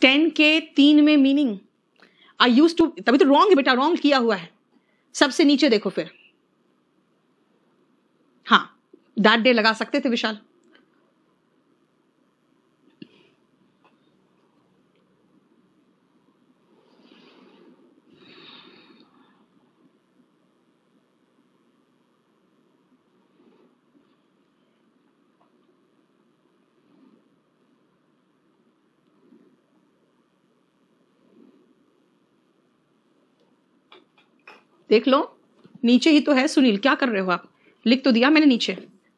Ten के तीन में मीनिंग आई यूज टू तभी तो रॉन्ग है बेटा रॉन्ग किया हुआ है सबसे नीचे देखो फिर हाँ डाट डे लगा सकते थे विशाल देख लो नीचे ही तो है सुनील क्या कर रहे हो आप लिख तो दिया मैंने नीचे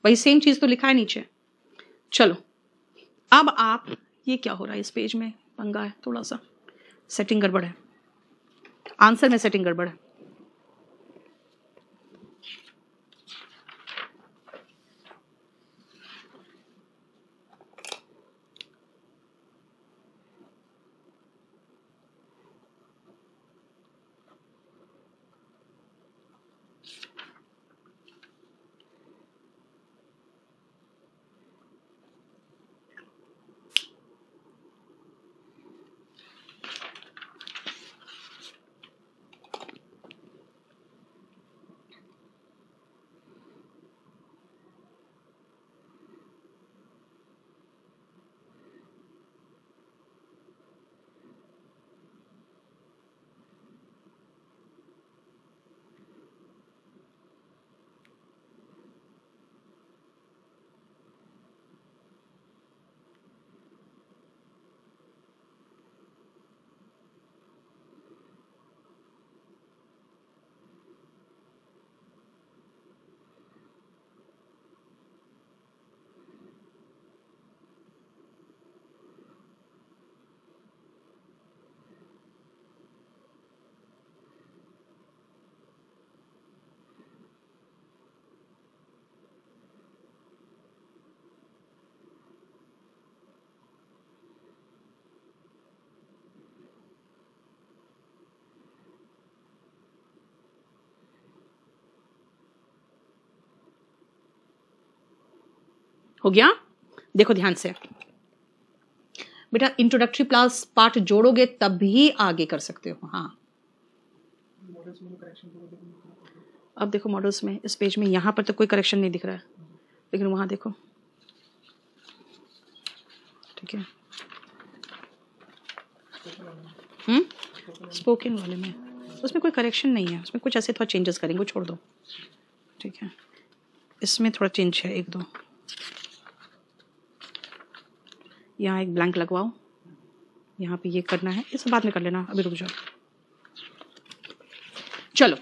वही सेम चीज़ तो लिखा है नीचे चलो अब आप ये क्या हो रहा है इस पेज में पंगा है थोड़ा सा सेटिंग गड़बड़ है आंसर में सेटिंग गड़बड़ है हो गया देखो ध्यान से बेटा इंट्रोडक्टरी प्लस पार्ट जोड़ोगे तब भी आगे कर सकते हो हाँ अब देखो मॉडल्स में इस पेज में यहाँ पर तो कोई करेक्शन नहीं दिख रहा है लेकिन वहाँ देखो ठीक है हम्म स्पोकन वाले में उसमें कोई करेक्शन नहीं है उसमें कुछ ऐसे थोड़ा चेंजेस करेंगे छोड़ दो ठीक है इसमें थोड़ा चेंज है एक दो यहाँ एक ब्लैंक लगवाओ यहाँ पे ये करना है इसे बाद में कर लेना अभी रुक जाओ चलो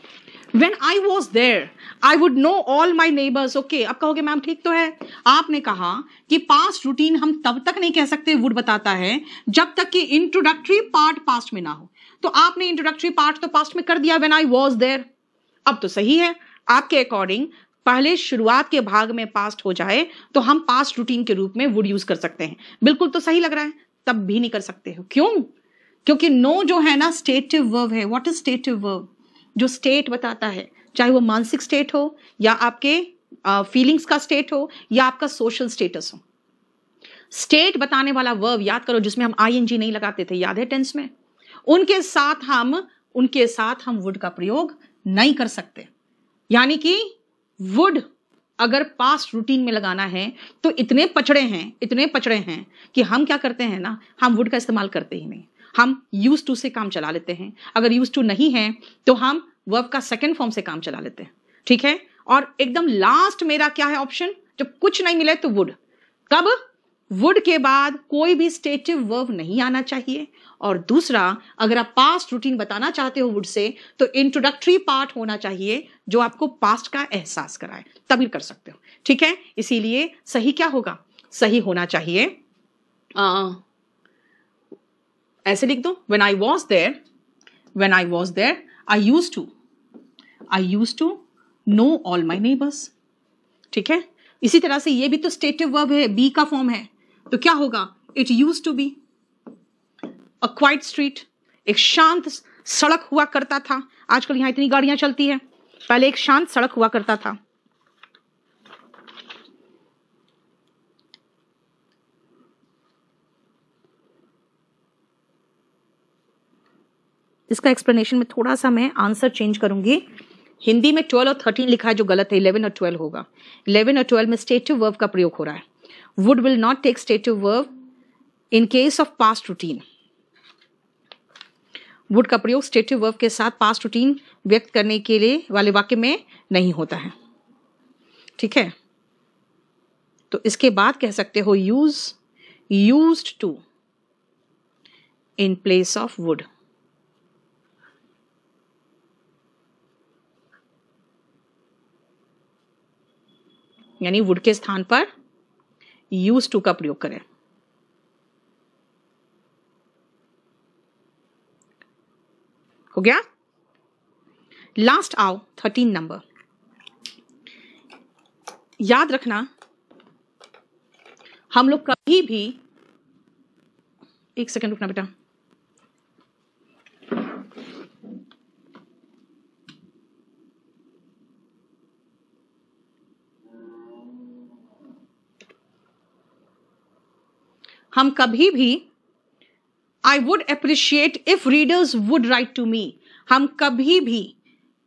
when I was there I would know all my neighbours okay अब कहोगे मैम ठीक तो है आपने कहा कि पास्ट रूटीन हम तब तक नहीं कह सकते वुड बताता है जब तक कि इंट्रोडक्टरी पार्ट पास्ट में ना हो तो आपने इंट्रोडक्टरी पार्ट तो पास्ट में कर दिया वेन आई वॉज देयर अब तो सही है आपके अकॉर्डिंग पहले शुरुआत के भाग में पास्ट हो जाए तो हम पास्ट रूटीन के रूप में वुड यूज कर सकते हैं बिल्कुल तो सही लग रहा है तब भी नहीं कर सकते हो क्यों क्योंकि नो जो है ना स्टेटिव वर्व है व्हाट इज स्टेटिव वर्व जो स्टेट बताता है चाहे वो मानसिक स्टेट हो या आपके फीलिंग्स का स्टेट हो या आपका सोशल स्टेटस हो स्टेट बताने वाला वर्व याद करो जिसमें हम आई नहीं लगाते थे याद है टेंस में उनके साथ हम उनके साथ हम वुड का प्रयोग नहीं कर सकते यानी कि वुड अगर पास रूटीन में लगाना है तो इतने पचड़े हैं इतने पचड़े हैं कि हम क्या करते हैं ना हम वुड का इस्तेमाल करते ही नहीं हम यूज टू से काम चला लेते हैं अगर यूज टू नहीं है तो हम वर्ब का सेकेंड फॉर्म से काम चला लेते हैं ठीक है और एकदम लास्ट मेरा क्या है ऑप्शन जब कुछ नहीं मिले तो वुड कब वुड के बाद कोई भी स्टेटिव वर्ब नहीं आना चाहिए और दूसरा अगर आप पास्ट रूटीन बताना चाहते हो वुड से तो इंट्रोडक्टरी पार्ट होना चाहिए जो आपको पास्ट का एहसास कराए तभी कर सकते हो ठीक है इसीलिए सही क्या होगा सही होना चाहिए आ, ऐसे लिख दो when I was there when I was there I used to I used to know all my neighbours ठीक है इसी तरह से ये भी तो स्टेटिव वर्ब है बी का फॉर्म है तो क्या होगा it used to be a quiet street एक शांत सड़क हुआ करता था आजकल यहां इतनी गाड़ियां चलती है पहले एक शांत सड़क हुआ करता था इसका एक्सप्लेनेशन में थोड़ा सा मैं आंसर चेंज करूंगी हिंदी में ट्वेल्व और थर्टीन लिखा है जो गलत है इलेवन और ट्वेल्व होगा इलेवन और ट्वेल्व में स्टेटिव वर्व का प्रयोग हो रहा है would will not take stative verb in case of past routine would का प्रयोग स्टेटिव वर्ब के साथ पास्ट रूटीन व्यक्त करने के लिए वाले वाक्य में नहीं होता है ठीक है तो इसके बाद कह सकते हो used used to in place of would यानी वुड के स्थान पर यूज टू का प्रयोग करें हो गया लास्ट आओ थर्टीन नंबर याद रखना हम लोग कभी भी एक सेकंड रुकना बेटा हम कभी भी I would appreciate if readers would write to me हम कभी भी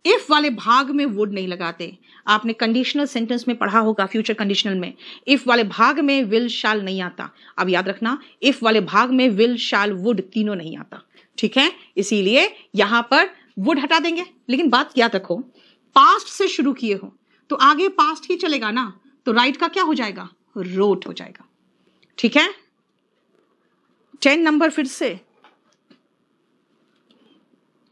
इफ वाले भाग में वुड नहीं लगाते आपने कंडीशनल सेंटेंस में पढ़ा होगा फ्यूचर कंडीशनल में इफ वाले भाग में विल शाल नहीं आता अब याद रखना इफ वाले भाग में विल शाल वुड तीनों नहीं आता ठीक है इसीलिए यहां पर वुड हटा देंगे लेकिन बात याद रखो पास्ट से शुरू किए हो तो आगे पास्ट ही चलेगा ना तो राइट का क्या हो जाएगा रोट हो जाएगा ठीक है चैन नंबर फिर से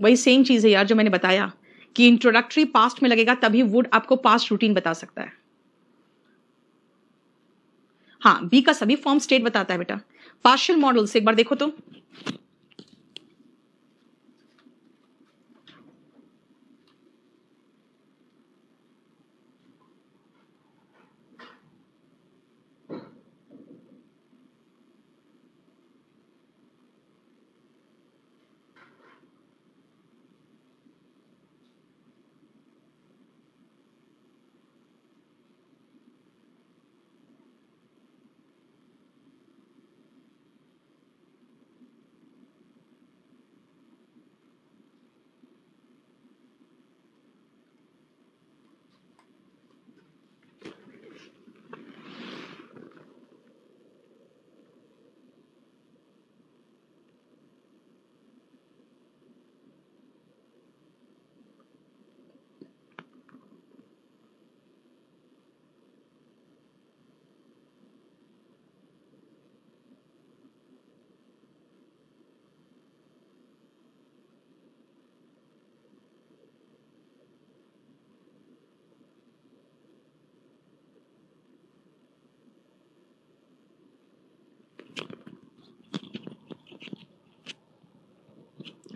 वही सेम चीज़ है यार जो मैंने बताया कि इंट्रोडक्टरी पास्ट में लगेगा तभी वुड आपको पास्ट रूटीन बता सकता है हाँ बी का सभी फॉर्म स्टेट बताता है बेटा पार्शियल मॉडल से एक बार देखो तो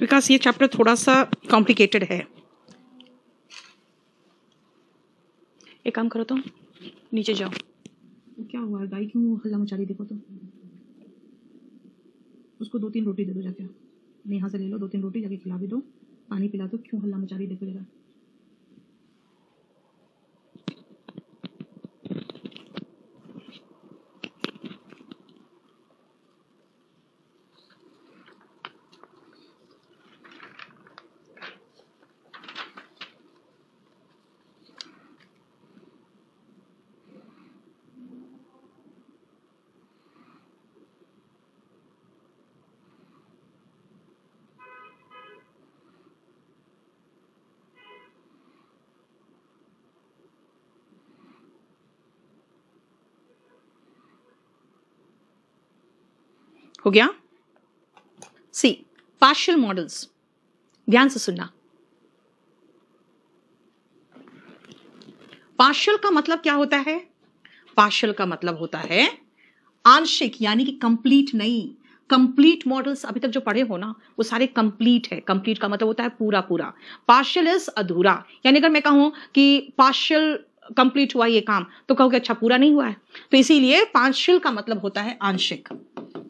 विकास ये चैप्टर थोड़ा सा कॉम्प्लिकेटेड है एक काम करो तुम तो, नीचे जाओ क्या हुआ गाय क्यों हल्ला मचा रही देखो तो उसको दो तीन रोटी दे दो जाके नेहा से ले लो दो तीन रोटी जाके खिला भी दो पानी पिला दो तो क्यों हल्ला मचा रही देखो जरा हो गया सी पार्शियल मॉडल्स ध्यान से सुनना पार्शियल का मतलब क्या होता है पार्शियल का मतलब होता है आंशिक यानी कि कंप्लीट नहीं कंप्लीट मॉडल्स अभी तक जो पढ़े हो ना वो सारे कंप्लीट है कंप्लीट का मतलब होता है पूरा पूरा पार्शियल इज अधूरा यानी अगर मैं कहूं कि पार्शियल कंप्लीट हुआ ये काम तो कहोगे अच्छा पूरा नहीं हुआ है तो इसीलिए पार्शियल का मतलब होता है आंशिक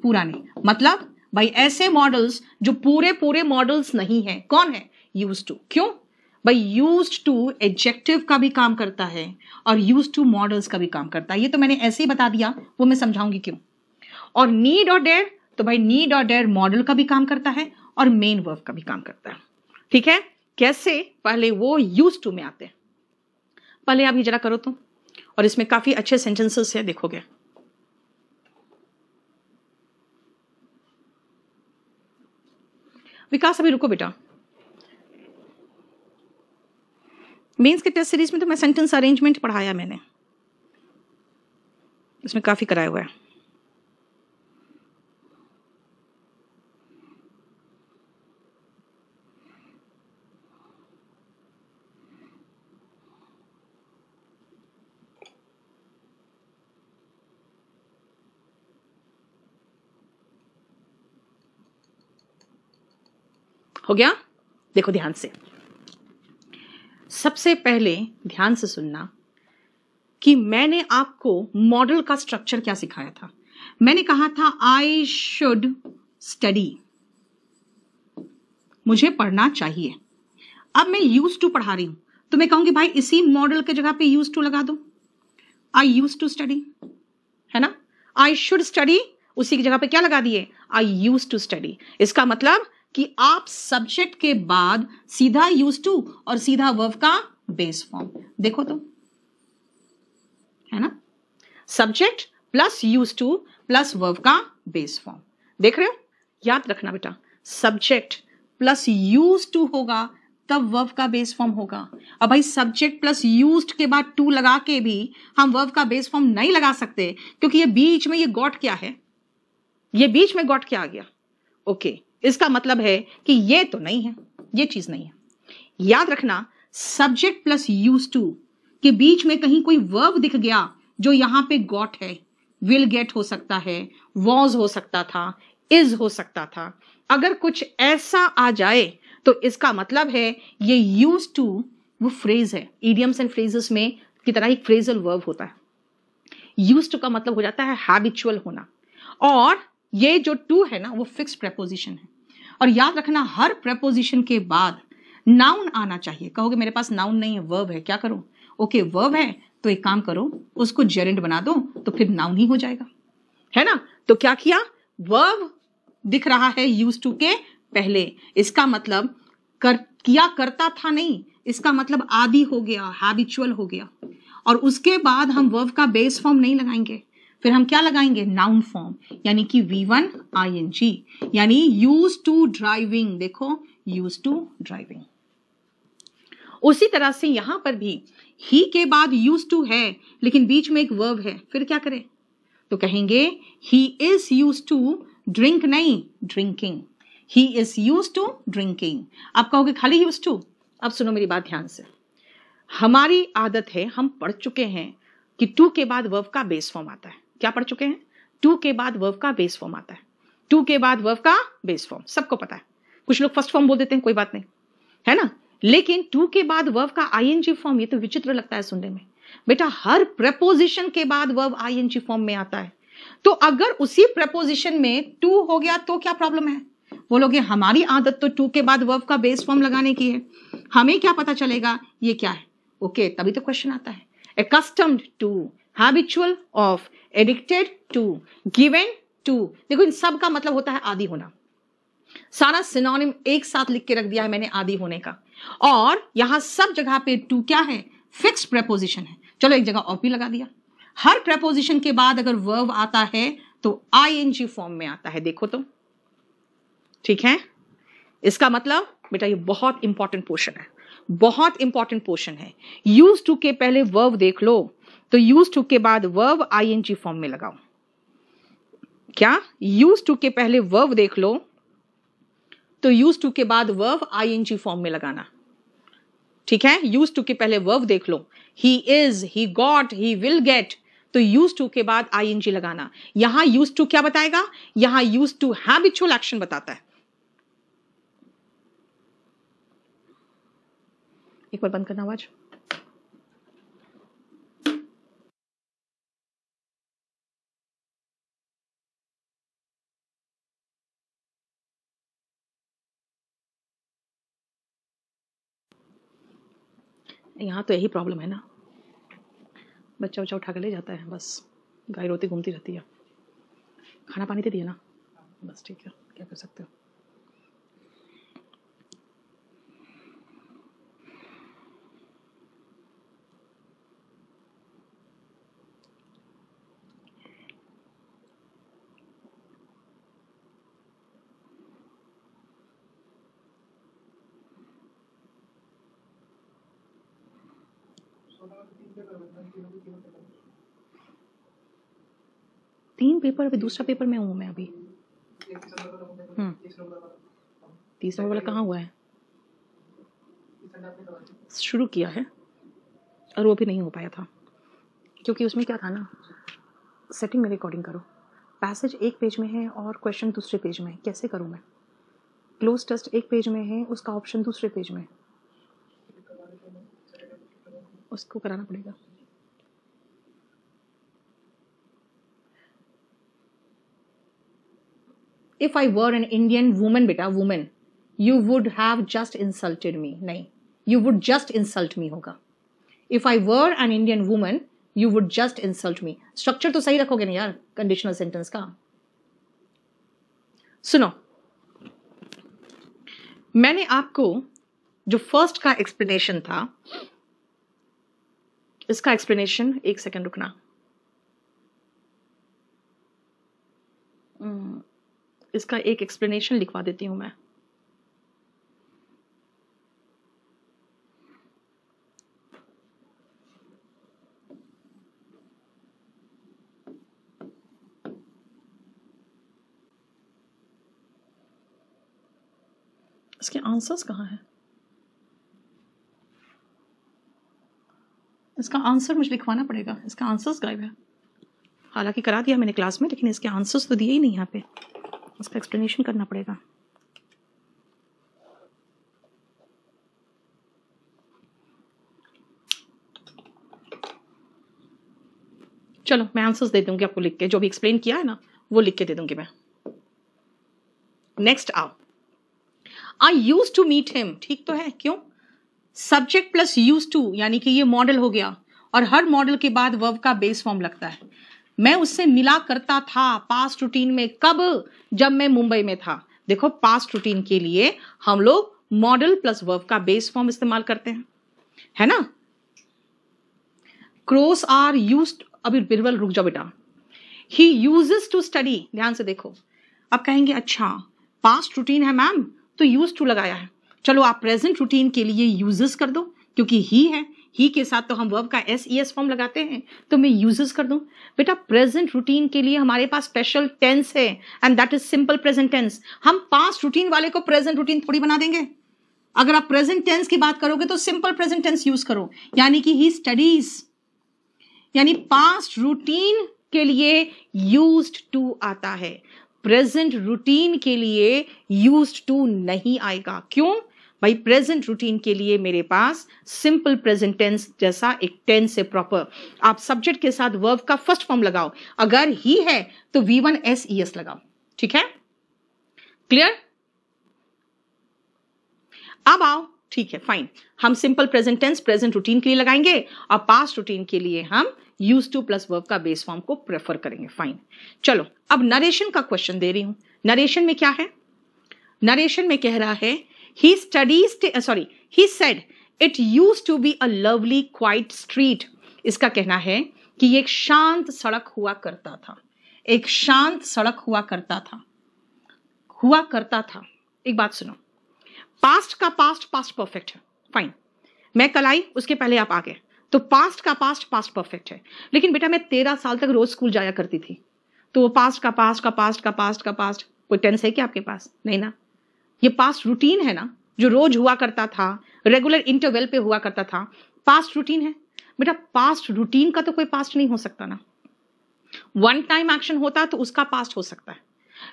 पूरा नहीं मतलब भाई ऐसे मॉडल्स जो पूरे पूरे मॉडल्स नहीं है कौन है यूज टू क्यों भाई यूज टू एडजेक्टिव का भी काम करता है और यूज टू मॉडल्स का भी काम करता है ये तो मैंने ऐसे ही बता दिया वो मैं समझाऊंगी क्यों और नीड और डेयर तो भाई नीड और डेयर मॉडल का भी काम करता है और मेन वर्क का भी काम करता है ठीक है कैसे पहले वो यूज टू में आते हैं पहले आप ये जरा करो तो। और इसमें काफ़ी अच्छे सेंटेंसेस है देखोगे विकास अभी रुको बेटा मेंस के टेस्ट सीरीज में तो मैं सेंटेंस अरेंजमेंट पढ़ाया मैंने इसमें काफ़ी कराया हुआ है हो गया देखो ध्यान से सबसे पहले ध्यान से सुनना कि मैंने आपको मॉडल का स्ट्रक्चर क्या सिखाया था मैंने कहा था आई शुड स्टडी मुझे पढ़ना चाहिए अब मैं यूज टू पढ़ा रही हूं तो मैं कहूंगी भाई इसी मॉडल के जगह पे यूज टू लगा दो आई यूज टू स्टडी है ना आई शुड स्टडी उसी की जगह पे क्या लगा दिए आई यूज टू स्टडी इसका मतलब कि आप सब्जेक्ट के बाद सीधा यूज टू और सीधा वर्ब का बेस फॉर्म देखो तो है ना subject plus used to plus verb का बेस फॉर्म देख रहे हो याद रखना बेटा सब्जेक्ट प्लस यूज टू होगा तब वर्ब का बेस फॉर्म होगा अब भाई सब्जेक्ट प्लस यूज के बाद टू लगा के भी हम वर्ब का बेस फॉर्म नहीं लगा सकते क्योंकि ये बीच में ये गॉट क्या है ये बीच में गॉट क्या आ गया ओके okay. इसका मतलब है कि ये तो नहीं है ये चीज नहीं है याद रखना सब्जेक्ट प्लस यूज टू के बीच में कहीं कोई वर्ब दिख गया जो यहां पे गॉट है विल गेट हो सकता है वॉज हो सकता था इज हो सकता था अगर कुछ ऐसा आ जाए तो इसका मतलब है ये यूज टू वो फ्रेज है ईडियम्स एंड फ्रेजेस में की तरह ही फ्रेजल वर्ब होता है यूज टू का मतलब हो जाता है हैबिचुअल होना और ये जो टू है ना वो फिक्स प्रेपोजिशन है और याद रखना हर प्रेपोजिशन के बाद नाउन आना चाहिए कहोगे मेरे पास नाउन नहीं है वर्ब है क्या करो ओके वर्ब है तो एक काम करो उसको जेरेंट बना दो तो फिर नाउन ही हो जाएगा है ना तो क्या किया वर्ब दिख रहा है यूज टू के पहले इसका मतलब कर किया करता था नहीं इसका मतलब आदि हो गया हैबिचुअल हो गया और उसके बाद हम वर्ब का बेस फॉर्म नहीं लगाएंगे फिर हम क्या लगाएंगे नाउन फॉर्म यानी कि V one I N G यानी यूज टू ड्राइविंग देखो यूज टू ड्राइविंग उसी तरह से यहां पर भी ही के बाद यूज टू है लेकिन बीच में एक वर्ब है फिर क्या करें तो कहेंगे he is use to drink नहीं drinking he is use to drinking आप कहोगे खाली यूज टू अब सुनो मेरी बात ध्यान से हमारी आदत है हम पढ़ चुके हैं कि टू के बाद वर्ब का बेस फॉर्म आता है क्या पढ़ चुके हैं टू के बाद वर्व का बेस फॉर्म आता है टू के बाद वर्व का बेस फॉर्म सबको पता है कुछ लोग फर्स्ट फॉर्म बोल देते हैं कोई बात नहीं है ना लेकिन टू के बाद वर्व का आईएनजी फॉर्म ये तो विचित्र लगता है सुनने में बेटा हर प्रपोजिशन के बाद वर्व आईएनजी फॉर्म में आता है तो अगर उसी प्रपोजिशन में टू हो गया तो क्या प्रॉब्लम है वो लोग हमारी आदत तो टू के बाद वर्व का बेस फॉर्म लगाने की है हमें क्या पता चलेगा ये क्या है ओके okay, तभी तो क्वेश्चन आता है accustomed to habitual of addicted to given to देखो इन सब का मतलब होता है आदि होना सारा सिनोनिम एक साथ लिख के रख दिया है मैंने आदि होने का और यहां सब जगह पे टू क्या है फिक्स प्रपोजिशन है चलो एक जगह ऑपी भी लगा दिया हर प्रपोजिशन के बाद अगर वर्व आता है तो आईएनजी फॉर्म में आता है देखो तो ठीक है इसका मतलब बेटा ये बहुत इंपॉर्टेंट पोर्शन है बहुत इंपॉर्टेंट पोर्शन है यूज टू के पहले वर्व देख लो तो यूज टू के बाद वर्ब आईएनजी फॉर्म में लगाओ क्या यूज टू के पहले वर्व देख लो तो यूज टू के बाद एन आईएनजी फॉर्म में लगाना ठीक है यूज टू के पहले वर्व देख लो he is he got he will get तो यूज टू के बाद आईएनजी लगाना यहां यूज टू क्या बताएगा यहां यूज टू हैबिचुअल एक्शन बताता है एक बार बंद करना आवाज़ यहाँ तो यही प्रॉब्लम है ना बच्चा उच्चा उठा के ले जाता है बस गाय रोती घूमती रहती है खाना पानी दे दिया ना बस ठीक है क्या कर सकते हो तीन पेपर अभी दूसरा पेपर में हूँ मैं अभी हम्म। तीसरा वाला कहाँ हुआ है शुरू किया है और वो भी नहीं हो पाया था क्योंकि उसमें क्या था ना सेटिंग में रिकॉर्डिंग करो पैसेज एक पेज में है और क्वेश्चन दूसरे पेज में है कैसे करूँ मैं क्लोज टेस्ट एक पेज में है उसका ऑप्शन दूसरे पेज में उसको कराना पड़ेगा if I were an Indian women बेटा women you would have just insulted me नहीं you would just insult me होगा if I were an Indian women you would just insult me structure तो सही रखोगे ना यार कंडीशनल सेंटेंस का सुनो मैंने आपको जो फर्स्ट का एक्सप्लेनेशन था इसका एक्सप्लेनेशन एक सेकेंड रुकना hmm. इसका एक एक्सप्लेनेशन लिखवा देती हूँ मैं इसके आंसर्स कहाँ हैं इसका आंसर मुझे लिखवाना पड़ेगा इसका आंसर्स गायब है हालांकि करा दिया मैंने क्लास में लेकिन इसके आंसर्स तो दिए ही नहीं यहाँ पे उसका एक्सप्लेनेशन करना पड़ेगा चलो मैं आंसर्स दे दूंगी आपको लिख के जो भी एक्सप्लेन किया है ना वो लिख के दे दूंगी मैं नेक्स्ट आप I used to meet him ठीक तो है क्यों सब्जेक्ट प्लस यूज टू यानी कि ये मॉडल हो गया और हर मॉडल के बाद वर्ब का बेस फॉर्म लगता है मैं उससे मिला करता था पास्ट रूटीन में कब जब मैं मुंबई में था देखो पास्ट रूटीन के लिए हम लोग मॉडल प्लस वर्ब का बेस फॉर्म इस्तेमाल करते हैं है ना क्रोस आर यूज अभी बिरबल रुक जाओ बेटा ही यूजेस टू स्टडी ध्यान से देखो अब कहेंगे अच्छा पास्ट रूटीन है मैम तो यूज टू लगाया है चलो आप प्रेजेंट रूटीन के लिए यूजेस कर दो क्योंकि ही है ही के साथ तो हम वर्ब का एस ई एस फॉर्म लगाते हैं तो मैं यूजेस कर दूं बेटा प्रेजेंट रूटीन के लिए हमारे पास स्पेशल टेंस है and that is simple present tense हम पास रूटीन वाले को प्रेजेंट रूटीन थोड़ी बना देंगे अगर आप प्रेजेंट टेंस की बात करोगे तो सिंपल प्रेजेंट टेंस यूज करो यानी कि ही स्टडीज यानी पास्ट रूटीन के लिए यूज टू आता है प्रेजेंट रूटीन के लिए यूज टू नहीं आएगा क्यों भाई प्रेजेंट रूटीन के लिए मेरे पास सिंपल प्रेजेंट टेंस जैसा एक टेंस है प्रॉपर आप सब्जेक्ट के साथ वर्ब का फर्स्ट फॉर्म लगाओ अगर ही है तो V one S E S लगाओ ठीक है क्लियर अब आओ ठीक है फाइन हम simple present tense present routine के लिए लगाएंगे और पास्ट रूटीन के लिए हम यूज टू प्लस वर्ब का बेस फॉर्म को प्रेफर करेंगे फाइन चलो अब नरेशन का क्वेश्चन दे रही हूं नरेशन में क्या है नरेशन में कह रहा है He studies, uh, sorry, he said, it used to be a lovely quiet street इसका कहना है कि एक शांत सड़क हुआ करता था एक शांत सड़क हुआ करता था हुआ करता था एक बात सुनो पास्ट का पास्ट पास्ट परफेक्ट है फाइन मैं कल आई उसके पहले आप आ गए तो पास्ट का पास्ट पास्ट परफेक्ट है लेकिन बेटा मैं तेरह साल तक रोज स्कूल जाया करती थी तो वो पास्ट का पास्ट का पास्ट का पास्ट का पास्ट कोई टेंस है क्या आपके पास नहीं ना ये पास्ट रूटीन है ना जो रोज हुआ करता था रेगुलर इंटरवेल पे हुआ करता था पास्ट रूटीन है बेटा पास्ट रूटीन का तो कोई पास्ट नहीं हो सकता ना वन टाइम एक्शन होता तो उसका पास्ट हो सकता है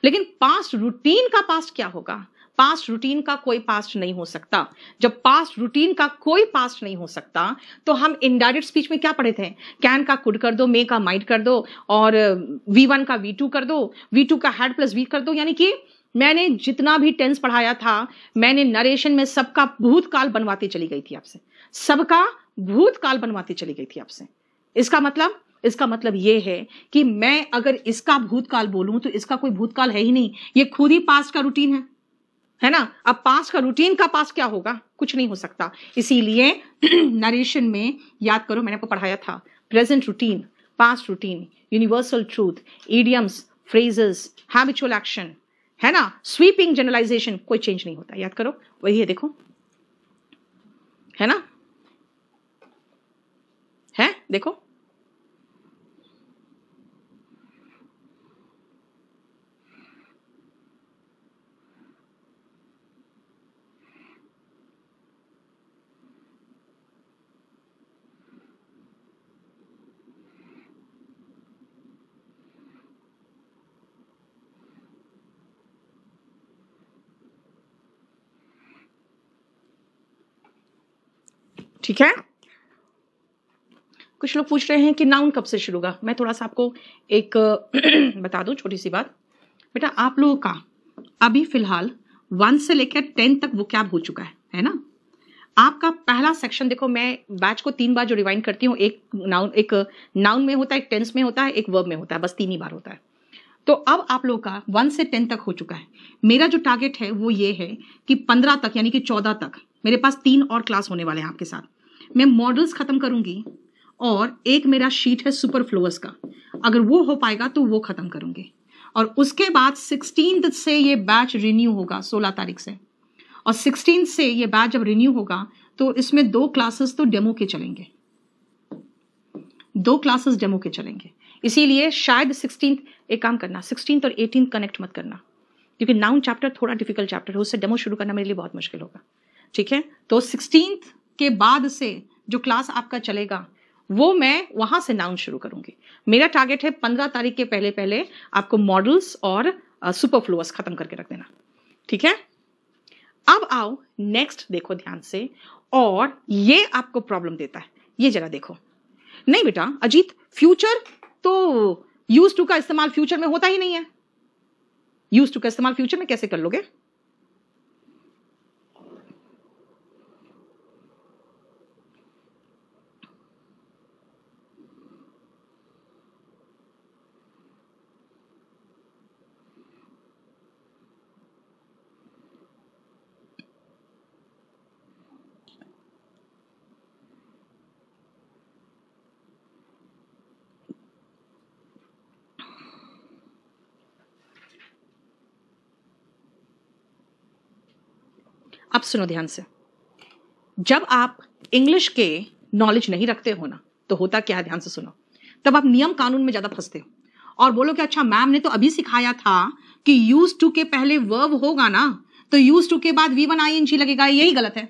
लेकिन पास्ट रूटीन का पास्ट क्या होगा पास्ट रूटीन का कोई पास्ट नहीं हो सकता जब पास्ट रूटीन का कोई पास्ट नहीं हो सकता तो हम इनडायरेक्ट स्पीच में क्या पढ़े थे कैन का कुड कर दो मे का माइड कर दो और वी uh, वन का वी टू कर दो वी टू का हेड प्लस वी कर दो यानी कि मैंने जितना भी टेंस पढ़ाया था मैंने नरेशन में सबका भूतकाल बनवाती चली गई थी आपसे सबका भूतकाल बनवाती चली गई थी आपसे इसका मतलब इसका मतलब यह है कि मैं अगर इसका भूतकाल बोलूं तो इसका कोई भूतकाल है ही नहीं ये खुद ही पास्ट का रूटीन है है ना अब पास्ट का रूटीन का पास क्या होगा कुछ नहीं हो सकता इसीलिए नरेशन में याद करो मैंने आपको पढ़ाया था present routine past routine universal truth idioms phrases habitual action है ना स्वीपिंग जनरलाइजेशन कोई चेंज नहीं होता याद करो वही है देखो है ना है देखो ठीक है कुछ लोग पूछ रहे हैं कि नाउन कब से शुरू होगा मैं थोड़ा सा आपको एक बता दूं छोटी सी बात बेटा आप लोगों का अभी फिलहाल वन से लेकर टेन तक वो क्या हो चुका है है ना आपका पहला सेक्शन देखो मैं बैच को तीन बार जो रिवाइंड करती हूँ एक नाउन एक नाउन में होता है एक टेंस में होता है एक वर्ब में होता है बस तीन ही बार होता है तो अब आप लोगों का वन से टेन तक हो चुका है मेरा जो टारगेट है वो ये है कि पंद्रह तक यानी कि चौदह तक मेरे पास तीन और क्लास होने वाले हैं आपके साथ मैं मॉडल्स खत्म करूंगी और एक मेरा शीट है सुपर फ्लोअर्स का अगर वो हो पाएगा तो वो खत्म करूंगी और उसके बाद सिक्सटीन से ये बैच रिन्यू होगा सोलह तारीख से और सिक्सटीन से ये बैच जब रिन्यू होगा तो इसमें दो क्लासेस तो डेमो के चलेंगे दो क्लासेस डेमो के चलेंगे इसीलिए शायद सिक्सटीन एक काम करना सिक्सटीन और एटीन कनेक्ट मत करना क्योंकि नाउन चैप्टर थोड़ा डिफिकल्ट चैप्टर है उससे डेमो शुरू करना मेरे लिए बहुत मुश्किल होगा ठीक है तो सिक्सटीन के बाद से जो क्लास आपका चलेगा वो मैं वहां से नाउन शुरू करूंगी मेरा टारगेट है पंद्रह तारीख के पहले पहले आपको मॉडल्स और सुपर uh, फ्लोअर्स खत्म करके रख देना ठीक है अब आओ नेक्स्ट देखो ध्यान से और ये आपको प्रॉब्लम देता है ये जरा देखो नहीं बेटा अजीत फ्यूचर तो यूज टू का इस्तेमाल फ्यूचर में होता ही नहीं है यूज टू का इस्तेमाल फ्यूचर में कैसे कर लोगे सुनो ध्यान से जब आप इंग्लिश के नॉलेज नहीं रखते हो ना तो होता क्या है ध्यान से सुनो तब आप नियम कानून में ज्यादा फंसते हो और बोलो कि अच्छा मैम ने तो अभी सिखाया था कि यूज टू के पहले वर्ब होगा ना तो यूज टू के बाद वी वन आई इंची लगेगा यही गलत है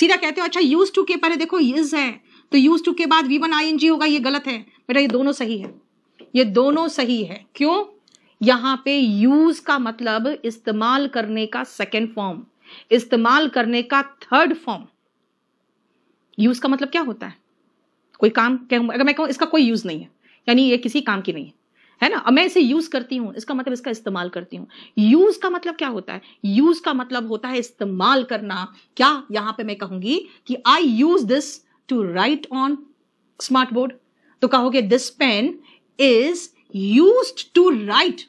सीधा कहते हो अच्छा यूज टू के पहले देखो इज है तो यूज टू के बाद वी वन आई एन होगा ये गलत है बेटा ये दोनों सही है ये दोनों सही है क्यों यहां पे यूज का मतलब इस्तेमाल करने का सेकेंड फॉर्म इस्तेमाल करने का थर्ड फॉर्म यूज का मतलब क्या होता है कोई काम अगर मैं कहूँ इसका कोई यूज नहीं है यानी ये किसी काम की नहीं है है ना अब मैं इसे यूज करती हूँ इसका मतलब इसका इस्तेमाल करती हूँ यूज का मतलब क्या होता है यूज का मतलब होता है इस्तेमाल करना क्या यहाँ पे मैं कहूंगी कि I use this to write on smart board तो कहोगे this pen is use to write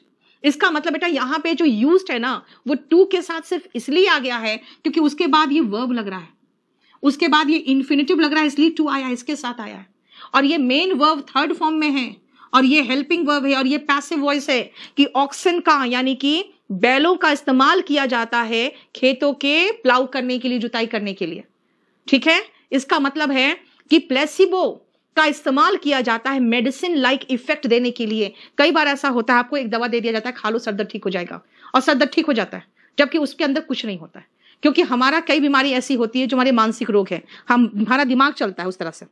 इसका मतलब बेटा यहाँ पे जो यूज है ना वो टू के साथ सिर्फ इसलिए आ गया है क्योंकि उसके बाद ये वर्ब लग रहा है उसके बाद ये इन्फिनेटिव लग रहा है इसलिए टू आया इसके साथ आया है और ये मेन वर्ब थर्ड फॉर्म में है और ये हेल्पिंग वर्ब है और ये पैसिव वॉइस है कि ऑक्सन का यानी कि बैलों का इस्तेमाल किया जाता है खेतों के प्लाउ करने के लिए जुताई करने के लिए ठीक है इसका मतलब है कि प्लेसिबो का इस्तेमाल किया जाता है मेडिसिन लाइक इफेक्ट देने के लिए कई बार ऐसा होता है आपको एक दवा दे दिया जाता है खा लो सर दर्द ठीक हो जाएगा और सर दर्द ठीक हो जाता है जबकि उसके अंदर कुछ नहीं होता है क्योंकि हमारा कई बीमारी ऐसी होती है जो हमारे मानसिक रोग है हम हमारा दिमाग चलता है उस तरह से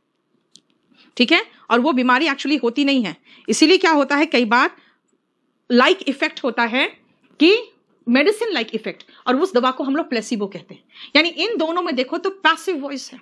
ठीक है और वो बीमारी एक्चुअली होती नहीं है इसीलिए क्या होता है कई बार लाइक like इफेक्ट होता है कि मेडिसिन लाइक इफेक्ट और उस दवा को हम लोग प्लेसिबो कहते हैं यानी इन दोनों में देखो तो पैसिव वॉइस है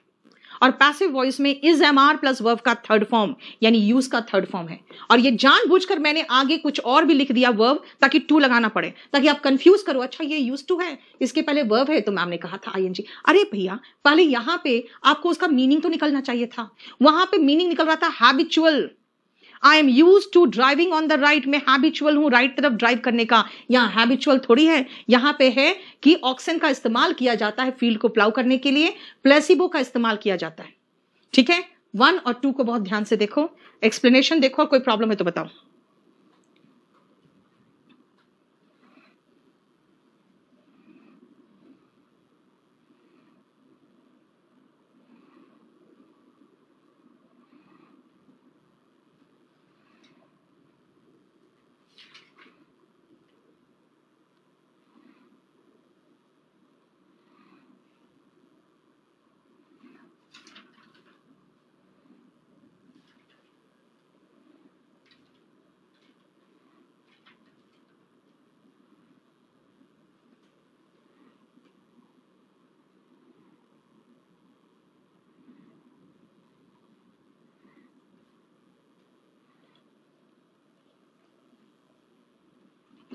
और पैसिव वॉइस में is am are plus verb का थर्ड फॉर्म यानी यूज का थर्ड फॉर्म है और ये जानबूझकर मैंने आगे कुछ और भी लिख दिया वर्व ताकि टू लगाना पड़े ताकि आप कंफ्यूज करो अच्छा ये यूज टू है इसके पहले वर्व है तो मैम ने कहा था आई अरे भैया पहले यहाँ पे आपको उसका मीनिंग तो निकलना चाहिए था वहां पे मीनिंग निकल रहा था habitual I am use to driving on the right मैं हैबिचुअल हूं राइट तरफ ड्राइव करने का यहां हैबिचुअल थोड़ी है यहां पे है कि ऑक्सीजन का इस्तेमाल किया जाता है फील्ड को प्लाउ करने के लिए प्लेसिबो का इस्तेमाल किया जाता है ठीक है वन और टू को बहुत ध्यान से देखो एक्सप्लेनेशन देखो और कोई प्रॉब्लम है तो बताओ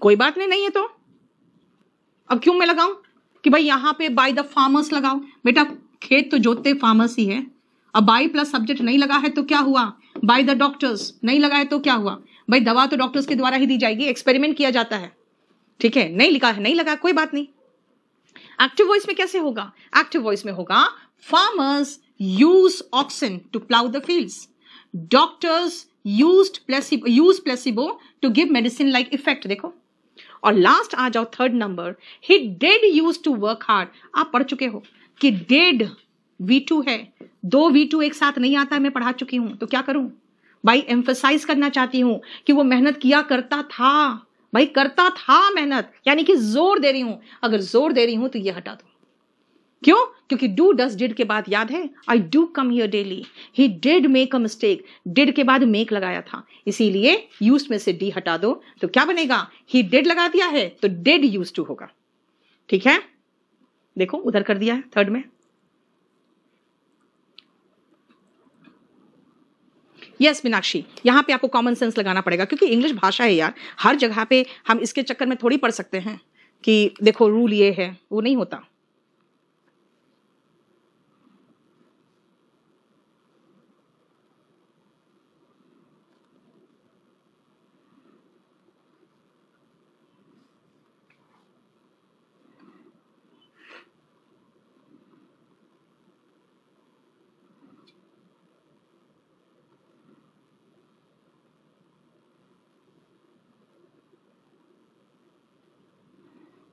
कोई बात नहीं नहीं है तो अब क्यों मैं लगाऊं कि भाई यहां पे बाय द फार्मर्स लगाओ बेटा खेत तो जोतते फार्मर्स ही है अब बाई प्लस सब्जेक्ट नहीं लगा है तो क्या हुआ बाई द डॉक्टर्स नहीं लगा है तो क्या हुआ भाई दवा तो डॉक्टर्स के द्वारा ही दी जाएगी एक्सपेरिमेंट किया जाता है ठीक है नहीं लिखा है नहीं लगा कोई बात नहीं एक्टिव वॉइस में कैसे होगा एक्टिव वॉइस में होगा farmers use oxen to plough the fields doctors use placebo use placebo to give medicine like effect देखो और लास्ट आ जाओ third number he dad use to work hard आप पढ़ चुके हो कि डेड वी टू है दो वी टू एक साथ नहीं आता है मैं पढ़ा चुकी हूं तो क्या करूं भाई एम्फोसाइज करना चाहती हूं कि वो मेहनत किया करता था भाई करता था मेहनत यानी कि जोर दे रही हूं अगर जोर दे रही हूं तो ये हटा दो क्यों क्योंकि डू डस डिड के बाद याद है I do come here daily he did make a mistake did के बाद मेक लगाया था इसीलिए यूज में से डी हटा दो तो क्या बनेगा ही डिड लगा दिया है तो डेड यूज टू होगा ठीक है देखो उधर कर दिया है थर्ड में यस yes, मीनाक्षी यहाँ पे आपको कॉमन सेंस लगाना पड़ेगा क्योंकि इंग्लिश भाषा है यार हर जगह पे हम इसके चक्कर में थोड़ी पढ़ सकते हैं कि देखो रूल ये है वो नहीं होता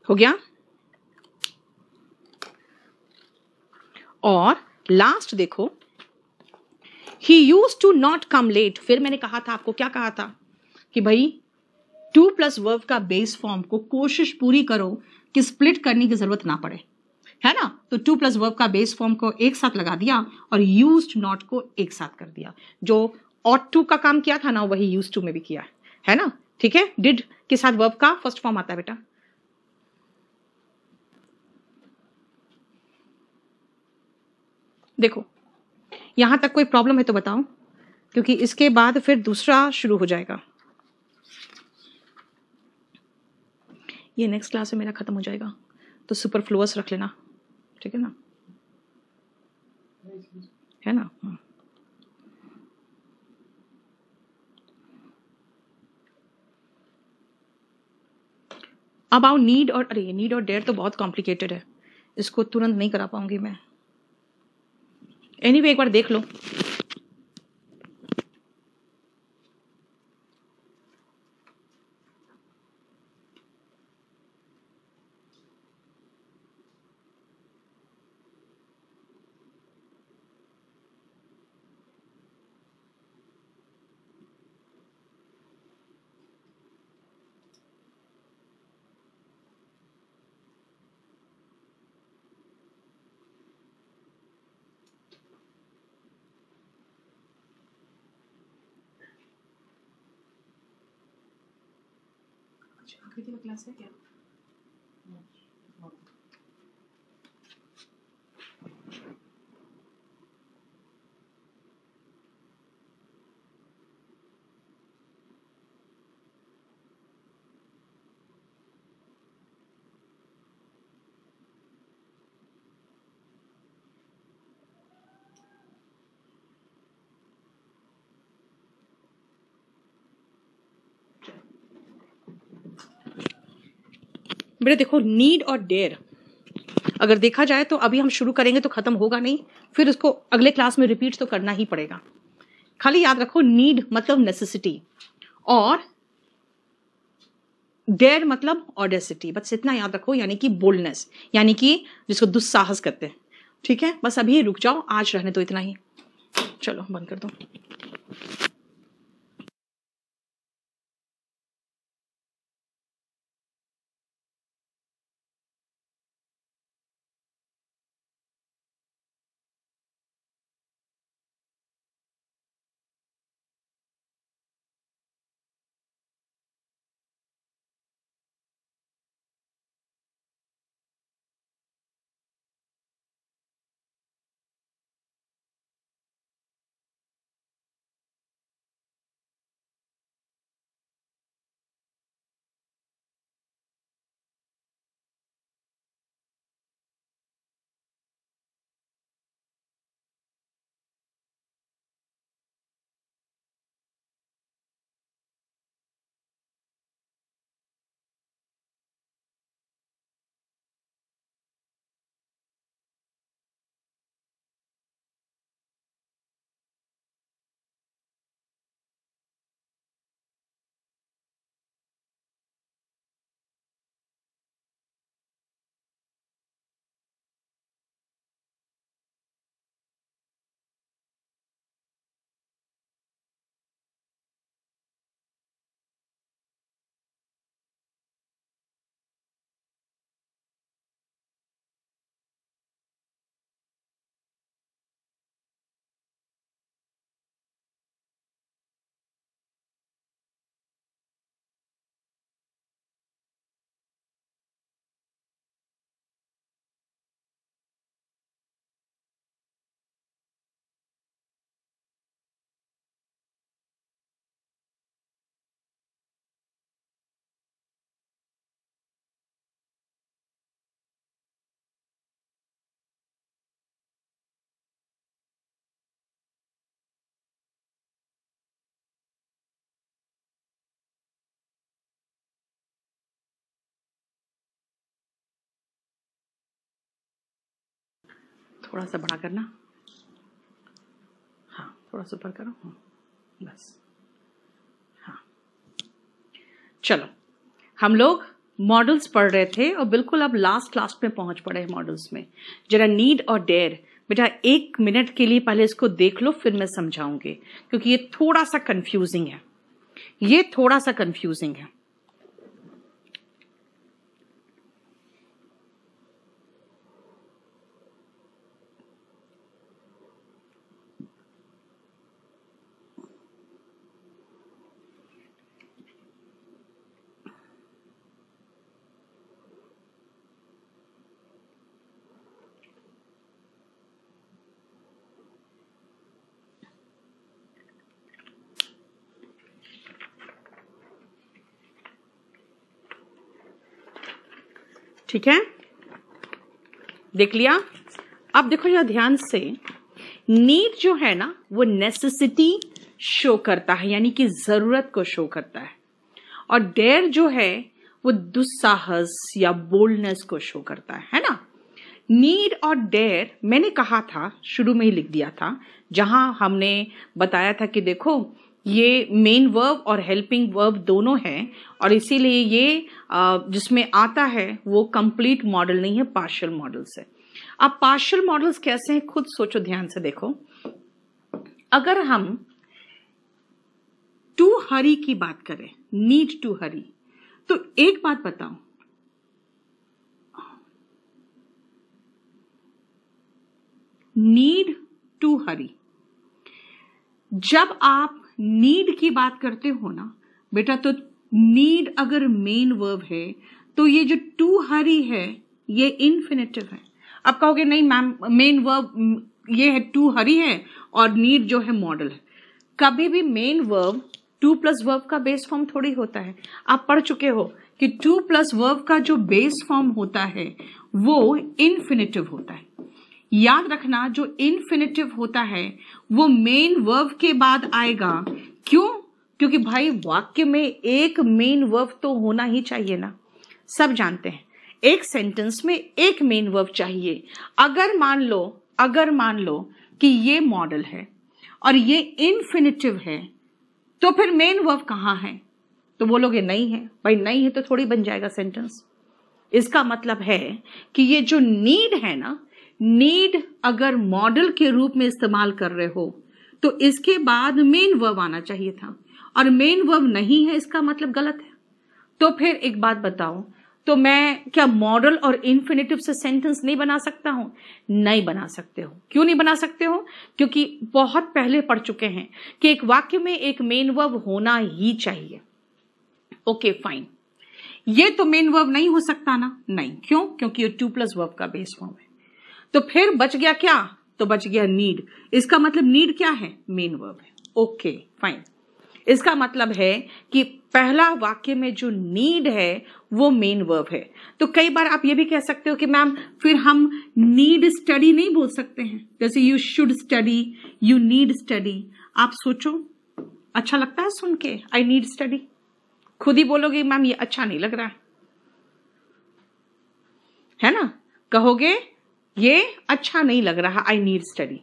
हो गया और लास्ट देखो he use to not come late फिर मैंने कहा था आपको क्या कहा था कि भाई टू प्लस वर्ब का बेस फॉर्म को कोशिश पूरी करो कि स्प्लिट करने की जरूरत ना पड़े है ना तो टू प्लस वर्ब का बेस फॉर्म को एक साथ लगा दिया और यूज नॉट को एक साथ कर दिया जो ऑट टू का काम किया था ना वही यूज टू में भी किया है ना ठीक है डिड के साथ वर्ब का फर्स्ट फॉर्म आता है बेटा देखो यहाँ तक कोई प्रॉब्लम है तो बताओ क्योंकि इसके बाद फिर दूसरा शुरू हो जाएगा ये नेक्स्ट क्लास में मेरा ख़त्म हो जाएगा तो सुपर फ्लोअस रख लेना ठीक है ना है ना हाँ। अब आओ नीड और अरे नीड और डेयर तो बहुत कॉम्प्लिकेटेड है इसको तुरंत नहीं करा पाऊंगी मैं एनी anyway, एक बार देख लो Gracias. clase बेटे देखो नीड और डेयर अगर देखा जाए तो अभी हम शुरू करेंगे तो खत्म होगा नहीं फिर उसको अगले क्लास में रिपीट तो करना ही पड़ेगा खाली याद रखो नीड मतलब नेसेसिटी और डेयर मतलब ऑडेसिटी बस इतना याद रखो यानी कि बोल्डनेस यानी कि जिसको दुस्साहस कहते हैं ठीक है बस अभी रुक जाओ आज रहने तो इतना ही चलो बंद कर दो थोड़ा सा बड़ा करना हाँ थोड़ा सा ऊपर करो हाँ बस हाँ चलो हम लोग मॉडल्स पढ़ रहे थे और बिल्कुल अब लास्ट क्लास में पहुंच पड़े हैं मॉडल्स में जरा नीड और डेयर बेटा एक मिनट के लिए पहले इसको देख लो फिर मैं समझाऊंगी क्योंकि ये थोड़ा सा कंफ्यूजिंग है ये थोड़ा सा कंफ्यूजिंग है ठीक है देख लिया अब देखो जरा ध्यान से नीड जो है ना वो नेसेसिटी शो करता है यानी कि जरूरत को शो करता है और डेयर जो है वो दुस्साहस या बोल्डनेस को शो करता है है ना नीड और डेयर मैंने कहा था शुरू में ही लिख दिया था जहां हमने बताया था कि देखो ये मेन वर्ब और हेल्पिंग वर्ब दोनों हैं और इसीलिए ये जिसमें आता है वो कंप्लीट मॉडल नहीं है पार्शियल मॉडल्स है अब पार्शियल मॉडल्स कैसे हैं खुद सोचो ध्यान से देखो अगर हम टू हरी की बात करें नीड टू हरी तो एक बात बताओ नीड टू हरी जब आप नीड की बात करते हो ना बेटा तो नीड अगर मेन वर्ब है तो ये जो टू हरी है ये इन्फिनेटिव है अब कहोगे नहीं मैम मेन वर्ब ये है टू हरी है और नीड जो है मॉडल है कभी भी main verb to plus verb का बेस फॉर्म थोड़ी होता है आप पढ़ चुके हो कि टू प्लस वर्ब का जो बेस फॉर्म होता है वो इन्फिनेटिव होता है याद रखना जो इनफिनिटिव होता है वो मेन वर्ब के बाद आएगा क्यों क्योंकि भाई वाक्य में एक मेन वर्ब तो होना ही चाहिए ना सब जानते हैं एक सेंटेंस में एक मेन वर्ब चाहिए अगर मान लो अगर मान लो कि ये मॉडल है और ये इन्फिनेटिव है तो फिर मेन वर्ब कहाँ है तो बोलोगे नहीं है भाई नहीं है तो थोड़ी बन जाएगा सेंटेंस इसका मतलब है कि ये जो नीड है ना नीड अगर मॉडल के रूप में इस्तेमाल कर रहे हो तो इसके बाद मेन वर्ब आना चाहिए था और मेन वर्ब नहीं है इसका मतलब गलत है तो फिर एक बात बताओ तो मैं क्या मॉडल और इन्फिनेटिव से सेंटेंस नहीं बना सकता हूं नहीं बना सकते हो क्यों नहीं बना सकते हो क्योंकि बहुत पहले पढ़ चुके हैं कि एक वाक्य में एक मेन वर्ब होना ही चाहिए ओके okay, फाइन ये तो मेन वर्ब नहीं हो सकता ना नहीं क्यों क्योंकि ये टू प्लस वर्ब का बेस फॉर्म है तो फिर बच गया क्या तो बच गया नीड इसका मतलब नीड क्या है मेन वर्ब है ओके फाइन इसका मतलब है कि पहला वाक्य में जो नीड है वो मेन वर्ब है तो कई बार आप ये भी कह सकते हो कि मैम फिर हम नीड स्टडी नहीं बोल सकते हैं जैसे you should study you need study आप सोचो अच्छा लगता है सुन के आई नीड स्टडी खुद ही बोलोगे मैम ये अच्छा नहीं लग रहा है, है ना कहोगे ये अच्छा नहीं लग रहा आई नीड स्टडी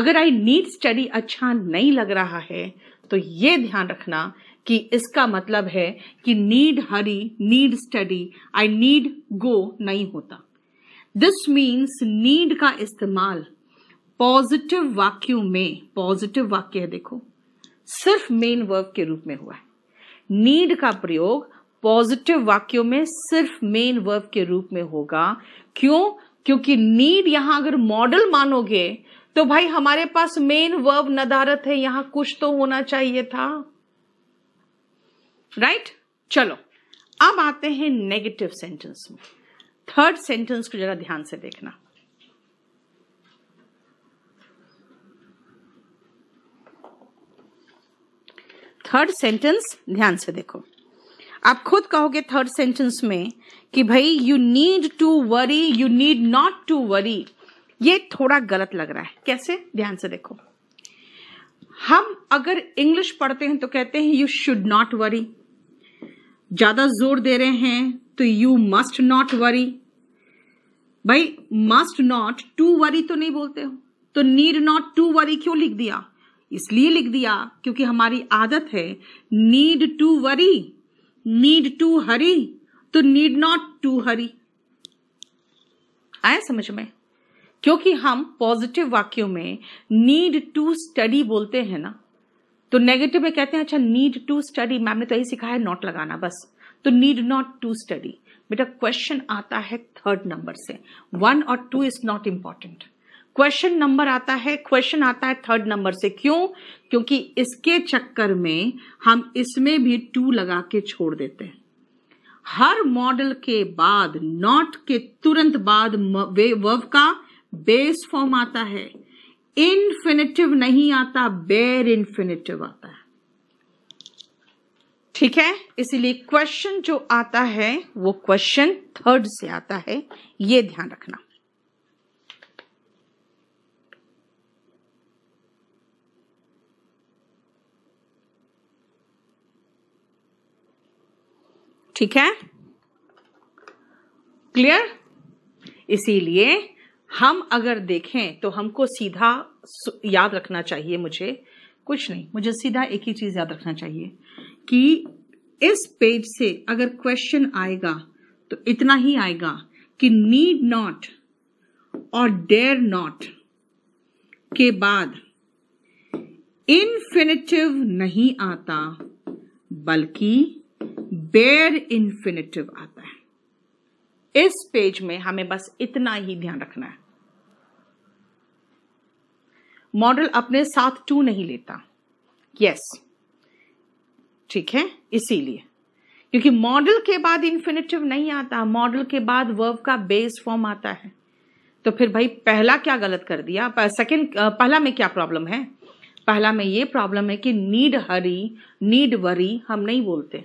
अगर आई नीड स्टडी अच्छा नहीं लग रहा है तो ये ध्यान रखना कि इसका मतलब है कि need hurry need study I need go नहीं होता दिस मीन्स नीड का इस्तेमाल पॉजिटिव वाक्यों में पॉजिटिव वाक्य है देखो सिर्फ मेन वर्ब के रूप में हुआ है नीड का प्रयोग पॉजिटिव वाक्यों में सिर्फ मेन वर्ब के रूप में होगा क्यों क्योंकि नीड यहां अगर मॉडल मानोगे तो भाई हमारे पास मेन वर्ब नदारत है यहां कुछ तो होना चाहिए था राइट right? चलो अब आते हैं नेगेटिव सेंटेंस में थर्ड सेंटेंस को जरा ध्यान से देखना थर्ड सेंटेंस ध्यान से देखो आप खुद कहोगे थर्ड सेंटेंस में कि भाई you need to worry you need not to worry ये थोड़ा गलत लग रहा है कैसे ध्यान से देखो हम अगर इंग्लिश पढ़ते हैं तो कहते हैं यू शुड नॉट वरी ज्यादा जोर दे रहे हैं तो यू मस्ट नॉट वरी भाई मस्ट नॉट टू वरी तो नहीं बोलते हो तो नीड नॉट टू वरी क्यों लिख दिया इसलिए लिख दिया क्योंकि हमारी आदत है need to worry need to hurry तो नीड नॉट टू हरी आया समझ में क्योंकि हम पॉजिटिव वाक्यों में नीड टू स्टडी बोलते हैं ना तो नेगेटिव में कहते हैं अच्छा नीड टू स्टडी मैम ने तो यही सिखाया है नॉट लगाना बस तो नीड नॉट टू स्टडी बेटा क्वेश्चन आता है थर्ड नंबर से वन और two is not important question number आता है क्वेश्चन आता है थर्ड नंबर से क्यों क्योंकि इसके चक्कर में हम इसमें भी टू लगा के छोड़ देते हैं हर मॉडल के बाद नॉट के तुरंत बाद वे वर्व का बेस फॉर्म आता है इनफिनिटिव नहीं आता बेर इन्फिनेटिव आता है ठीक है इसीलिए क्वेश्चन जो आता है वो क्वेश्चन थर्ड से आता है ये ध्यान रखना ठीक है क्लियर इसीलिए हम अगर देखें तो हमको सीधा याद रखना चाहिए मुझे कुछ नहीं मुझे सीधा एक ही चीज याद रखना चाहिए कि इस पेज से अगर क्वेश्चन आएगा तो इतना ही आएगा कि नीड नॉट और डेयर नॉट के बाद इन्फिनेटिव नहीं आता बल्कि बेर इन्फिनेटिव आता है इस पेज में हमें बस इतना ही ध्यान रखना है मॉडल अपने साथ टू नहीं लेता यस yes. ठीक है इसीलिए क्योंकि मॉडल के बाद इन्फिनेटिव नहीं आता मॉडल के बाद वर्व का बेस फॉर्म आता है तो फिर भाई पहला क्या गलत कर दिया सेकंड पहला में क्या प्रॉब्लम है पहला में ये प्रॉब्लम है कि नीड हरी नीड वरी हम नहीं बोलते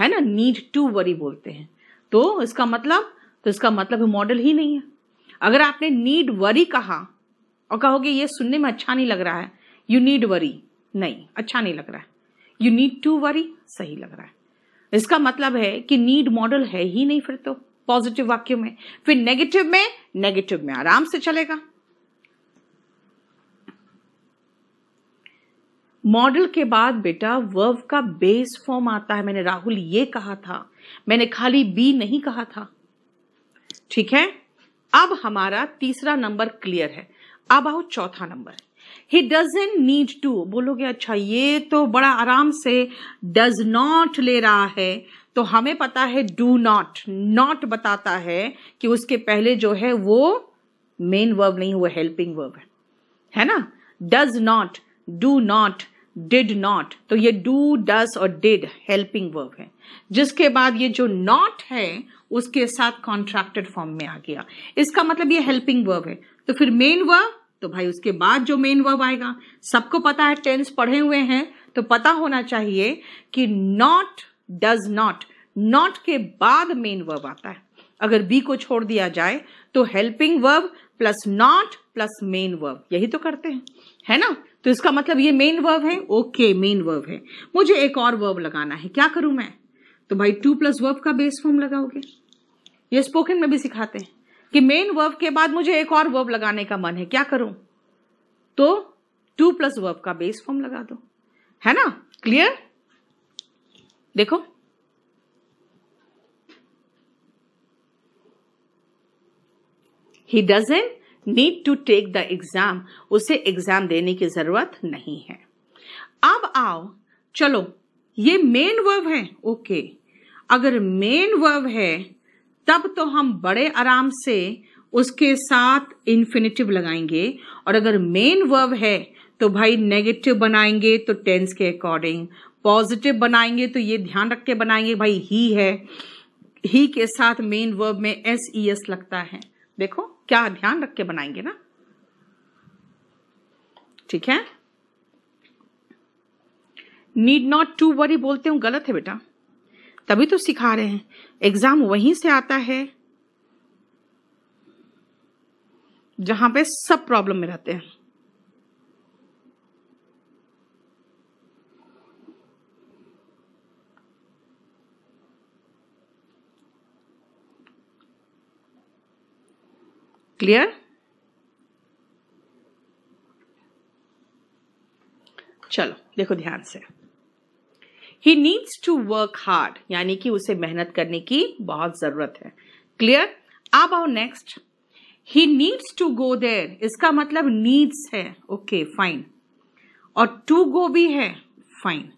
है ना नीड टू वरी बोलते हैं तो इसका मतलब तो इसका मतलब मॉडल ही नहीं है अगर आपने नीड वरी कहा और कहोगे ये सुनने में अच्छा नहीं लग रहा है यू नीड वरी नहीं अच्छा नहीं लग रहा है यू नीड टू वरी सही लग रहा है इसका मतलब है कि नीड मॉडल है ही नहीं फिर तो पॉजिटिव वाक्य में फिर नेगेटिव में नेगेटिव में आराम से चलेगा मॉडल के बाद बेटा वर्व का बेस फॉर्म आता है मैंने राहुल ये कहा था मैंने खाली बी नहीं कहा था ठीक है अब हमारा तीसरा नंबर क्लियर है अब आओ चौथा नंबर ही इन नीड टू बोलोगे अच्छा ये तो बड़ा आराम से डज नॉट ले रहा है तो हमें पता है डू नॉट नॉट बताता है कि उसके पहले जो है वो मेन वर्ब नहीं हुआ हेल्पिंग वर्ब है है ना does not do not did not तो ये डू डस और डिड हेल्पिंग वर्ब है जिसके बाद ये जो नॉट है उसके साथ कॉन्ट्रैक्टेड फॉर्म में आ गया इसका मतलब ये हेल्पिंग वर्ब है तो फिर मेन वर्ब तो भाई उसके बाद जो मेन वर्ब आएगा सबको पता है टेंस पढ़े हुए हैं तो पता होना चाहिए कि नॉट डज नॉट नॉट के बाद मेन वर्ब आता है अगर बी को छोड़ दिया जाए तो helping verb plus not plus main verb यही तो करते हैं है ना तो इसका मतलब ये मेन वर्ब है ओके मेन वर्ब है मुझे एक और वर्ब लगाना है क्या करूं मैं तो भाई टू प्लस वर्ब का बेस फॉर्म लगाओगे ये स्पोकन में भी सिखाते हैं कि मेन वर्ब के बाद मुझे एक और वर्ब लगाने का मन है क्या करूं तो टू प्लस वर्ब का बेस फॉर्म लगा दो है ना क्लियर देखो he doesn't need to take the exam उसे एग्जाम देने की जरूरत नहीं है अब आओ चलो ये मेन वर्ब है ओके okay. अगर मेन वर्ब है तब तो हम बड़े आराम से उसके साथ इन्फिनेटिव लगाएंगे और अगर मेन वर्ब है तो भाई नेगेटिव बनाएंगे तो टेंस के अकॉर्डिंग पॉजिटिव बनाएंगे तो ये ध्यान रख के बनाएंगे भाई ही है ही के साथ मेन वर्ब में एस ई एस लगता है देखो क्या ध्यान रख के बनाएंगे ना ठीक है नीड नॉट टू वरी बोलते हूं गलत है बेटा तभी तो सिखा रहे हैं एग्जाम वहीं से आता है जहां पे सब प्रॉब्लम में रहते हैं क्लियर चलो देखो ध्यान से he needs to work hard यानी कि उसे मेहनत करने की बहुत जरूरत है क्लियर अब आओ next he needs to go there इसका मतलब नीड्स है ओके okay, फाइन और टू गो भी है फाइन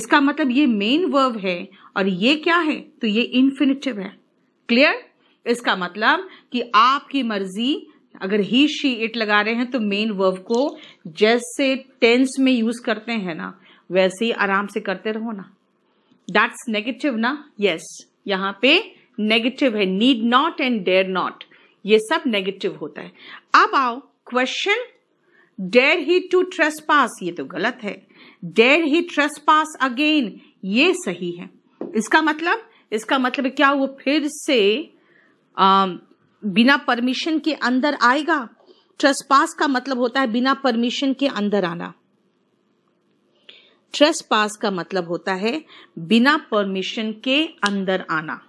इसका मतलब ये मेन वर्ब है और ये क्या है तो ये इन्फिनेटिव है क्लियर इसका मतलब कि आपकी मर्जी अगर ही शी इट लगा रहे हैं तो मेन वर्ब को जैसे टेंस में यूज करते हैं ना वैसे ही आराम से करते रहो ना दैट्स नेगेटिव ना यस यहां पे नेगेटिव है need not and dare not ये सब नेगेटिव होता है अब आओ question dare he to trespass ये तो गलत है dare he trespass again ये सही है इसका मतलब इसका मतलब क्या वो फिर से Um, बिना परमिशन के अंदर आएगा ट्रस्ट पास का मतलब होता है बिना परमिशन के अंदर आना ट्रस्ट पास का मतलब होता है बिना परमिशन के अंदर आना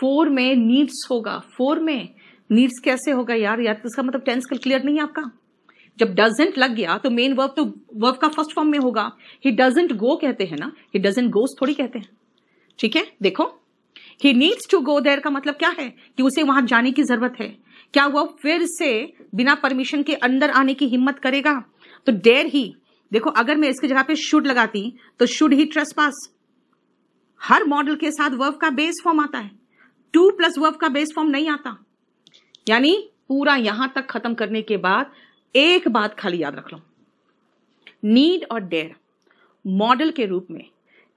फोर में नीड्स होगा फोर में नीड्स कैसे होगा यार यार इसका मतलब टेंस कल क्लियर नहीं है आपका जब डजेंट लग गया तो मेन वर्ब तो वर्ब का फर्स्ट फॉर्म में होगा ही डजेंट गो कहते हैं ना ही डजेंट गोस थोड़ी कहते हैं ठीक है देखो he needs to go there का मतलब क्या है कि उसे वहां जाने की जरूरत है क्या वह फिर से बिना परमिशन के अंदर आने की हिम्मत करेगा तो डेयर ही देखो अगर मैं इसकी जगह पे शुड लगाती तो शुड ही ट्रस्ट पास हर मॉडल के साथ वर्व का बेस फॉर्म आता है टू प्लस वर्व का बेस फॉर्म नहीं आता यानी पूरा यहां तक खत्म करने के बाद एक बात खाली याद रख लो नीड और डेयर मॉडल के रूप में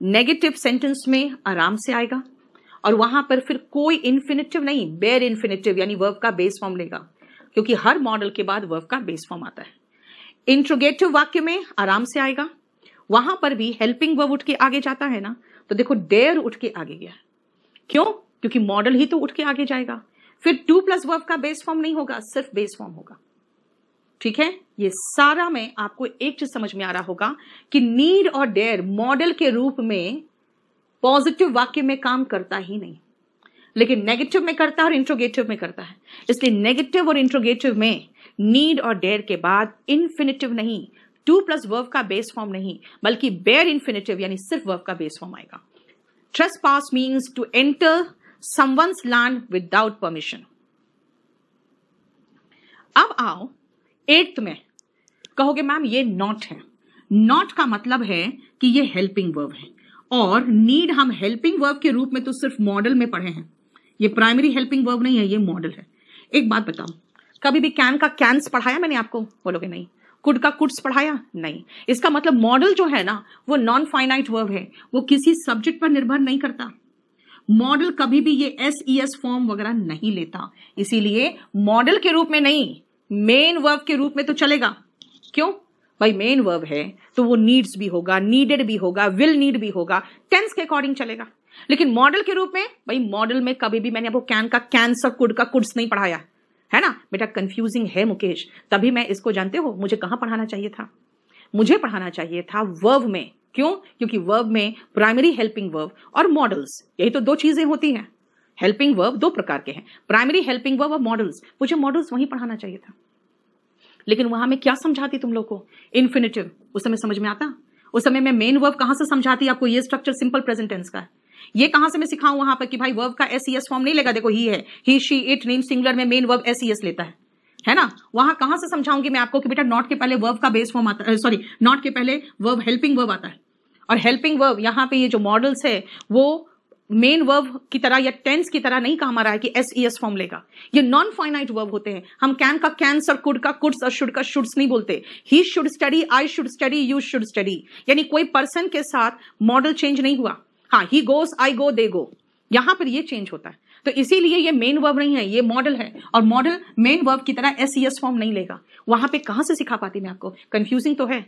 नेगेटिव सेंटेंस में आराम से आएगा और वहां पर फिर कोई इन्फिनेटिव नहीं बेर इन्फिनेटिव यानी वर्ब का बेस फॉर्म लेगा क्योंकि हर मॉडल के बाद वर्ब का बेस फॉर्म आता है इंट्रोगेटिव वाक्य में आराम से आएगा वहां पर भी हेल्पिंग वर्ब उठ के आगे जाता है ना तो देखो डेयर उठ के आगे गया क्यों क्योंकि मॉडल ही तो उठ के आगे जाएगा फिर टू प्लस वर्ब का बेस फॉर्म नहीं होगा सिर्फ बेस फॉर्म होगा ठीक है ये सारा में आपको एक चीज समझ में आ रहा होगा कि नीड और डेयर मॉडल के रूप में पॉजिटिव वाक्य में काम करता ही नहीं लेकिन नेगेटिव में करता है और इंट्रोगेटिव में करता है इसलिए नेगेटिव और इंट्रोगेटिव में नीड और डेयर के बाद इन्फिनेटिव नहीं टू प्लस वर्व का बेस फॉर्म नहीं बल्कि बेयर इन्फिनेटिव यानी सिर्फ वर्व का बेस फॉर्म आएगा trespass means to enter someone's land without permission अब आओ एट्थ में कहोगे मैम ये नॉट है नॉट का मतलब है कि ये हेल्पिंग वर्ब है और नीड हम हेल्पिंग वर्ब के रूप में तो सिर्फ मॉडल में पढ़े हैं ये प्राइमरी हेल्पिंग वर्ब नहीं है ये मॉडल है एक बात बताओ कभी भी कैन का कैंस पढ़ाया मैंने आपको बोलोगे नहीं कुड का कुड्स पढ़ाया नहीं इसका मतलब मॉडल जो है ना वो नॉन फाइनाइट वर्ब है वो किसी सब्जेक्ट पर निर्भर नहीं करता मॉडल कभी भी ये एस ई एस फॉर्म वगैरह नहीं लेता इसीलिए मॉडल के रूप में नहीं मेन वर्ब के रूप में तो चलेगा क्यों भाई मेन वर्ब है तो वो नीड्स भी होगा नीडेड भी होगा विल नीड भी होगा टेंस के अकॉर्डिंग चलेगा लेकिन मॉडल के रूप में भाई मॉडल में कभी भी मैंने आपको कैन का कैंसर कुड का कुड्स नहीं पढ़ाया है ना बेटा कंफ्यूजिंग है मुकेश तभी मैं इसको जानते हो मुझे कहाँ पढ़ाना चाहिए था मुझे पढ़ाना चाहिए था वर्व में क्यों क्योंकि वर्ब में प्राइमरी हेल्पिंग वर्ब और मॉडल्स यही तो दो चीजें होती हैं हेल्पिंग वर्ब दो प्रकार के हैं प्राइमरी हेल्पिंग वर्ब और मॉडल्स मुझे मॉडल्स वहीं पढ़ाना चाहिए था लेकिन वहां मैं क्या समझाती तुम लोग को इन्फिनेटिव उस समय समझ में आता उस समय मैं मेन वर्ब कहां से समझाती आपको ये स्ट्रक्चर सिंपल प्रेजेंट टेंस का है ये कहां से मैं सिखाऊं वहां पर कि भाई वर्ब का एस एस फॉर्म नहीं लेगा देखो ही है he she it name singular में मेन वर्ब एस एस लेता है है ना वहां कहां से समझाऊंगी मैं आपको कि बेटा नॉट के पहले वर्ब का बेस फॉर्म आता है सॉरी नॉट के पहले वर्ब हेल्पिंग वर्ब आता है और हेल्पिंग वर्ब यहां पे ये जो मॉडल्स है वो मेन वर्ब की तरह या टेंस की तरह नहीं काम आ रहा है कि एस ई एस फॉर्म लेगा ये नॉन फाइनाइट वर्ब होते हैं हम कैन का कैंस और कुड का कुड्स और शुड का शुड्स नहीं बोलते he should study I should study you should study यानी कोई पर्सन के साथ मॉडल चेंज नहीं हुआ हाँ ही गोस आई गो दे गो यहां पर ये चेंज होता है तो इसीलिए ये मेन वर्ब नहीं है ये मॉडल है और मॉडल मेन वर्ब की तरह एस ई एस फॉर्म नहीं लेगा वहां पे कहां से सिखा पाती मैं आपको कंफ्यूजिंग तो है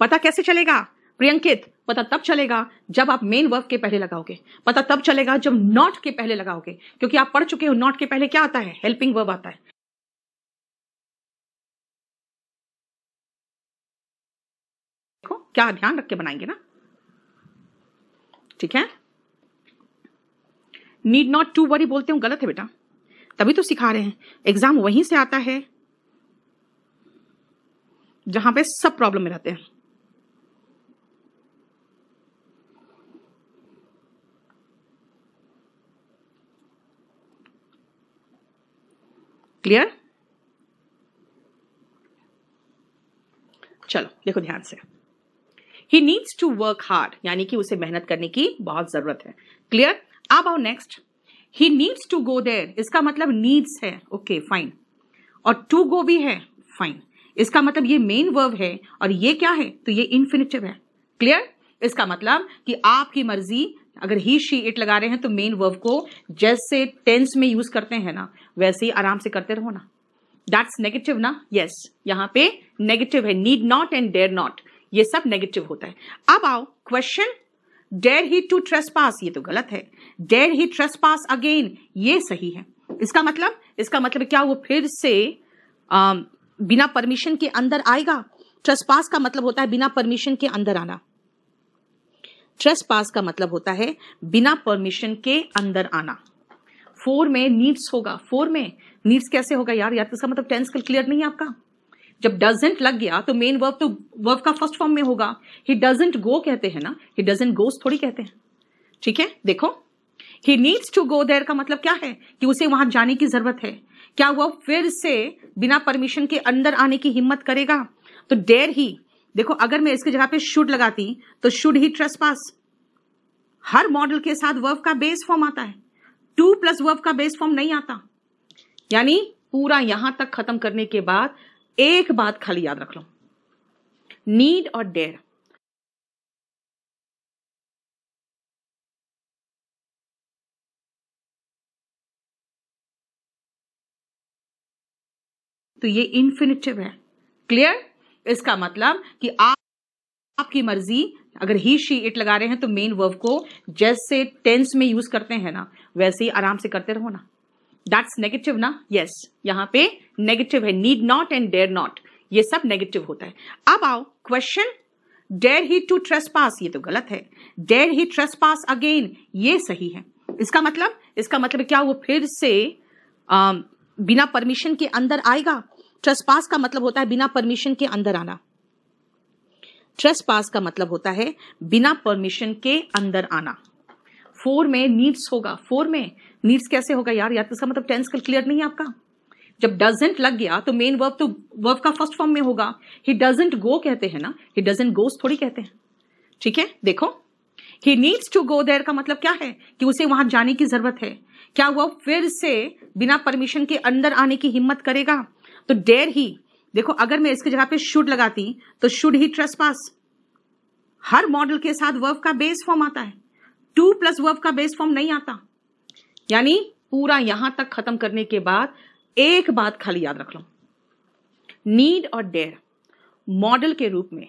पता कैसे चलेगा प्रियंकित पता तब चलेगा जब आप मेन वर्क के पहले लगाओगे पता तब चलेगा जब नॉट के पहले लगाओगे क्योंकि आप पढ़ चुके हो नॉट के पहले क्या आता है हेल्पिंग वर्ब आता है देखो क्या ध्यान रख के बनाएंगे ना ठीक है नीड नॉट टू वरी बोलते हूं गलत है बेटा तभी तो सिखा रहे हैं एग्जाम वहीं से आता है जहां पे सब प्रॉब्लम में रहते हैं क्लियर चलो देखो ध्यान से he needs to work hard यानी कि उसे मेहनत करने की बहुत जरूरत है क्लियर अब आओ next he needs to go there इसका मतलब नीड्स है ओके okay, फाइन और टू गो भी है फाइन इसका मतलब ये मेन वर्ब है और ये क्या है तो ये इन्फिनेटिव है क्लियर इसका मतलब कि आपकी मर्जी अगर ही शी इट लगा रहे हैं तो मेन वर्ब को जैसे टेंस में यूज करते हैं ना वैसे ही आराम से करते रहो ना दैट्स नेगेटिव ना यस yes. यहाँ पे नेगेटिव है need not and dare not ये सब नेगेटिव होता है अब आओ question dare he to trespass ये तो गलत है dare he trespass again ये सही है इसका मतलब इसका मतलब क्या वो फिर से आ, बिना परमिशन के अंदर आएगा ट्रस्ट पास का मतलब होता है बिना परमिशन के अंदर आना ट्रस्ट पास का मतलब होता है बिना परमिशन के अंदर आना फोर में नीड्स होगा फोर में नीड्स कैसे होगा यार यार इसका मतलब टेंस कल क्लियर नहीं है आपका जब डजेंट लग गया तो मेन वर्ब तो वर्ब का फर्स्ट फॉर्म में होगा ही डजेंट गो कहते हैं ना ही डजेंट गोस थोड़ी कहते हैं ठीक है देखो ही नीड्स टू गो देर का मतलब क्या है कि उसे वहां जाने की जरूरत है क्या वह फिर से बिना परमिशन के अंदर आने की हिम्मत करेगा तो डेर ही देखो अगर मैं इसकी जगह पे शुड लगाती तो शुड ही ट्रस्ट हर मॉडल के साथ वर्ब का बेस फॉर्म आता है टू प्लस वर्ब का बेस फॉर्म नहीं आता यानी पूरा यहां तक खत्म करने के बाद एक बात खाली याद रख लो नीड और डेयर तो ये इन्फिनिटिव है क्लियर इसका मतलब कि आप आपकी मर्जी अगर ही शी इट लगा रहे हैं तो मेन वर्ब को जैसे टेंस में यूज करते हैं ना वैसे ही आराम से करते रहो ना दैट्स नेगेटिव ना यस yes. यहाँ पे नेगेटिव है need not and dare not ये सब नेगेटिव होता है अब आओ question dare he to trespass ये तो गलत है dare he trespass again ये सही है इसका मतलब इसका मतलब क्या वो फिर से आ, बिना परमिशन के अंदर आएगा ट्रस्ट पास का मतलब होता है बिना परमिशन के अंदर आना ट्रेस पास का मतलब होता है बिना परमिशन के अंदर आना फोर में नीड्स होगा फोर में नीड्स कैसे होगा यार यार तो इसका मतलब टेंस कल क्लियर नहीं है आपका जब डजेंट लग गया तो मेन वर्ब तो वर्ब का फर्स्ट फॉर्म में होगा ही डजेंट गो कहते हैं ना ही डजेंट गोस थोड़ी कहते हैं ठीक है देखो ही नीड्स टू गो देर का मतलब क्या है कि उसे वहां जाने की जरूरत है क्या वह फिर से बिना परमिशन के अंदर आने की हिम्मत करेगा तो डेर ही देखो अगर मैं इसकी जगह पे शुड लगाती तो शुड ही ट्रस्ट पास हर मॉडल के साथ वर्व का बेस फॉर्म आता है टू प्लस वर्व का बेस फॉर्म नहीं आता यानी पूरा यहां तक खत्म करने के बाद एक बात खाली याद रख लो नीड और डेयर मॉडल के रूप में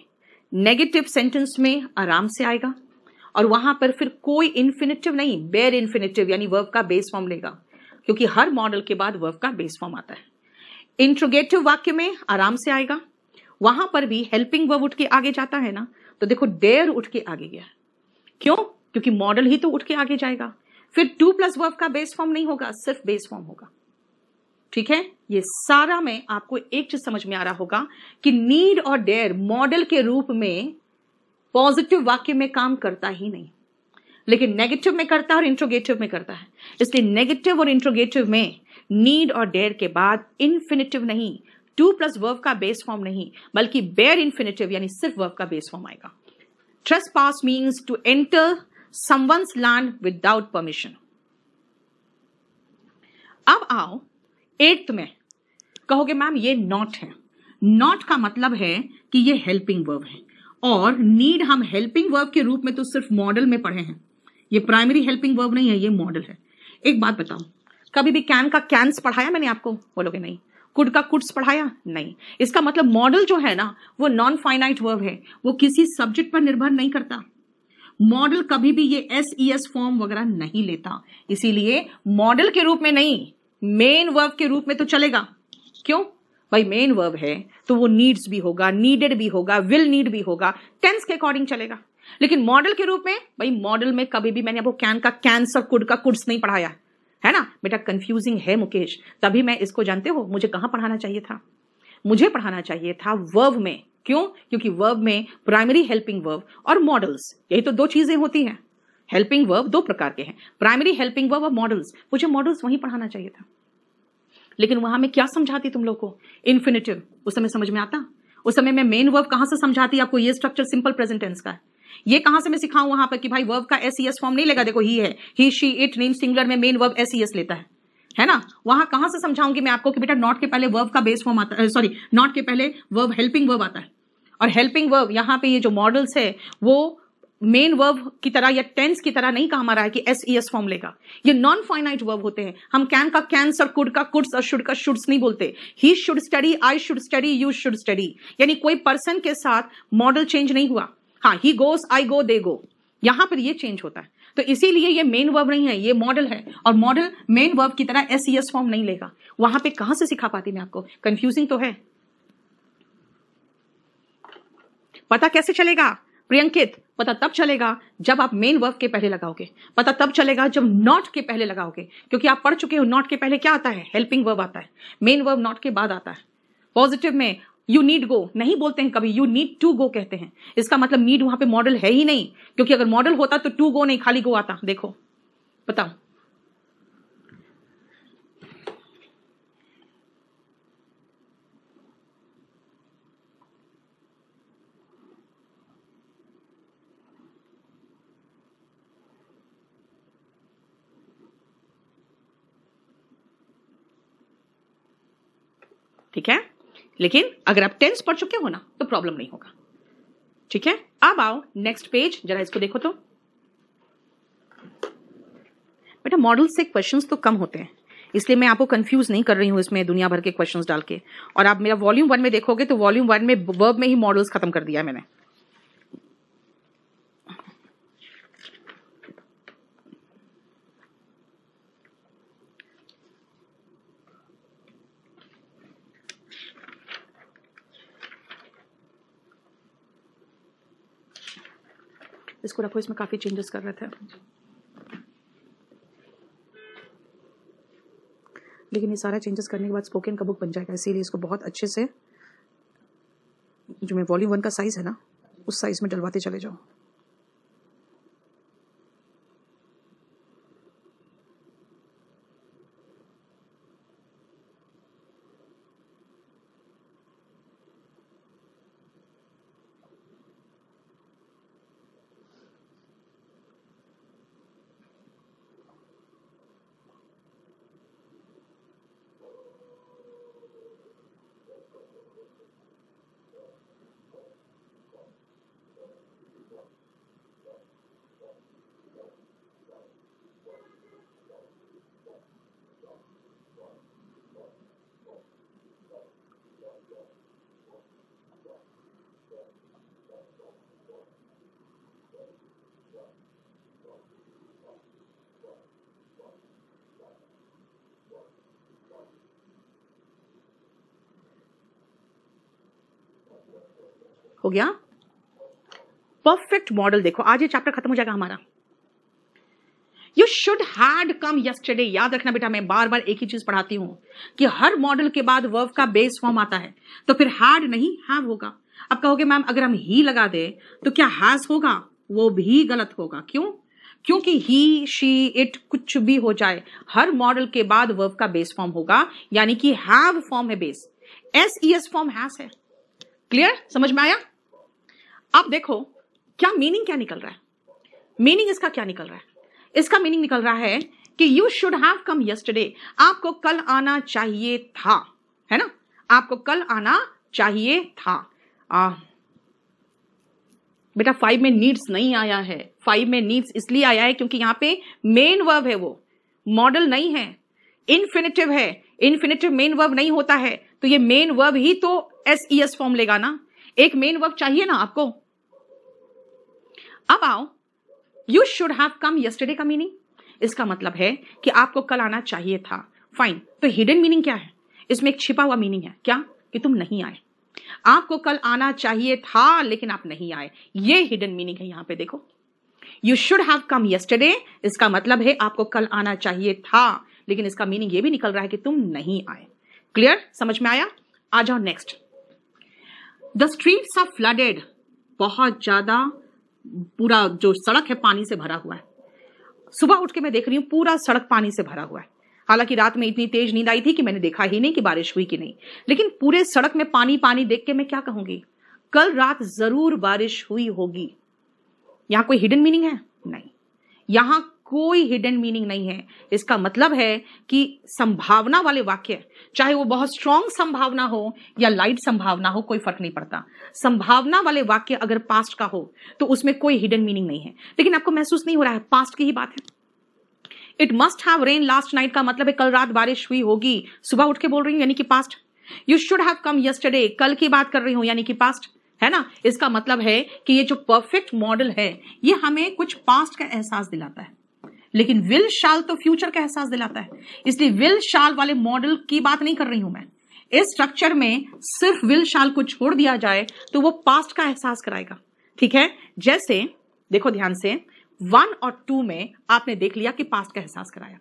नेगेटिव सेंटेंस में आराम से आएगा और वहां पर फिर कोई इन्फिनेटिव नहीं बेर इन्फिनेटिव यानी वर्व का बेस फॉर्म लेगा क्योंकि हर मॉडल के बाद वर्व का बेस फॉर्म आता है इंट्रोगेटिव वाक्य में आराम से आएगा वहां पर भी हेल्पिंग वर्ब उठ के आगे जाता है ना तो देखो डेयर उठ के आगे गया क्यों क्योंकि मॉडल ही तो उठ के आगे जाएगा फिर टू प्लस वर्ब का बेस फॉर्म नहीं होगा सिर्फ बेस फॉर्म होगा ठीक है ये सारा में आपको एक चीज समझ में आ रहा होगा कि नीड और डेयर मॉडल के रूप में पॉजिटिव वाक्य में काम करता ही नहीं लेकिन नेगेटिव में करता है और इंट्रोगेटिव में करता है इसलिए नेगेटिव और इंट्रोगेटिव में नीड और डेयर के बाद इन्फिनेटिव नहीं टू प्लस वर्व का बेस फॉर्म नहीं बल्कि बेयर इन्फिनेटिव यानी सिर्फ वर्व का बेस फॉर्म आएगा trespass means to enter someone's land without permission अब आओ एट्थ में कहोगे मैम ये नॉट है नॉट का मतलब है कि ये हेल्पिंग वर्ब है और नीड हम हेल्पिंग वर्ब के रूप में तो सिर्फ मॉडल में पढ़े हैं ये प्राइमरी हेल्पिंग वर्ब नहीं है ये मॉडल है एक बात बताओ कभी भी कैन का कैंस पढ़ाया मैंने आपको बोलोगे नहीं कुड का कुड्स पढ़ाया नहीं इसका मतलब मॉडल जो है ना वो नॉन फाइनाइट वर्ब है वो किसी सब्जेक्ट पर निर्भर नहीं करता मॉडल कभी भी ये एस ई एस फॉर्म वगैरह नहीं लेता इसीलिए मॉडल के रूप में नहीं मेन वर्ब के रूप में तो चलेगा क्यों भाई मेन वर्ब है तो वो नीड्स भी होगा नीडेड भी होगा विल नीड भी होगा टेंस के अकॉर्डिंग चलेगा लेकिन मॉडल के रूप में भाई मॉडल में कभी भी मैंने आपको कैन का कैंस और कुड का कुड्स नहीं पढ़ाया है ना बेटा कंफ्यूजिंग है मुकेश तभी मैं इसको जानते हो मुझे कहाँ पढ़ाना चाहिए था मुझे पढ़ाना चाहिए था वर्व में क्यों क्योंकि वर्व में प्राइमरी हेल्पिंग वर्व और मॉडल्स यही तो दो चीजें होती हैं हेल्पिंग वर्व दो प्रकार के हैं प्राइमरी हेल्पिंग वर्व और मॉडल्स मुझे मॉडल्स वहीं पढ़ाना चाहिए था लेकिन वहां मैं क्या समझाती तुम लोग को इन्फिनेटिव उस समय समझ में आता उस समय मैं मेन वर्व कहां से समझाती आपको ये स्ट्रक्चर सिंपल प्रेजेंटेंस का है ये कहां से मैं सिखाऊं वहां पर कि भाई वर्ब का एसईएस फॉर्म e नहीं लेगा देखो ही है he she it name singular में मेन वर्ब एसईएस लेता है है ना वहां कहां से समझाऊंगी मैं आपको कि बेटा नॉट के पहले वर्ब का बेस फॉर्म आता है सॉरी नॉट के पहले वर्ब हेल्पिंग वर्ब आता है और हेल्पिंग वर्ब यहां पे ये जो मॉडल्स है वो मेन वर्ब की तरह या टेंस की तरह नहीं कहा आ रहा है कि एस ई एस फॉर्म लेगा ये नॉन फाइनाइट वर्ब होते हैं हम कैन का कैंस और कुड का कुड्स और शुड का शुड्स नहीं बोलते he should study I should study you should study यानी कोई पर्सन के साथ मॉडल चेंज नहीं हुआ हाँ ही गोस आई गो दे गो यहां पर ये चेंज होता है तो इसीलिए ये मेन वर्ब नहीं है ये मॉडल है और मॉडल मेन वर्ब की तरह एस एस फॉर्म नहीं लेगा वहां पे कहां से सिखा पाती मैं आपको कंफ्यूजिंग तो है पता कैसे चलेगा प्रियंकित पता तब चलेगा जब आप मेन वर्ब के पहले लगाओगे पता तब चलेगा जब नॉट के पहले लगाओगे क्योंकि आप पढ़ चुके हो नॉट के पहले क्या आता है हेल्पिंग वर्ब आता है मेन वर्ब नॉट के बाद आता है पॉजिटिव में यू नीड गो नहीं बोलते हैं कभी यू नीड टू गो कहते हैं इसका मतलब नीड वहां पे मॉडल है ही नहीं क्योंकि अगर मॉडल होता तो टू गो नहीं खाली गो आता देखो बताओ लेकिन अगर आप टेंस पढ़ चुके हो ना तो प्रॉब्लम नहीं होगा ठीक है अब आओ नेक्स्ट पेज जरा इसको देखो तो बेटा मॉडल से क्वेश्चंस तो कम होते हैं इसलिए मैं आपको कंफ्यूज नहीं कर रही हूं इसमें दुनिया भर के क्वेश्चंस डाल के और आप मेरा वॉल्यूम वन में देखोगे तो वॉल्यूम वन में वर्ब में ही मॉडल्स खत्म कर दिया मैंने इसको रखो इसमें काफ़ी चेंजेस कर रहे थे लेकिन ये सारा चेंजेस करने के बाद स्पोकन का बुक बन जाएगा इसीलिए इसको बहुत अच्छे से जो मैं वॉल्यूम वन का साइज़ है ना उस साइज़ में डलवाते चले जाओ हो गया परफेक्ट मॉडल देखो आज ये चैप्टर खत्म हो जाएगा हमारा you should had come yesterday याद रखना बेटा मैं बार बार एक ही चीज पढ़ाती हूं कि हर मॉडल के बाद वर्व का बेस फॉर्म आता है तो फिर हैड नहीं हैव होगा अब कहोगे मैम अगर हम ही लगा दे तो क्या हैज होगा वो भी गलत होगा क्यों क्योंकि ही शी इट कुछ भी हो जाए हर मॉडल के बाद वर्व का बेस फॉर्म होगा यानी कि हैव फॉर्म है base S E S form has है क्लियर समझ में आया अब देखो क्या मीनिंग क्या निकल रहा है मीनिंग इसका क्या निकल रहा है इसका मीनिंग निकल रहा है कि you should have come yesterday आपको कल आना चाहिए था है ना आपको कल आना चाहिए था आ, बेटा फाइव में नीड्स नहीं आया है फाइव में नीड्स इसलिए आया है क्योंकि यहां पे मेन वर्ब है वो मॉडल नहीं है इन्फिनेटिव है इन्फिनेटिव मेन वर्ब नहीं होता है तो ये मेन वर्ब ही तो एस ई एस फॉर्म लेगा ना एक मेन वर्क चाहिए ना आपको अब आओ you should have come yesterday का मीनिंग इसका मतलब है कि आपको कल आना चाहिए था फाइन तो हिडन मीनिंग क्या है इसमें एक छिपा हुआ मीनिंग है क्या कि तुम नहीं आए आपको कल आना चाहिए था लेकिन आप नहीं आए ये हिडन मीनिंग है यहां पे देखो you should have come yesterday इसका मतलब है आपको कल आना चाहिए था लेकिन इसका मीनिंग ये भी निकल रहा है कि तुम नहीं आए क्लियर समझ में आया आ जाओ next the streets are flooded बहुत ज्यादा पूरा जो सड़क है पानी से भरा हुआ है सुबह उठ के मैं देख रही हूँ पूरा सड़क पानी से भरा हुआ है हालांकि रात में इतनी तेज नींद आई थी कि मैंने देखा ही नहीं कि बारिश हुई कि नहीं लेकिन पूरे सड़क में पानी पानी देख के मैं क्या कहूंगी कल रात जरूर बारिश हुई होगी यहां कोई हिडन मीनिंग है नहीं यहां कोई हिडन मीनिंग नहीं है इसका मतलब है कि संभावना वाले वाक्य चाहे वो बहुत स्ट्रांग संभावना हो या लाइट संभावना हो कोई फर्क नहीं पड़ता संभावना वाले वाक्य अगर पास्ट का हो तो उसमें कोई हिडन मीनिंग नहीं है लेकिन आपको महसूस नहीं हो रहा है पास्ट की ही बात है it must have rain last night का मतलब है कल रात बारिश हुई होगी सुबह उठ के बोल रही हूँ यानी कि past you should have come yesterday कल की बात कर रही हूँ यानी कि पास्ट है ना इसका मतलब है कि ये जो परफेक्ट मॉडल है ये हमें कुछ पास्ट का एहसास दिलाता है लेकिन विल शाल तो फ्यूचर का एहसास दिलाता है इसलिए विल शाल वाले मॉडल की बात नहीं कर रही हूं मैं इस स्ट्रक्चर में सिर्फ विल शाल को छोड़ दिया जाए तो वो पास्ट का एहसास कराएगा ठीक है जैसे देखो ध्यान से वन और टू में आपने देख लिया कि पास्ट का एहसास कराया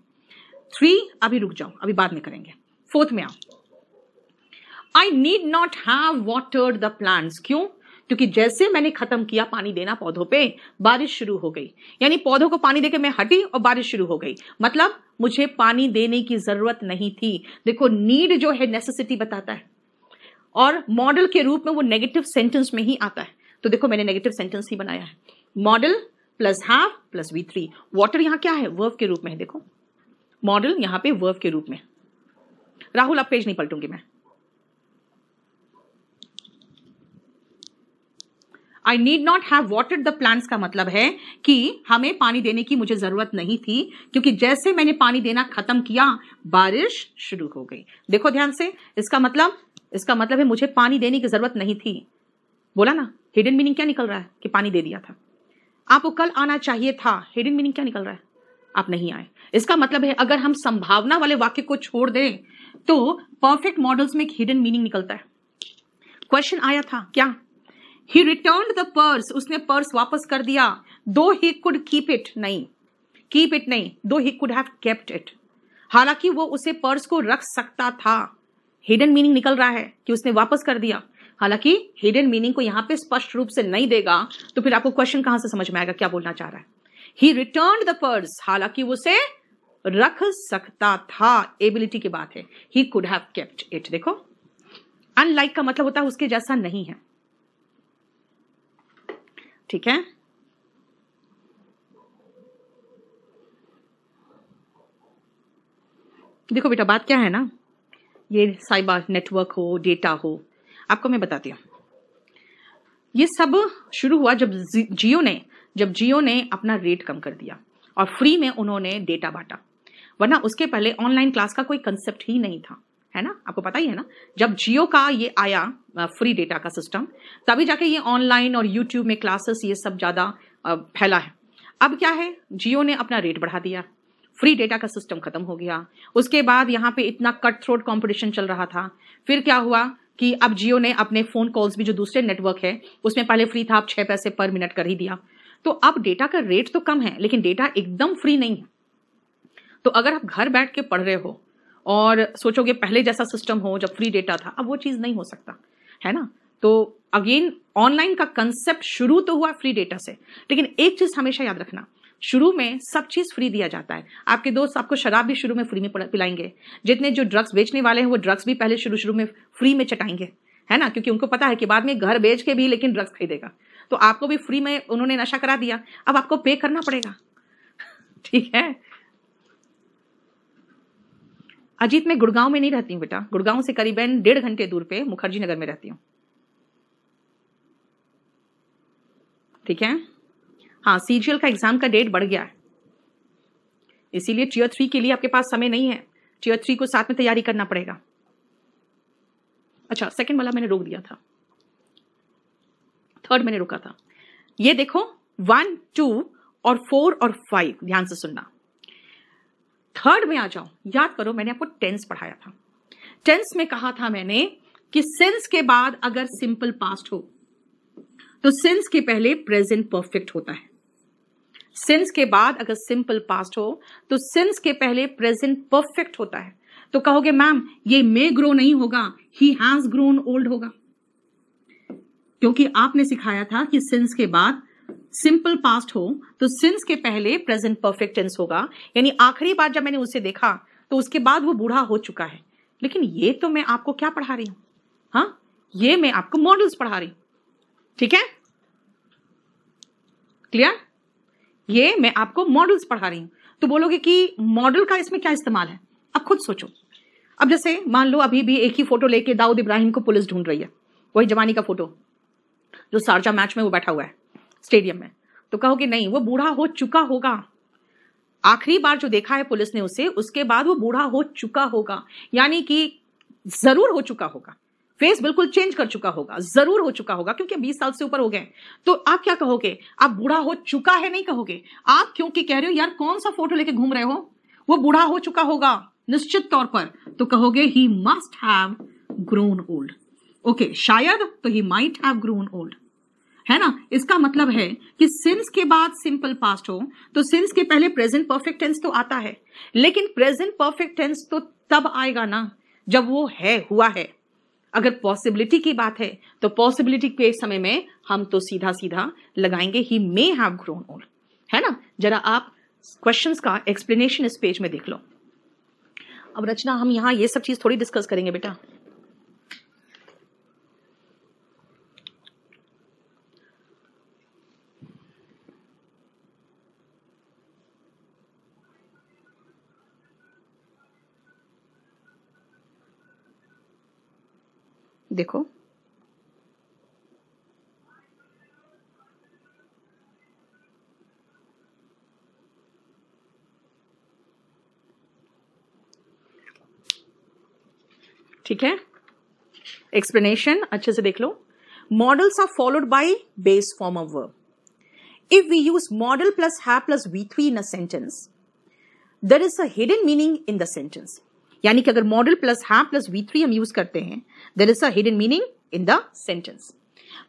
थ्री अभी रुक जाओ अभी बाद में करेंगे फोर्थ में आओ I need not have watered the plants क्यों क्योंकि जैसे मैंने खत्म किया पानी देना पौधों पे बारिश शुरू हो गई यानी पौधों को पानी देकर मैं हटी और बारिश शुरू हो गई मतलब मुझे पानी देने की जरूरत नहीं थी देखो नीड जो है नेसेसिटी बताता है और मॉडल के रूप में वो नेगेटिव सेंटेंस में ही आता है तो देखो मैंने नेगेटिव सेंटेंस ही बनाया है model plus have plus V three water यहां क्या है वर्व के रूप में है देखो मॉडल यहां पे वर्व के रूप में राहुल आप पेज नहीं पलटूंगी मैं I need not have watered the plants का मतलब है कि हमें पानी देने की मुझे ज़रूरत नहीं थी क्योंकि जैसे मैंने पानी देना खत्म किया बारिश शुरू हो गई देखो ध्यान से इसका मतलब इसका मतलब है मुझे पानी देने की ज़रूरत नहीं थी बोला ना हिडन मीनिंग क्या निकल रहा है कि पानी दे दिया था आपको कल आना चाहिए था हिडन मीनिंग क्या निकल रहा है आप नहीं आए इसका मतलब है अगर हम संभावना वाले वाक्य को छोड़ दें तो परफेक्ट मॉडल्स में एक हिडन मीनिंग निकलता है क्वेश्चन आया था क्या ही रिटर्न द पर्स उसने पर्स वापस कर दिया दो ही कुड कीप इट नहीं कीप इट नहीं दो he could have kept it हालांकि वो उसे पर्स को रख सकता था हिडन मीनिंग निकल रहा है कि उसने वापस कर दिया हालांकि हिडन मीनिंग को यहां पे स्पष्ट रूप से नहीं देगा तो फिर आपको क्वेश्चन कहां से समझ में आएगा क्या बोलना चाह रहा है ही रिटर्न द पर्स हालांकि वो उसे रख सकता था एबिलिटी की बात है he could have kept it देखो अनलाइक का मतलब होता है उसके जैसा नहीं है ठीक है देखो बेटा बात क्या है ना ये साइबर नेटवर्क हो डेटा हो आपको मैं बताती हूँ ये सब शुरू हुआ जब जियो ने जब जियो ने अपना रेट कम कर दिया और फ्री में उन्होंने डेटा बांटा वरना उसके पहले ऑनलाइन क्लास का कोई कंसेप्ट ही नहीं था है ना आपको पता ही है ना जब जियो का ये आया फ्री डेटा का सिस्टम तभी जाके ये ऑनलाइन और यूट्यूब में क्लासेस ये सब ज़्यादा फैला है अब क्या है जियो ने अपना रेट बढ़ा दिया फ्री डेटा का सिस्टम खत्म हो गया उसके बाद यहाँ पे इतना कट थ्रोट कॉम्पिटिशन चल रहा था फिर क्या हुआ कि अब जियो ने अपने फ़ोन कॉल्स भी जो दूसरे नेटवर्क है उसमें पहले फ्री था अब छः पैसे पर मिनट कर ही दिया तो अब डेटा का रेट तो कम है लेकिन डेटा एकदम फ्री नहीं है तो अगर आप घर बैठ के पढ़ रहे हो और सोचोगे पहले जैसा सिस्टम हो जब फ्री डेटा था अब वो चीज़ नहीं हो सकता है ना तो अगेन ऑनलाइन का कंसेप्ट शुरू तो हुआ फ्री डेटा से लेकिन एक चीज़ हमेशा याद रखना शुरू में सब चीज़ फ्री दिया जाता है आपके दोस्त आपको शराब भी शुरू में फ्री में पिलाएंगे जितने जो ड्रग्स बेचने वाले हैं वो ड्रग्स भी पहले शुरू शुरू में फ्री में चटाएंगे है ना क्योंकि उनको पता है कि बाद में घर बेच के भी लेकिन ड्रग्स खरीदेगा तो आपको भी फ्री में उन्होंने नशा करा दिया अब आपको पे करना पड़ेगा ठीक है अजीत मैं गुड़गांव में नहीं रहती हूँ बेटा गुड़गांव से करीबन डेढ़ घंटे दूर पे मुखर्जी नगर में रहती हूँ ठीक है हाँ सीजीएल का एग्जाम का डेट बढ़ गया है इसीलिए टीयर थ्री के लिए आपके पास समय नहीं है टीयर थ्री को साथ में तैयारी करना पड़ेगा अच्छा सेकंड वाला मैंने रोक दिया था थर्ड मैंने रोका था ये देखो वन टू और फोर और फाइव ध्यान से सुनना थर्ड में आ जाओ याद करो मैंने आपको टेंस पढ़ाया था टेंस में कहा था मैंने कि सिंस के बाद अगर सिंपल पास्ट हो तो सिंस के पहले प्रेजेंट परफेक्ट होता है सिंस के बाद अगर सिंपल पास्ट हो तो सिंस के पहले प्रेजेंट परफेक्ट होता है तो कहोगे मैम ये मे ग्रो नहीं होगा ही हैज ग्रोन ओल्ड होगा क्योंकि आपने सिखाया था कि सिंस के बाद सिंपल पास्ट हो तो सिंस के पहले प्रेजेंट परफेक्ट टेंस होगा यानी आखिरी बार जब मैंने उसे देखा तो उसके बाद वो बूढ़ा हो चुका है लेकिन ये तो मैं आपको क्या पढ़ा रही हूं हाँ ये मैं आपको मॉडल्स पढ़ा रही ठीक है क्लियर ये मैं आपको मॉडल्स पढ़ा रही हूं तो बोलोगे कि मॉडल का इसमें क्या इस्तेमाल है अब खुद सोचो अब जैसे मान लो अभी भी एक ही फोटो लेके दाऊद इब्राहिम को पुलिस ढूंढ रही है वही जवानी का फोटो जो सारजा मैच में वो बैठा हुआ है स्टेडियम में तो कहो कि नहीं वो बूढ़ा हो चुका होगा आखिरी बार जो देखा है पुलिस ने उसे उसके बाद वो बूढ़ा हो चुका होगा यानी कि जरूर हो चुका होगा फेस बिल्कुल चेंज कर चुका होगा जरूर हो चुका होगा क्योंकि 20 साल से ऊपर हो गए तो आप क्या कहोगे आप बूढ़ा हो चुका है नहीं कहोगे आप क्योंकि कह रहे हो यार कौन सा फोटो लेके घूम रहे हो वो बूढ़ा हो चुका होगा निश्चित तौर पर तो कहोगे he must have grown old okay शायद तो he might have grown old है ना इसका मतलब है कि सिंस के बाद सिंपल पास्ट हो तो सिंस के पहले प्रेजेंट परफेक्ट टेंस तो आता है लेकिन प्रेजेंट परफेक्ट टेंस तो तब आएगा ना जब वो है हुआ है अगर पॉसिबिलिटी की बात है तो पॉसिबिलिटी के समय में हम तो सीधा सीधा लगाएंगे he may have grown old है ना जरा आप क्वेश्चन का एक्सप्लेनेशन इस पेज में देख लो अब रचना हम यहाँ ये सब चीज थोड़ी डिस्कस करेंगे बेटा देखो ठीक है एक्सप्लेनेशन अच्छे से देख लो modals are followed by base form of verb if we use model plus have plus V three in a sentence there is a hidden meaning in the sentence यानी कि अगर model plus have plus V three हम use करते हैं there is a hidden meaning in the sentence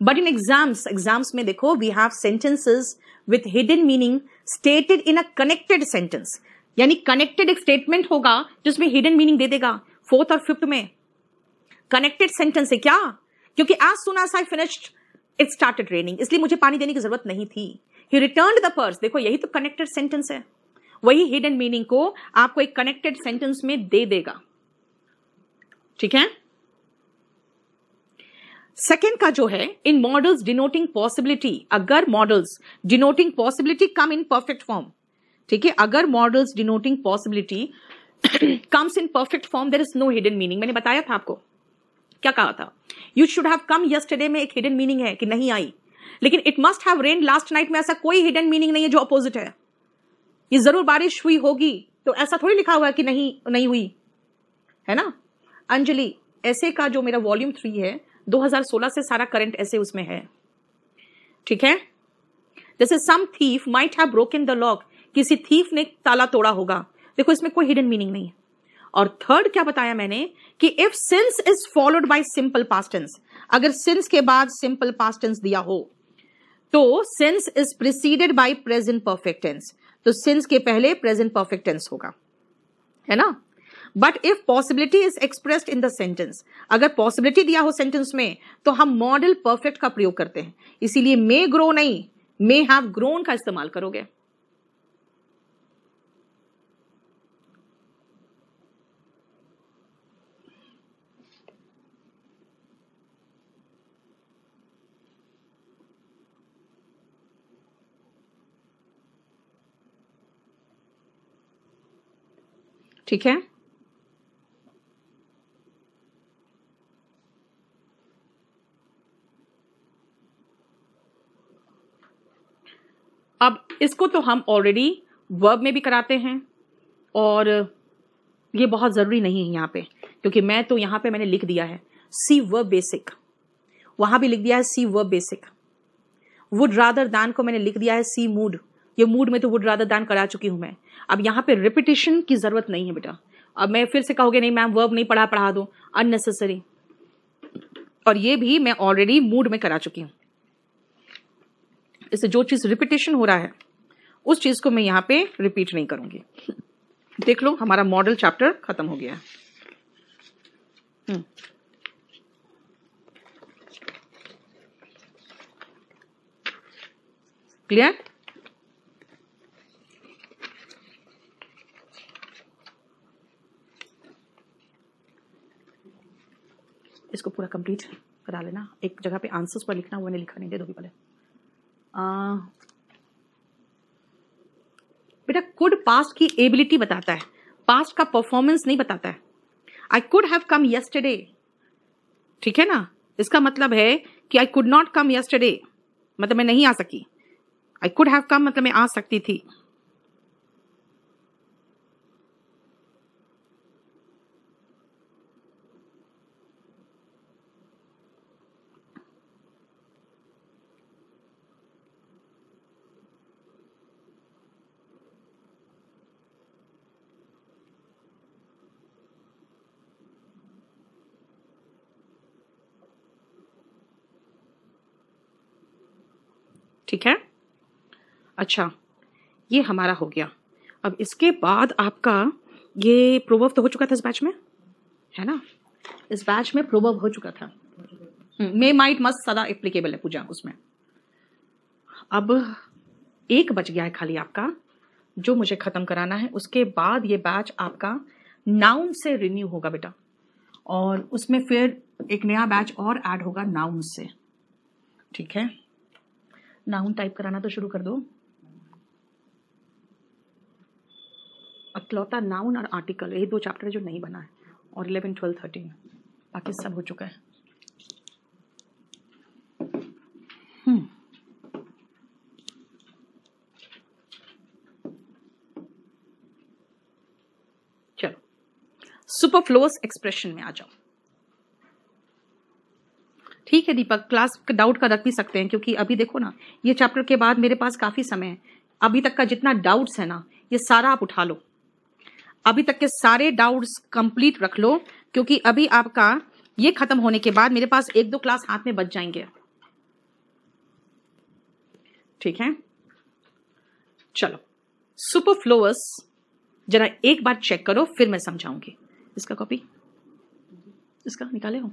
but in exams exams में देखो we have sentences with hidden meaning stated in a connected sentence यानी connected एक statement होगा जिसमें hidden meaning दे देगा फोर्थ और फिफ्थ में कनेक्टेड सेंटेंस है क्या क्योंकि as soon as I finished it started raining इसलिए मुझे पानी देने की जरूरत नहीं थी ही रिटर्न द पर्स देखो यही तो कनेक्टेड सेंटेंस है वही हिडन मीनिंग को आपको एक कनेक्टेड सेंटेंस में दे देगा ठीक है सेकेंड का जो है इन मॉडल्स डिनोटिंग पॉसिबिलिटी अगर modals denoting possibility come in perfect form ठीक है अगर modals denoting possibility comes in perfect form there is no hidden meaning मैंने बताया था आपको क्या कहा था you should have come yesterday में एक हिडन मीनिंग है कि नहीं आई लेकिन it must have rain last night में ऐसा कोई हिडन मीनिंग नहीं है जो अपोजिट है ये जरूर बारिश हुई होगी तो ऐसा थोड़ी लिखा हुआ है कि नहीं नहीं हुई है ना अंजलि ऐसे का जो मेरा वॉल्यूम थ्री है 2016 से सारा करंट ऐसे उसमें है ठीक है जैसे some thief might have broken the lock किसी थीफ ने ताला तोड़ा होगा देखो इसमें कोई हिडन मीनिंग नहीं है और थर्ड क्या बताया मैंने कि if since is followed by simple past tense अगर सिंस के बाद सिंपल पास्टेंस दिया हो तो since is preceded by present perfect tense तो सिंस के पहले प्रेजेंट परफेक्ट टेंस होगा है ना but if possibility is expressed in the sentence अगर पॉसिबिलिटी दिया हो सेंटेंस में तो हम मॉडल परफेक्ट का प्रयोग करते हैं इसीलिए मे ग्रो नहीं मे हैव ग्रोन का इस्तेमाल करोगे ठीक है अब इसको तो हम ऑलरेडी वर्ब में भी कराते हैं और ये बहुत ज़रूरी नहीं है यहां पे क्योंकि मैं तो यहां पे मैंने लिख दिया है सी वर्ब बेसिक वहां भी लिख दिया है see verb basic would rather than को मैंने लिख दिया है सी मूड ये मूड में तो वुड रादर दैन करा चुकी हूँ मैं अब यहाँ पे रिपीटेशन की ज़रूरत नहीं है बेटा अब मैं फिर से कहोगे नहीं मैम वर्ब नहीं पढ़ा पढ़ा दो अननेसेसरी और ये भी मैं ऑलरेडी मूड में करा चुकी हूँ इससे जो चीज़ रिपीटेशन हो रहा है उस चीज़ को मैं यहाँ पे रिपीट नहीं करूंगी देख लो हमारा मॉडल चैप्टर ख़त्म हो गया क्लियर हम्म। क्लियर इसको पूरा कंप्लीट करा लेना एक जगह पे आंसर्स पर लिखना वो मैंने लिखा नहीं दे भी पहले बेटा कुड पास्ट की एबिलिटी बताता है पास्ट का परफॉर्मेंस नहीं बताता है I could have come yesterday ठीक है ना इसका मतलब है कि I could not come yesterday मतलब मैं नहीं आ सकी आई कुड हैव कम मतलब मैं आ सकती थी ठीक है अच्छा ये हमारा हो गया अब इसके बाद आपका ये प्रोवर्व तो हो चुका था इस बैच में है ना इस बैच में प्रोवर्व हो चुका था मे माइट मस्ट सदा एप्लीकेबल है पूजा उसमें अब एक बच गया है खाली आपका जो मुझे ख़त्म कराना है उसके बाद ये बैच आपका नाउन से रिन्यू होगा बेटा और उसमें फिर एक नया बैच और ऐड होगा नाउन से ठीक है नाउन टाइप कराना तो शुरू कर दो अकलौता नाउन और आर्टिकल ये दो चैप्टर जो नहीं बना है और इलेवन ट्वेल्व थर्टीन बाकी सब हो चुका है हम्म। चलो फ्लोस एक्सप्रेशन में आ जाओ ठीक है दीपक क्लास डाउट का रख भी सकते हैं क्योंकि अभी देखो ना ये चैप्टर के बाद मेरे पास काफ़ी समय है अभी तक का जितना डाउट्स है ना ये सारा आप उठा लो अभी तक के सारे डाउट्स कंप्लीट रख लो क्योंकि अभी आपका ये खत्म होने के बाद मेरे पास एक दो क्लास हाथ में बच जाएंगे ठीक है चलो सुपर फ्लोअर्स जरा एक बार चेक करो फिर मैं समझाऊंगी इसका कॉपी इसका निकाले हो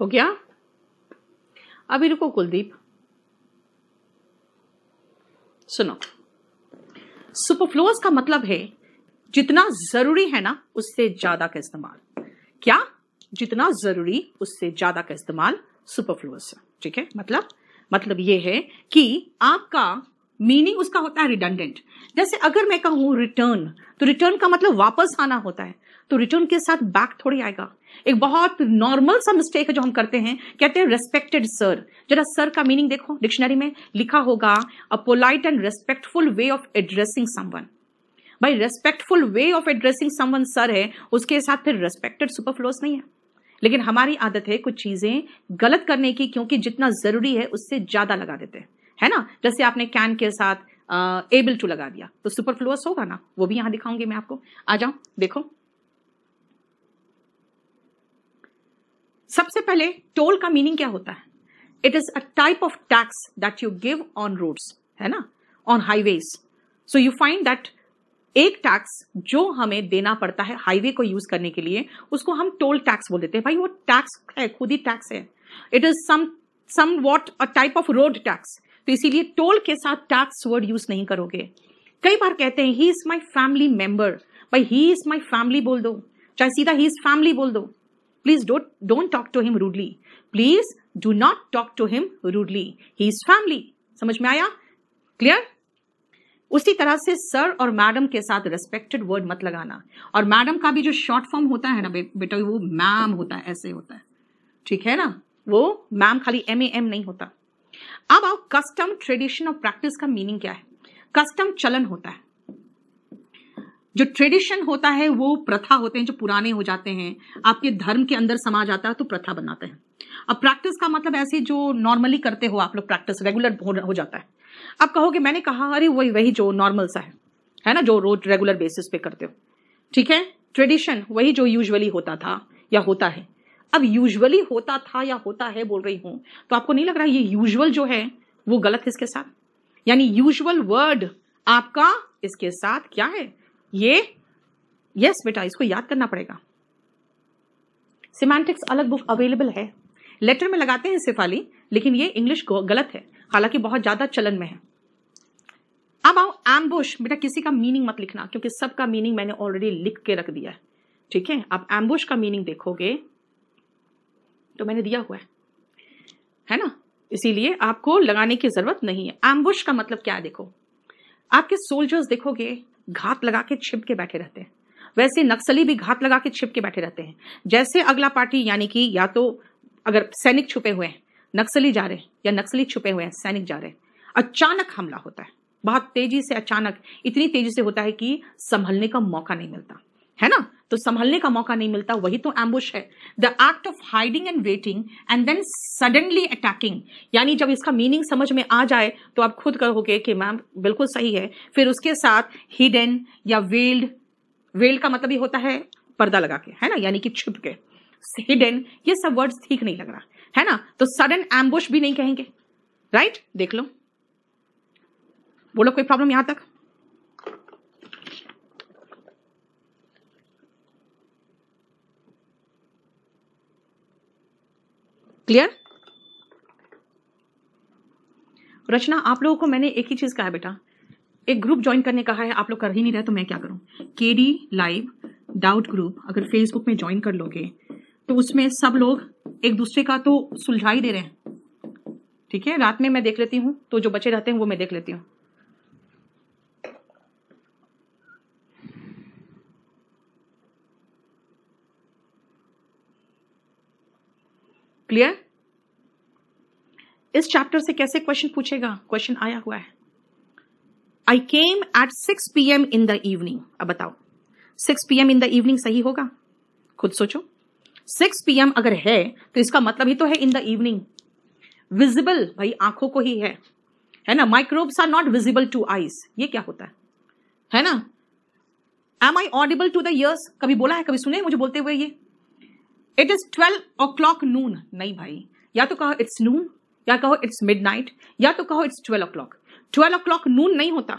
हो गया अभी रुको कुलदीप सुनो सुपरफ्लोअस का मतलब है जितना जरूरी है ना उससे ज्यादा का इस्तेमाल क्या जितना जरूरी उससे ज्यादा का इस्तेमाल सुपरफ्लूअस ठीक है मतलब मतलब यह है कि आपका मीनिंग उसका होता है रिडंडेंट जैसे अगर मैं कहूं रिटर्न तो रिटर्न का मतलब वापस आना होता है तो रिटर्न के साथ बैक थोड़ी आएगा एक बहुत नॉर्मल सा मिस्टेक है जो हम करते हैं कहते हैं रेस्पेक्टेड सर जरा सर का मीनिंग देखो डिक्शनरी में लिखा होगा a polite and respectful way of addressing someone भाई respectful way of addressing someone sir है उसके साथ फिर रेस्पेक्टेड सुपरफ्लोस नहीं है लेकिन हमारी आदत है कुछ चीजें गलत करने की क्योंकि जितना जरूरी है उससे ज्यादा लगा देते हैं है ना जैसे आपने कैन के साथ एबल टू लगा दिया तो सुपरफ्लुअस होगा ना वो भी यहां दिखाऊंगी मैं आपको आ जाओ देखो सबसे पहले टोल का मीनिंग क्या होता है it is a type of tax that you give on roads है ना on highways so you find that एक टैक्स जो हमें देना पड़ता है हाईवे को यूज करने के लिए उसको हम टोल टैक्स बोल देते हैं भाई वो टैक्स है खुद ही टैक्स है इट इज समाइप somewhat a type of road tax तो इसीलिए टोल के साथ टैक्स वर्ड यूज नहीं करोगे कई बार कहते हैं he is my family member भाई ही इज माई फैमिली बोल दो चाहे सीधा ही इज फैमिली बोल दो please don't don't talk to him rudely please do not talk to him rudely he is family समझ में आया क्लियर उसी तरह से सर और मैडम के साथ रेस्पेक्टेड वर्ड मत लगाना और मैडम का भी जो शॉर्ट फॉर्म होता है ना बेटा वो मैम होता है ऐसे होता है ठीक है ना वो मैम खाली एम ए एम नहीं होता अब आओ कस्टम ट्रेडिशन और प्रैक्टिस का मीनिंग क्या है कस्टम चलन होता है जो ट्रेडिशन होता है वो प्रथा होते हैं जो पुराने हो जाते हैं आपके धर्म के अंदर समा जाता है तो प्रथा बनाते हैं अब प्रैक्टिस का मतलब ऐसे जो नॉर्मली करते हो आप लोग प्रैक्टिस रेगुलर हो जाता है अब कहोगे मैंने कहा अरे वही वही जो नॉर्मल सा है है ना जो रोज रेगुलर बेसिस पे करते हो ठीक है ट्रेडिशन वही जो यूजुअली होता था या होता है अब यूजुअली होता था या होता है बोल रही हूं तो आपको नहीं लग रहा ये यूजुअल जो है वो गलत है इसके साथ यानी यूजुअल वर्ड आपका इसके साथ क्या है ये यस बेटा इसको याद करना पड़ेगा सिमेंटिक्स अलग बुक अवेलेबल है लेटर में लगाते हैं सिफाली लेकिन ये इंग्लिश गलत है हालांकि बहुत ज्यादा चलन में है अब आओ एम्बुश बेटा किसी का मीनिंग मत लिखना क्योंकि सबका मीनिंग मैंने ऑलरेडी लिख के रख दिया है ठीक है आप एम्बुश का मीनिंग देखोगे तो मैंने दिया हुआ है है ना इसीलिए आपको लगाने की जरूरत नहीं है एम्बुश का मतलब क्या है देखो आपके सोल्जर्स देखोगे घात लगा के छिप के बैठे रहते हैं वैसे नक्सली भी घात लगा के छिप के बैठे रहते हैं जैसे अगला पार्टी यानी कि या तो अगर सैनिक छुपे हुए हैं नक्सली जा रहे हैं या नक्सली छुपे हुए हैं सैनिक जा रहे हैं अचानक हमला होता है बहुत तेजी से अचानक इतनी तेजी से होता है कि संभलने का मौका नहीं मिलता है ना तो संभालने का मौका नहीं मिलता वही तो एम्बुश है the act of hiding and waiting and then suddenly attacking यानी जब इसका मीनिंग समझ में आ जाए तो आप खुद कहोगे कि मैम बिल्कुल सही है फिर उसके साथ हिडन या वेल्ड वेल्ड का मतलब ये होता है पर्दा लगा के है ना यानी कि छुप के हिडन ये सब वर्ड्स ठीक नहीं लग रहा है ना तो सडन एम्बुश भी नहीं कहेंगे राइट right? देख लो बोलो कोई प्रॉब्लम यहां तक क्लियर रचना आप लोगों को मैंने एक ही चीज कहा बेटा एक ग्रुप ज्वाइन करने कहा है आप लोग कर ही नहीं रहे तो मैं क्या करूं K D live doubt group अगर फेसबुक में ज्वाइन कर लोगे तो उसमें सब लोग एक दूसरे का तो सुलझा ही दे रहे हैं ठीक है रात में मैं देख लेती हूं तो जो बचे रहते हैं वो मैं देख लेती हूँ क्लियर इस चैप्टर से कैसे क्वेश्चन पूछेगा क्वेश्चन आया हुआ है I came at six P M in the evening अब बताओ six P M in the evening सही होगा खुद सोचो सिक्स पी एम अगर है तो इसका मतलब ही तो है इन द इवनिंग विजिबल भाई आंखों को ही है है ना microbes are not visible to eyes ये क्या होता है है ना am I audible to the कभी बोला है कभी सुने मुझे बोलते हुए ये it is twelve o'clock noon नहीं भाई या तो कहो इट्स नून या कहो इट्स मिड नाइट या तो कहो it's twelve o'clock twelve o'clock noon नहीं होता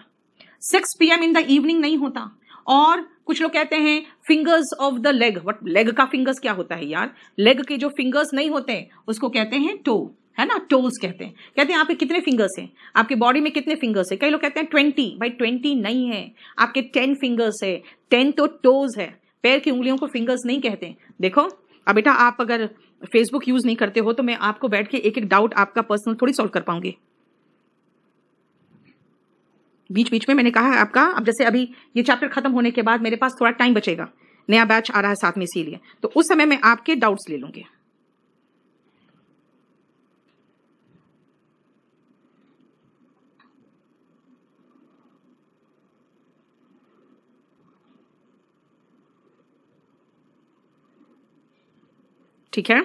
six P M in the evening नहीं होता और कुछ लोग कहते हैं fingers of the leg what leg का फिंगर्स क्या होता है यार लेग के जो फिंगर्स नहीं होते उसको कहते हैं टो है ना टोज कहते हैं कहते हैं आपके कितने फिंगर्स हैं आपके बॉडी में कितने फिंगर्स है कई लोग कहते हैं ट्वेंटी भाई ट्वेंटी नहीं है आपके टेन फिंगर्स है टेन तो टोज है पैर की उंगलियों को फिंगर्स नहीं कहते देखो अब बेटा आप अगर फेसबुक यूज नहीं करते हो तो मैं आपको बैठ के एक एक डाउट आपका पर्सनल थोड़ी सॉल्व कर पाऊंगी बीच बीच में मैंने कहा है आपका अब जैसे अभी ये चैप्टर खत्म होने के बाद मेरे पास थोड़ा टाइम बचेगा नया बैच आ रहा है साथ में इसीलिए तो उस समय मैं आपके डाउट्स ले लूंगी ठीक है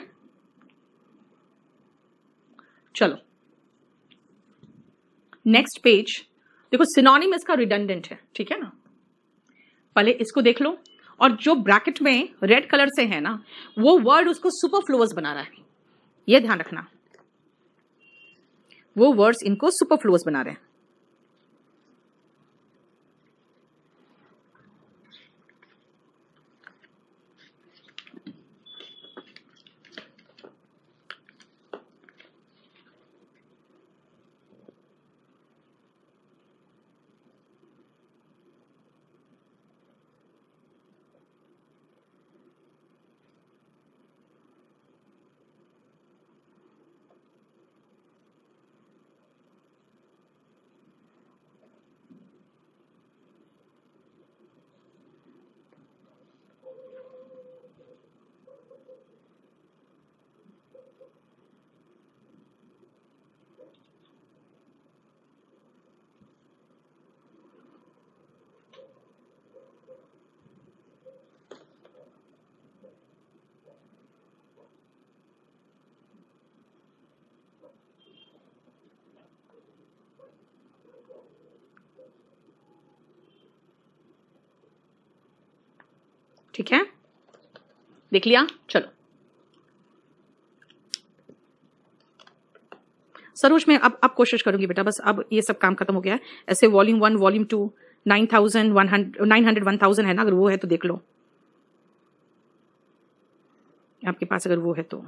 चलो नेक्स्ट पेज देखो सिनोनिम इसका रिडंडेंट है ठीक है ना पहले इसको देख लो और जो ब्रैकेट में रेड कलर से है ना वो वर्ड उसको सुपरफ्लुअस बना रहा है ये ध्यान रखना वो वर्ड्स इनको सुपरफ्लुअस बना रहे हैं ठीक है देख लिया चलो सरोज मैं अब अब कोशिश करूंगी बेटा बस अब ये सब काम खत्म हो गया है ऐसे volume one volume two nine thousand one hundred nine hundred one thousand है ना अगर वो है तो देख लो आपके पास अगर वो है तो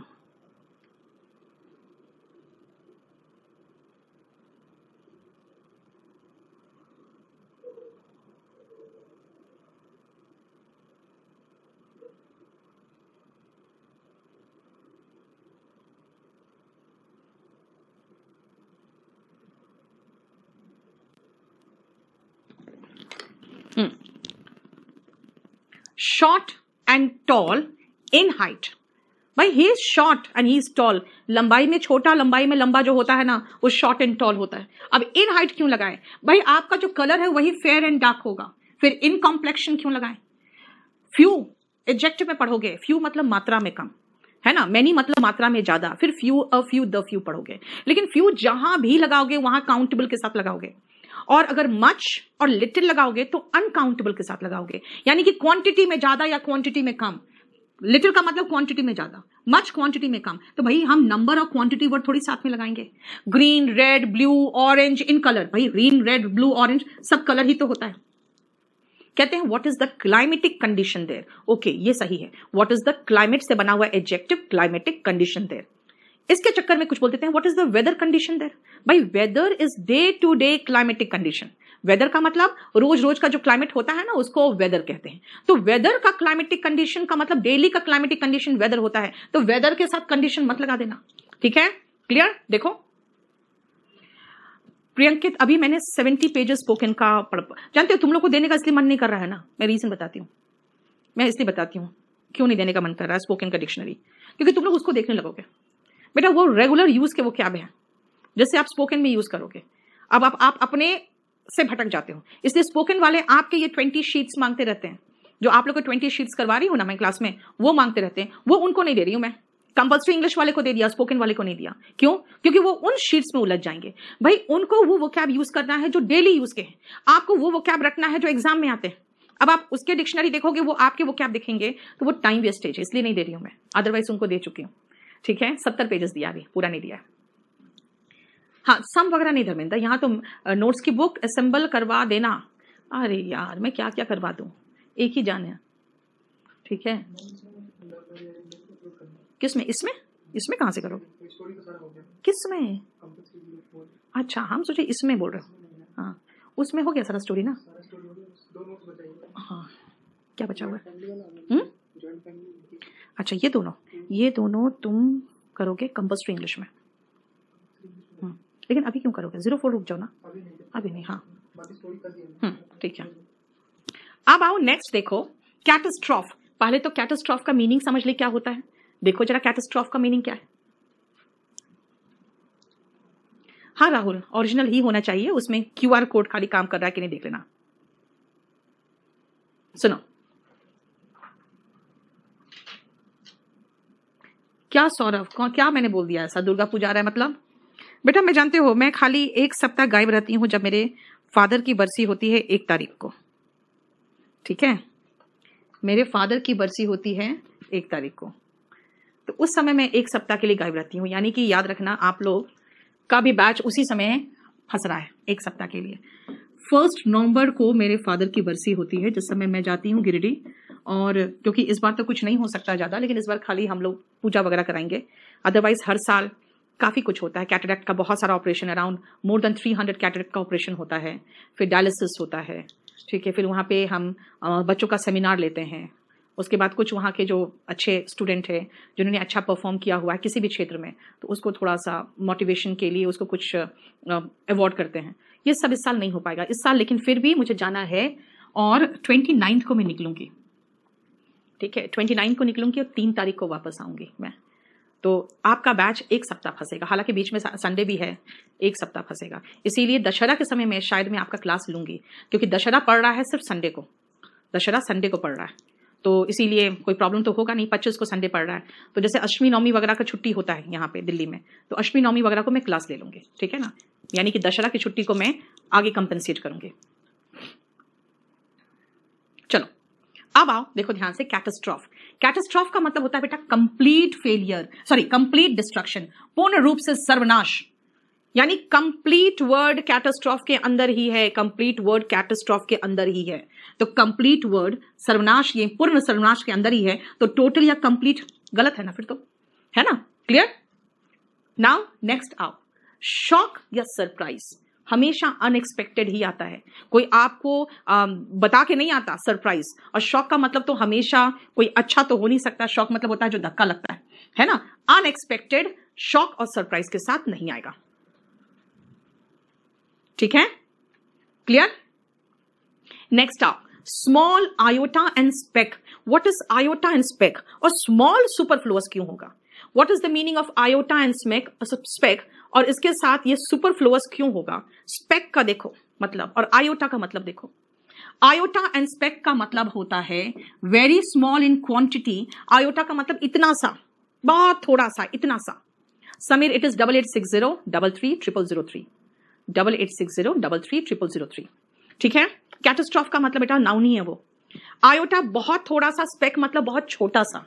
short and tall in height भाई he is short and he is tall लंबाई में छोटा लंबाई में लंबा जो होता है ना वो शॉर्ट एंड टॉल होता है अब इन हाइट क्यों लगाए भाई आपका जो कलर है वही फेयर एंड डार्क होगा फिर इन कॉम्प्लेक्शन क्यों लगाए फ्यू एडजेक्टिव में पढ़ोगे फ्यू मतलब मात्रा में कम है ना मैनी मतलब मात्रा में ज्यादा फिर few a few the few पढ़ोगे लेकिन फ्यू जहां भी लगाओगे वहां काउंटेबल के साथ लगाओगे और अगर मच और लिटिल लगाओगे तो अनकाउंटेबल के साथ लगाओगे यानी कि क्वांटिटी में ज्यादा या क्वांटिटी में कम लिटिल का मतलब क्वांटिटी में ज्यादा मच क्वांटिटी में कम तो भाई हम नंबर और क्वांटिटी वर्ड थोड़ी साथ में लगाएंगे green red blue orange in colour भाई ग्रीन रेड ब्लू ऑरेंज सब कलर ही तो होता है कहते हैं what is the climatic condition there okay ये सही है व्हाट इज द क्लाइमेट से बना हुआ एडजेक्टिव क्लाइमेटिक कंडीशन देर इसके चक्कर में कुछ बोल देते हैं what is the weather condition there भाई weather is day to day climatic condition weather का मतलब रोज रोज का जो क्लाइमेट होता है ना उसको वेदर कहते हैं तो वेदर का क्लाइमेटिक कंडीशन का मतलब डेली का क्लाइमेटिक कंडीशन वेदर होता है तो वेदर के साथ कंडीशन मत लगा देना ठीक है क्लियर देखो प्रियंकित अभी मैंने सेवेंटी पेजेस स्पोकन का पढ़ जानते हो तुम लोग को देने का इसलिए मन नहीं कर रहा है ना मैं रीजन बताती हूँ मैं इसलिए बताती हूँ क्यों नहीं देने का मन कर रहा है स्पोकन का डिक्शनरी क्योंकि तुम लोग उसको देखने लगोगे बेटा वो रेगुलर यूज के वो क्या है जैसे आप स्पोकन में यूज करोगे अब आप, आप अपने से भटक जाते हो इसलिए स्पोकन वाले आपके ये ट्वेंटी शीट्स मांगते रहते हैं जो आप लोग को ट्वेंटी शीट्स करवा रही हूँ ना मैं क्लास में वो मांगते रहते हैं वो उनको नहीं दे रही हूँ मैं कंपल्सरी इंग्लिश वाले को दे दिया स्पोकन वाले को नहीं दिया क्यों क्योंकि वो उन शीट्स में उलझ जाएंगे भाई उनको वो वो कैब यूज करना है जो डेली यूज के हैं आपको वो वो कैब रखना है जो एग्जाम में आते हैं अब आप उसके डिक्शनरी देखोगे वो आपके वो कैब दिखेंगे तो वो टाइम वेस्टेज है इसलिए नहीं दे रही हूँ मैं अदरवाइज उनको दे चुकी हूँ ठीक है सत्तर पेजेस दिया अभी पूरा नहीं दिया है हाँ सम वगैरह नहीं धर्मेंद्र यहाँ तुम नोट्स की बुक असेंबल करवा देना अरे यार मैं क्या क्या करवा दू एक ही जान है ठीक है किस में इसमें इसमें कहाँ से करोगे किस में अच्छा हम सोचे इसमें बोल रहे हो हाँ उसमें हो गया सारा स्टोरी ना हाँ क्या बचा हुआ है हम्म? अच्छा ये दोनों ये दोनों तुम करोगे कंपल्सरी इंग्लिश में हम्म। लेकिन अभी क्यों करोगे जीरो फोर रुक जाओ ना अभी नहीं, अभी नहीं हाँ हम्म, ठीक है अब आओ नेक्स्ट देखो कैटस्ट्रॉफ पहले तो कैटस्ट्रॉफ का मीनिंग समझ ले क्या होता है देखो जरा कैटस्ट्रॉफ का मीनिंग क्या है हाँ राहुल ओरिजिनल ही होना चाहिए उसमें क्यूआर कोड खाली काम कर रहा है कि नहीं देख लेना सुनो क्या सौरभ कौन क्या मैंने बोल दिया ऐसा दुर्गा पूजा आ रहा है मतलब बेटा मैं जानते हो मैं खाली एक सप्ताह गायब रहती हूँ जब मेरे फादर की बरसी होती है एक तारीख को ठीक है मेरे फादर की बरसी होती है एक तारीख को तो उस समय मैं एक सप्ताह के लिए गायब रहती हूँ यानी कि याद रखना आप लोग का भी बैच उसी समय फंस रहा है एक सप्ताह के लिए फर्स्ट नवंबर को मेरे फादर की बरसी होती है जिस समय मैं जाती हूँ गिरिडीह और क्योंकि इस बार तो कुछ नहीं हो सकता ज़्यादा लेकिन इस बार खाली हम लोग पूजा वगैरह कराएंगे अदरवाइज हर साल काफ़ी कुछ होता है कैटरेक्ट का बहुत सारा operation around more than three hundred cataract का ऑपरेशन होता है फिर डायलिसिस होता है ठीक है फिर वहाँ पे हम बच्चों का सेमिनार लेते हैं उसके बाद कुछ वहाँ के जो अच्छे स्टूडेंट हैं जिन्होंने अच्छा परफॉर्म किया हुआ है किसी भी क्षेत्र में तो उसको थोड़ा सा मोटिवेशन के लिए उसको कुछ अवॉर्ड करते हैं ये सब इस साल नहीं हो पाएगा इस साल लेकिन फिर भी मुझे जाना है और ट्वेंटी नाइन्थ को मैं निकलूँगी ठीक है ट्वेंटी नाइन को निकलूंगी और तीन तारीख को वापस आऊंगी मैं तो आपका बैच एक सप्ताह फंसेगा हालांकि बीच में संडे भी है एक सप्ताह फंसेगा इसीलिए दशहरा के समय में शायद मैं आपका क्लास लूंगी क्योंकि दशहरा पड़ रहा है सिर्फ संडे को दशहरा संडे को पड़ रहा है तो इसीलिए कोई प्रॉब्लम तो होगा नहीं पच्चीस को संडे पड़ रहा है तो जैसे अष्टमी नवमी वगैरह का छुट्टी होता है यहाँ पे दिल्ली में तो अष्टमी नवमी वगैरह को मैं क्लास ले लूँगी ठीक है ना यानी कि दशहरा की छुट्टी को मैं आगे कंपनसेट करूँगी अब आओ देखो ध्यान से कैटेस्ट्रॉफ कैटेस्ट्रॉफ का मतलब होता है बेटा complete failure sorry complete destruction पूर्ण रूप से सर्वनाश यानी कंप्लीट वर्ड कैटेस्ट्रॉफ के अंदर ही है कंप्लीट वर्ड कैटेस्ट्रॉफ के अंदर ही है तो कंप्लीट वर्ड सर्वनाश ये पूर्ण सर्वनाश के अंदर ही है तो टोटल या कंप्लीट गलत है ना फिर तो है ना क्लियर नाउ नेक्स्ट आओ शॉक या सरप्राइज हमेशा अनएक्सपेक्टेड ही आता है कोई आपको आ, बता के नहीं आता सरप्राइज और शौक का मतलब तो हमेशा कोई अच्छा तो हो नहीं सकता शौक मतलब होता है जो धक्का लगता है है ना अनएक्सपेक्टेड शौक और सरप्राइज के साथ नहीं आएगा ठीक है क्लियर नेक्स्ट आप small iota and speck what is iota and speck और स्मॉल सुपरफ्लोअस क्यों होगा is the meaning of iota and smack speck और इसके साथ ये सुपर फ्लोअस क्यों होगा स्पेक का देखो मतलब और आयोटा का मतलब देखो आयोटा एंड स्पेक का मतलब होता है very small in quantity iota का मतलब इतना सा बहुत थोड़ा सा इतना सा Sameer it is double eight six zero double three triple zero three double eight six zero double three triple zero three ठीक है कैटस्ट्रॉफ का मतलब बेटा नाउन ही है वो आयोटा बहुत थोड़ा सा स्पेक मतलब बहुत छोटा सा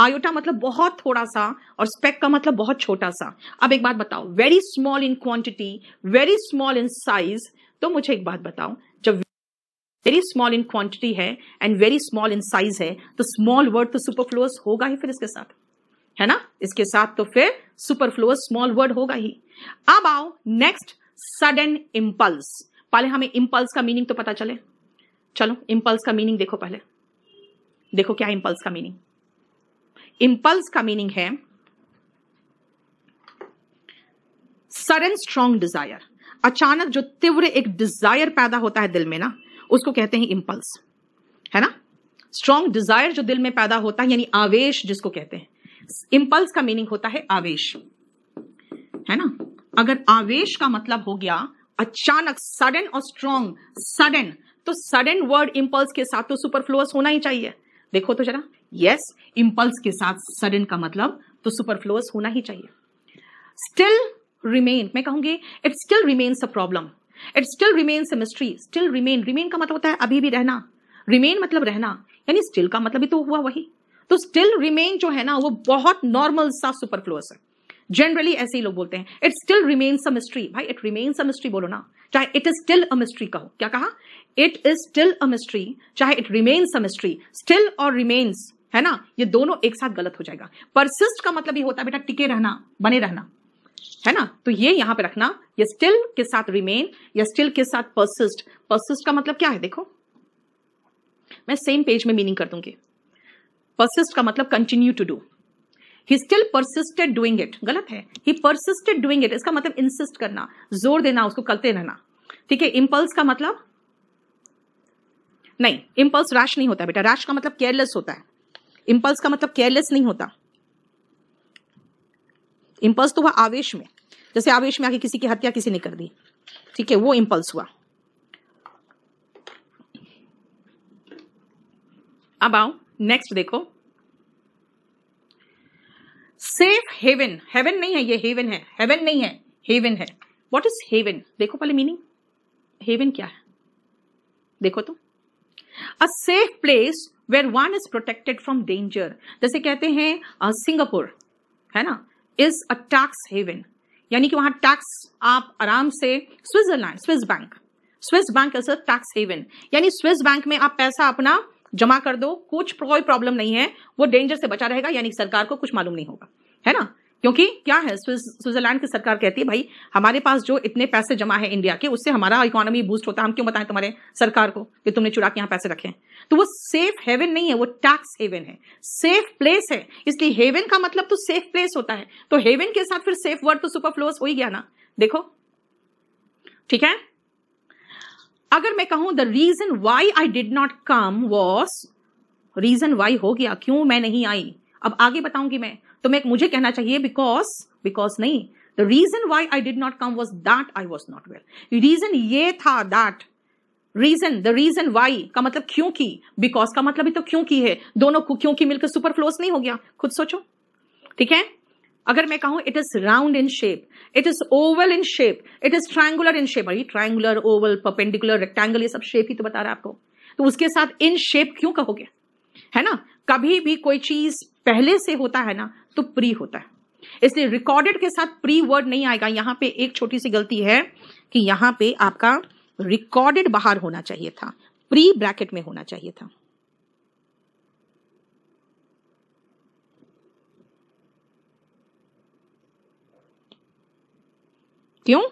आयोटा मतलब बहुत थोड़ा सा और स्पेक का मतलब बहुत छोटा सा अब एक बात बताओ very small in quantity very small in size तो मुझे एक बात बताओ जब वेरी स्मॉल इन क्वांटिटी है and very small in size है तो स्मॉल वर्ड तो सुपरफ्लोअस होगा ही फिर इसके साथ है ना इसके साथ तो फिर सुपरफ्लोअस स्मॉल वर्ड होगा ही अब आओ नेक्स्ट सडन इम्पल्स पहले हमें इम्पल्स का मीनिंग तो पता चले चलो इम्पल्स का मीनिंग देखो पहले देखो क्या इम्पल्स का मीनिंग इंपल्स का मीनिंग है सडन स्ट्रॉन्ग डिजायर अचानक जो तीव्र एक डिजायर पैदा होता है दिल में ना उसको कहते हैं इंपल्स है ना स्ट्रॉन्ग डिजायर जो दिल में पैदा होता है यानी आवेश जिसको कहते हैं इम्पल्स का मीनिंग होता है आवेश है ना अगर आवेश का मतलब हो गया अचानक सडन और स्ट्रॉन्ग सडन तो सडन वर्ड इंपल्स के साथ तो सुपरफ्लुअस होना ही चाहिए देखो तो जरा यस इम्पल्स के साथ सडन का मतलब तो सुपरफ्लोअस होना ही चाहिए स्टिल रिमेन मैं कहूंगी it still remains a problem it still remains a mystery still remain remain का मतलब होता है अभी भी रहना रिमेन मतलब रहना यानी स्टिल का मतलब भी तो हुआ वही तो स्टिल रिमेन जो है ना वो बहुत नॉर्मल सा सुपरफ्लोअस है जनरली ऐसे ही लोग बोलते हैं it still remains a mystery भाई इट रिमेन्स अ मिस्ट्री बोलो ना चाहे it is still a mystery कहो क्या कहा it is still a mystery चाहे it remains a mystery still और रिमेन्स है ना ये दोनों एक साथ गलत हो जाएगा परसिस्ट का मतलब ये होता है बेटा टिके रहना बने रहना है ना तो ये यहां पे रखना ये स्टिल के साथ रिमेन या स्टिल के साथ परसिस्ट परसिस्ट का मतलब क्या है देखो मैं सेम पेज में मीनिंग कर दूंगी परसिस्ट का मतलब continue to do he still persisted doing it गलत है ही परसिस्टेड डूइंग इट इसका मतलब इंसिस्ट करना जोर देना उसको करते रहना ठीक है इम्पल्स का मतलब नहीं इम्पल्स रैश नहीं होता बेटा रैश का मतलब केयरलेस होता है इम्पल्स का मतलब केयरलेस नहीं होता इम्पल्स तो हुआ आवेश में जैसे आवेश में आके किसी की हत्या किसी ने कर दी ठीक है वो इम्पल्स हुआ अब आओ नेक्स्ट देखो सेफ हेवन हेवन नहीं है ये हेवन है हेवन नहीं है हेवन है वॉट इज हेवन देखो पहले मीनिंग हेवन क्या है देखो तो a safe place where one is protected from danger जैसे कहते हैं सिंगापुर है ना इज अ टैक्स हेवन यानी कि वहां टैक्स आप आराम से Switzerland Swiss bank Swiss bank is a tax haven यानी स्विस बैंक में आप पैसा अपना जमा कर दो कुछ कोई प्रॉब्लम नहीं है वो डेंजर से बचा रहेगा यानी सरकार को कुछ मालूम नहीं होगा है ना क्योंकि क्या है स्विट्जरलैंड की सरकार कहती है भाई हमारे पास जो इतने पैसे जमा है इंडिया के उससे हमारा इकोनॉमी बूस्ट होता है हम क्यों बताएं तुम्हारे सरकार को कि तुमने चुरा के यहाँ पैसे रखे हैं तो वो सेफ हेवन नहीं है वो टैक्स हेवन है सेफ प्लेस है इसलिए हेवन का मतलब तो सेफ प्लेस होता है तो हेवन के साथ फिर सेफ वर्ड तो सुपरफ्लोस हो ही गया ना देखो ठीक है अगर मैं कहूं the reason why I did not come was reason why हो गया क्यों मैं नहीं आई अब आगे बताऊंगी मैं तो मैं मुझे कहना चाहिए बिकॉज बिकॉज नहीं the reason why I did not come was that I was not well reason ये था that reason the reason why का मतलब क्यों की बिकॉज का मतलब ही तो क्यों की है दोनों क्यों की मिलकर सुपर फ्लोस नहीं हो गया खुद सोचो ठीक है अगर मैं कहूं it is round in shape it is oval in shape it is triangular in shape भाई ट्राइंगुलर ओवल परपेंडिकुलर रेक्टेंगल ये सब शेप ही तो बता रहा है आपको तो उसके साथ इन शेप क्यों कहोगे है ना कभी भी कोई चीज पहले से होता है ना तो प्री होता है इसलिए रिकॉर्डेड के साथ प्री वर्ड नहीं आएगा यहाँ पे एक छोटी सी गलती है कि यहाँ पे आपका रिकॉर्डेड बाहर होना चाहिए था प्री ब्रैकेट में होना चाहिए था क्यों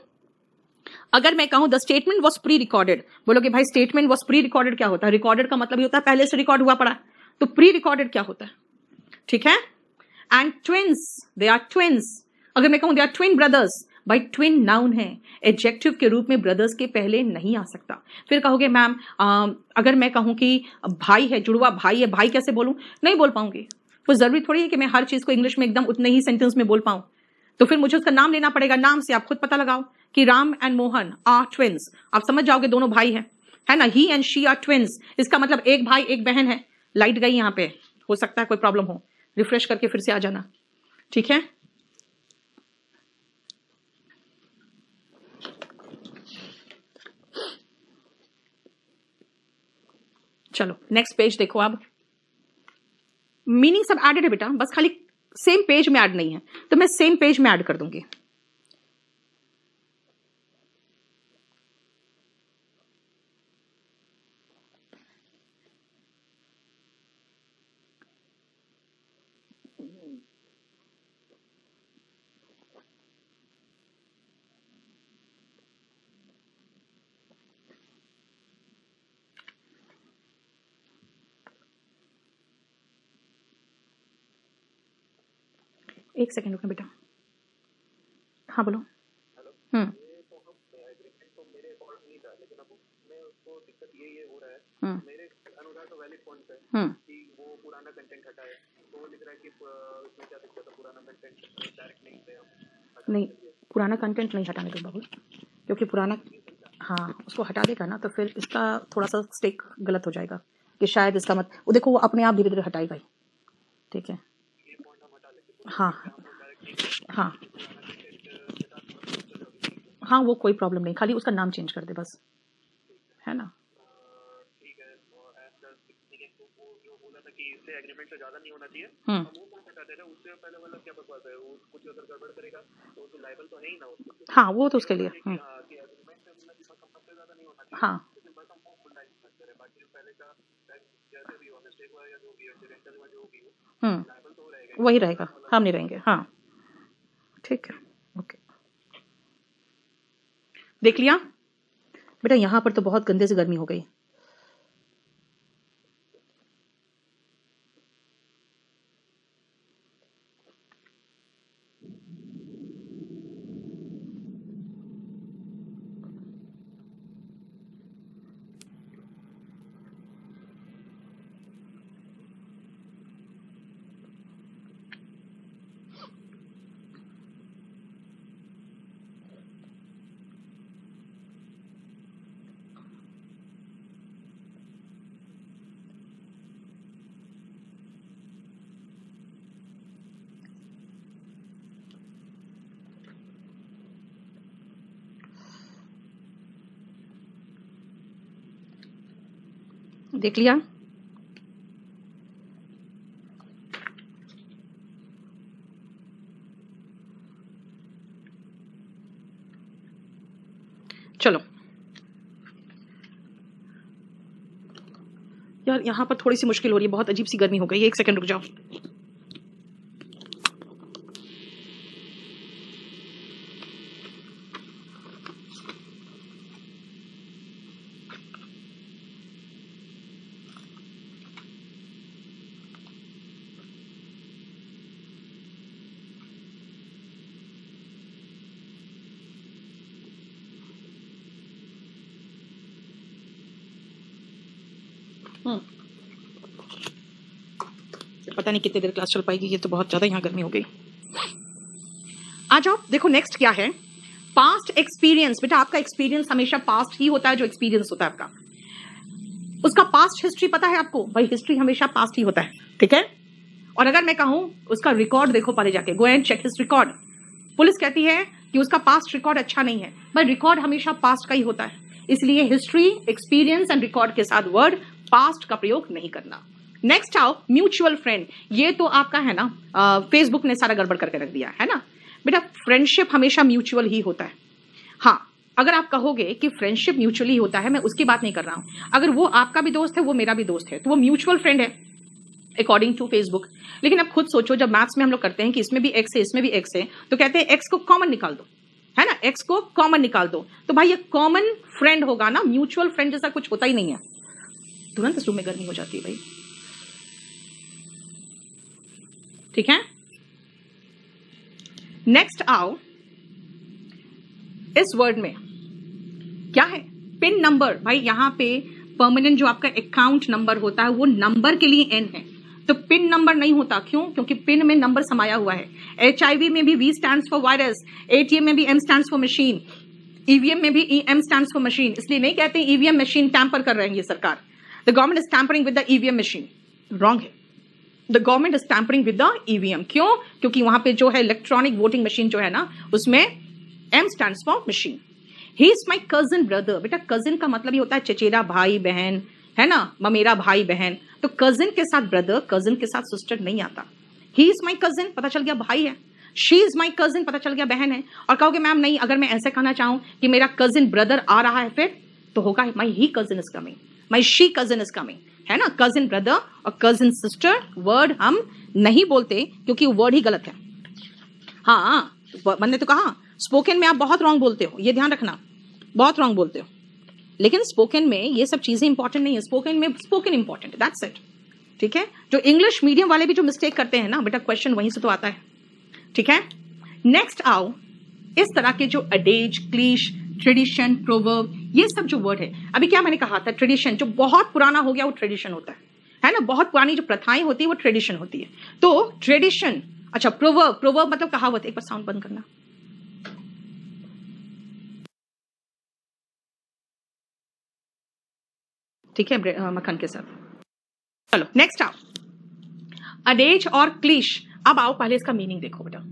अगर मैं कहूं the statement was pre recorded बोलो कि भाई स्टेटमेंट वॉज प्री रिकॉर्डेड क्या होता है रिकॉर्डेड का मतलब ये होता है पहले से रिकॉर्ड हुआ पड़ा तो प्री रिकॉर्डेड क्या होता है ठीक है and twins they are twins अगर मैं कहूं दे आर ट्विन ब्रदर्स भाई ट्विन नाउन है एडजेक्टिव के रूप में ब्रदर्स के पहले नहीं आ सकता फिर कहोगे मैम अगर मैं कहूं कि भाई है जुड़वा भाई है भाई कैसे बोलूं नहीं बोल पाऊंगी वो तो जरूरी थोड़ी है कि मैं हर चीज को इंग्लिश में एकदम उतने ही सेंटेंस में बोल पाऊं तो फिर मुझे उसका नाम लेना पड़ेगा नाम से आप खुद पता लगाओ कि Ram and Mohan are twins आप समझ जाओगे दोनों भाई हैं है ना he and she are twins इसका मतलब एक भाई एक बहन है लाइट गई यहाँ पे हो सकता है कोई प्रॉब्लम हो रिफ्रेश करके फिर से आ जाना ठीक है चलो नेक्स्ट पेज देखो अब मीनिंग सब एडेड है बेटा बस खाली सेम पेज में ऐड नहीं है तो मैं सेम पेज में ऐड कर दूंगी एक सेकेंड रुकना बेटा हाँ बोलो हम्म, हम्म।, हम्म।, तो हम्म। तो नहीं नहीं पुराना कंटेंट नहीं हटाने दो बाबू क्योंकि पुराना हाँ उसको हटा देगा ना तो फिर इसका थोड़ा सा स्टेक गलत हो जाएगा कि शायद इसका मत वो देखो वो अपने आप धीरे धीरे हटाएगा ही ठीक है हाँ।, हाँ हाँ वो कोई प्रॉब्लम नहीं खाली उसका नाम चेंज कर दे बस है होना चाहिए ना हम्म। हाँ वो तो उसके लिए हम्म। हाँ हम्म तो वही रहेगा हम नहीं रहेंगे हाँ ठीक है ओके देख लिया बेटा यहाँ पर तो बहुत गंदे से गर्मी हो गई देख लिया चलो यार यहां पर थोड़ी सी मुश्किल हो रही है बहुत अजीब सी गर्मी हो गई है एक सेकंड रुक जाओ पता नहीं कितनी देर क्लास चल पाएगी ये तो बहुत ज़्यादा यहाँ गर्मी हो गई आ जाओ देखो नेक्स्ट क्या है पास्ट एक्सपीरियंस बेटा आपका एक्सपीरियंस हमेशा पास्ट ही होता है जो एक्सपीरियंस होता है आपका उसका पास्ट हिस्ट्री पता है आपको भाई हिस्ट्री हमेशा पास्ट ही होता है ठीक है और अगर मैं कहूं उसका रिकॉर्ड देखो पहले जाके go and check his record police कहती है कि उसका पास्ट रिकॉर्ड अच्छा नहीं है भाई रिकॉर्ड हमेशा पास्ट का ही होता है इसलिए हिस्ट्री एक्सपीरियंस एंड रिकॉर्ड के साथ वर्ड पास्ट का प्रयोग नहीं करना नेक्स्ट आओ म्यूचुअल फ्रेंड ये तो आपका है ना फेसबुक ने सारा गड़बड़ करके रख दिया है ना बेटा फ्रेंडशिप हमेशा म्यूचुअल ही होता है हाँ अगर आप कहोगे कि फ्रेंडशिप म्यूचुअली होता है मैं उसकी बात नहीं कर रहा हूं अगर वो आपका भी दोस्त है वो मेरा भी दोस्त है तो वो म्यूचुअल फ्रेंड है अकॉर्डिंग टू फेसबुक लेकिन अब खुद सोचो जब मैथ्स में हम लोग करते हैं कि इसमें भी एक्स है इसमें भी एक्स है तो कहते हैं एक्स को कॉमन निकाल दो है ना एक्स को कॉमन निकाल दो तो भाई ये कॉमन फ्रेंड होगा ना म्यूचुअल फ्रेंड जैसा कुछ होता ही नहीं है तुरंत सुबह गर्मी हो जाती है भाई ठीक है नेक्स्ट आओ इस वर्ड में क्या है पिन नंबर भाई यहां पे परमानेंट जो आपका अकाउंट नंबर होता है वो नंबर के लिए एन है तो पिन नंबर नहीं होता क्यों क्योंकि पिन में नंबर समाया हुआ है एच में भी V stand for virus ATM में भी M stand for machine EVM में भी E M stand for machine इसलिए नहीं कहते ईवीएम मशीन टैंपर कर रहे हैं ये सरकार the government is tampering with the EVM machine wrong है the government is tampering with the EVM क्यों क्योंकि वहां पे जो है इलेक्ट्रॉनिक वोटिंग मशीन जो है ना उसमें M stand for machine he is my cousin brother बेटा कजिन का मतलब ये होता है चचेरा भाई बहन है ना ममेरा भाई बहन तो कजिन के साथ ब्रदर कजिन के साथ सिस्टर नहीं आता ही इज माई कजिन पता चल गया भाई है शी इज माई कजन पता चल गया बहन है और कहोगे मैम नहीं अगर मैं ऐसे कहना चाहूं कि मेरा कजिन ब्रदर आ रहा है फिर तो होगा my he cousin is coming my she cousin is coming है ना कजिन ब्रदर और कजिन सिस्टर वर्ड हम नहीं बोलते क्योंकि वर्ड ही गलत है हाँ मैंने हाँ, तो कहा स्पोकन में आप बहुत रॉन्ग बोलते हो ये ध्यान रखना बहुत रॉन्ग बोलते हो लेकिन स्पोकन में ये सब चीजें इंपॉर्टेंट नहीं है स्पोकन में स्पोकन इंपॉर्टेंट दैट्स इट ठीक है जो इंग्लिश मीडियम वाले भी जो मिस्टेक करते हैं ना बेटा क्वेश्चन वहीं से तो आता है ठीक है नेक्स्ट आओ इस तरह के जो अडेज क्लीश ट्रेडिशन प्रोवर्ब ये सब जो वर्ड है अभी क्या मैंने कहा था ट्रेडिशन जो बहुत पुराना हो गया वो ट्रेडिशन होता है है ना बहुत पुरानी जो प्रथाएं होती है वो ट्रेडिशन होती है तो ट्रेडिशन अच्छा प्रोवर्ब प्रोवर्ब मतलब कहावत एक बार साउंड बंद करना ठीक है मक्खन के साथ चलो नेक्स्ट आओ अडेज और क्लिश अब आओ पहले इसका मीनिंग देखो बेटा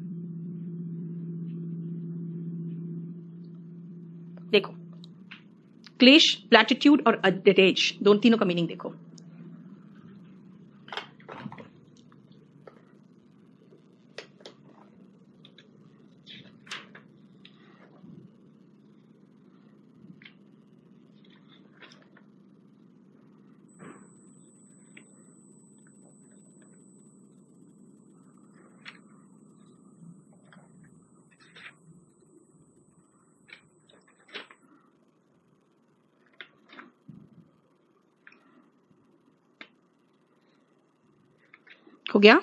देखो क्लेश प्लेटिट्यूड और अटैच दोनों तीनों का मीनिंग देखो हो गया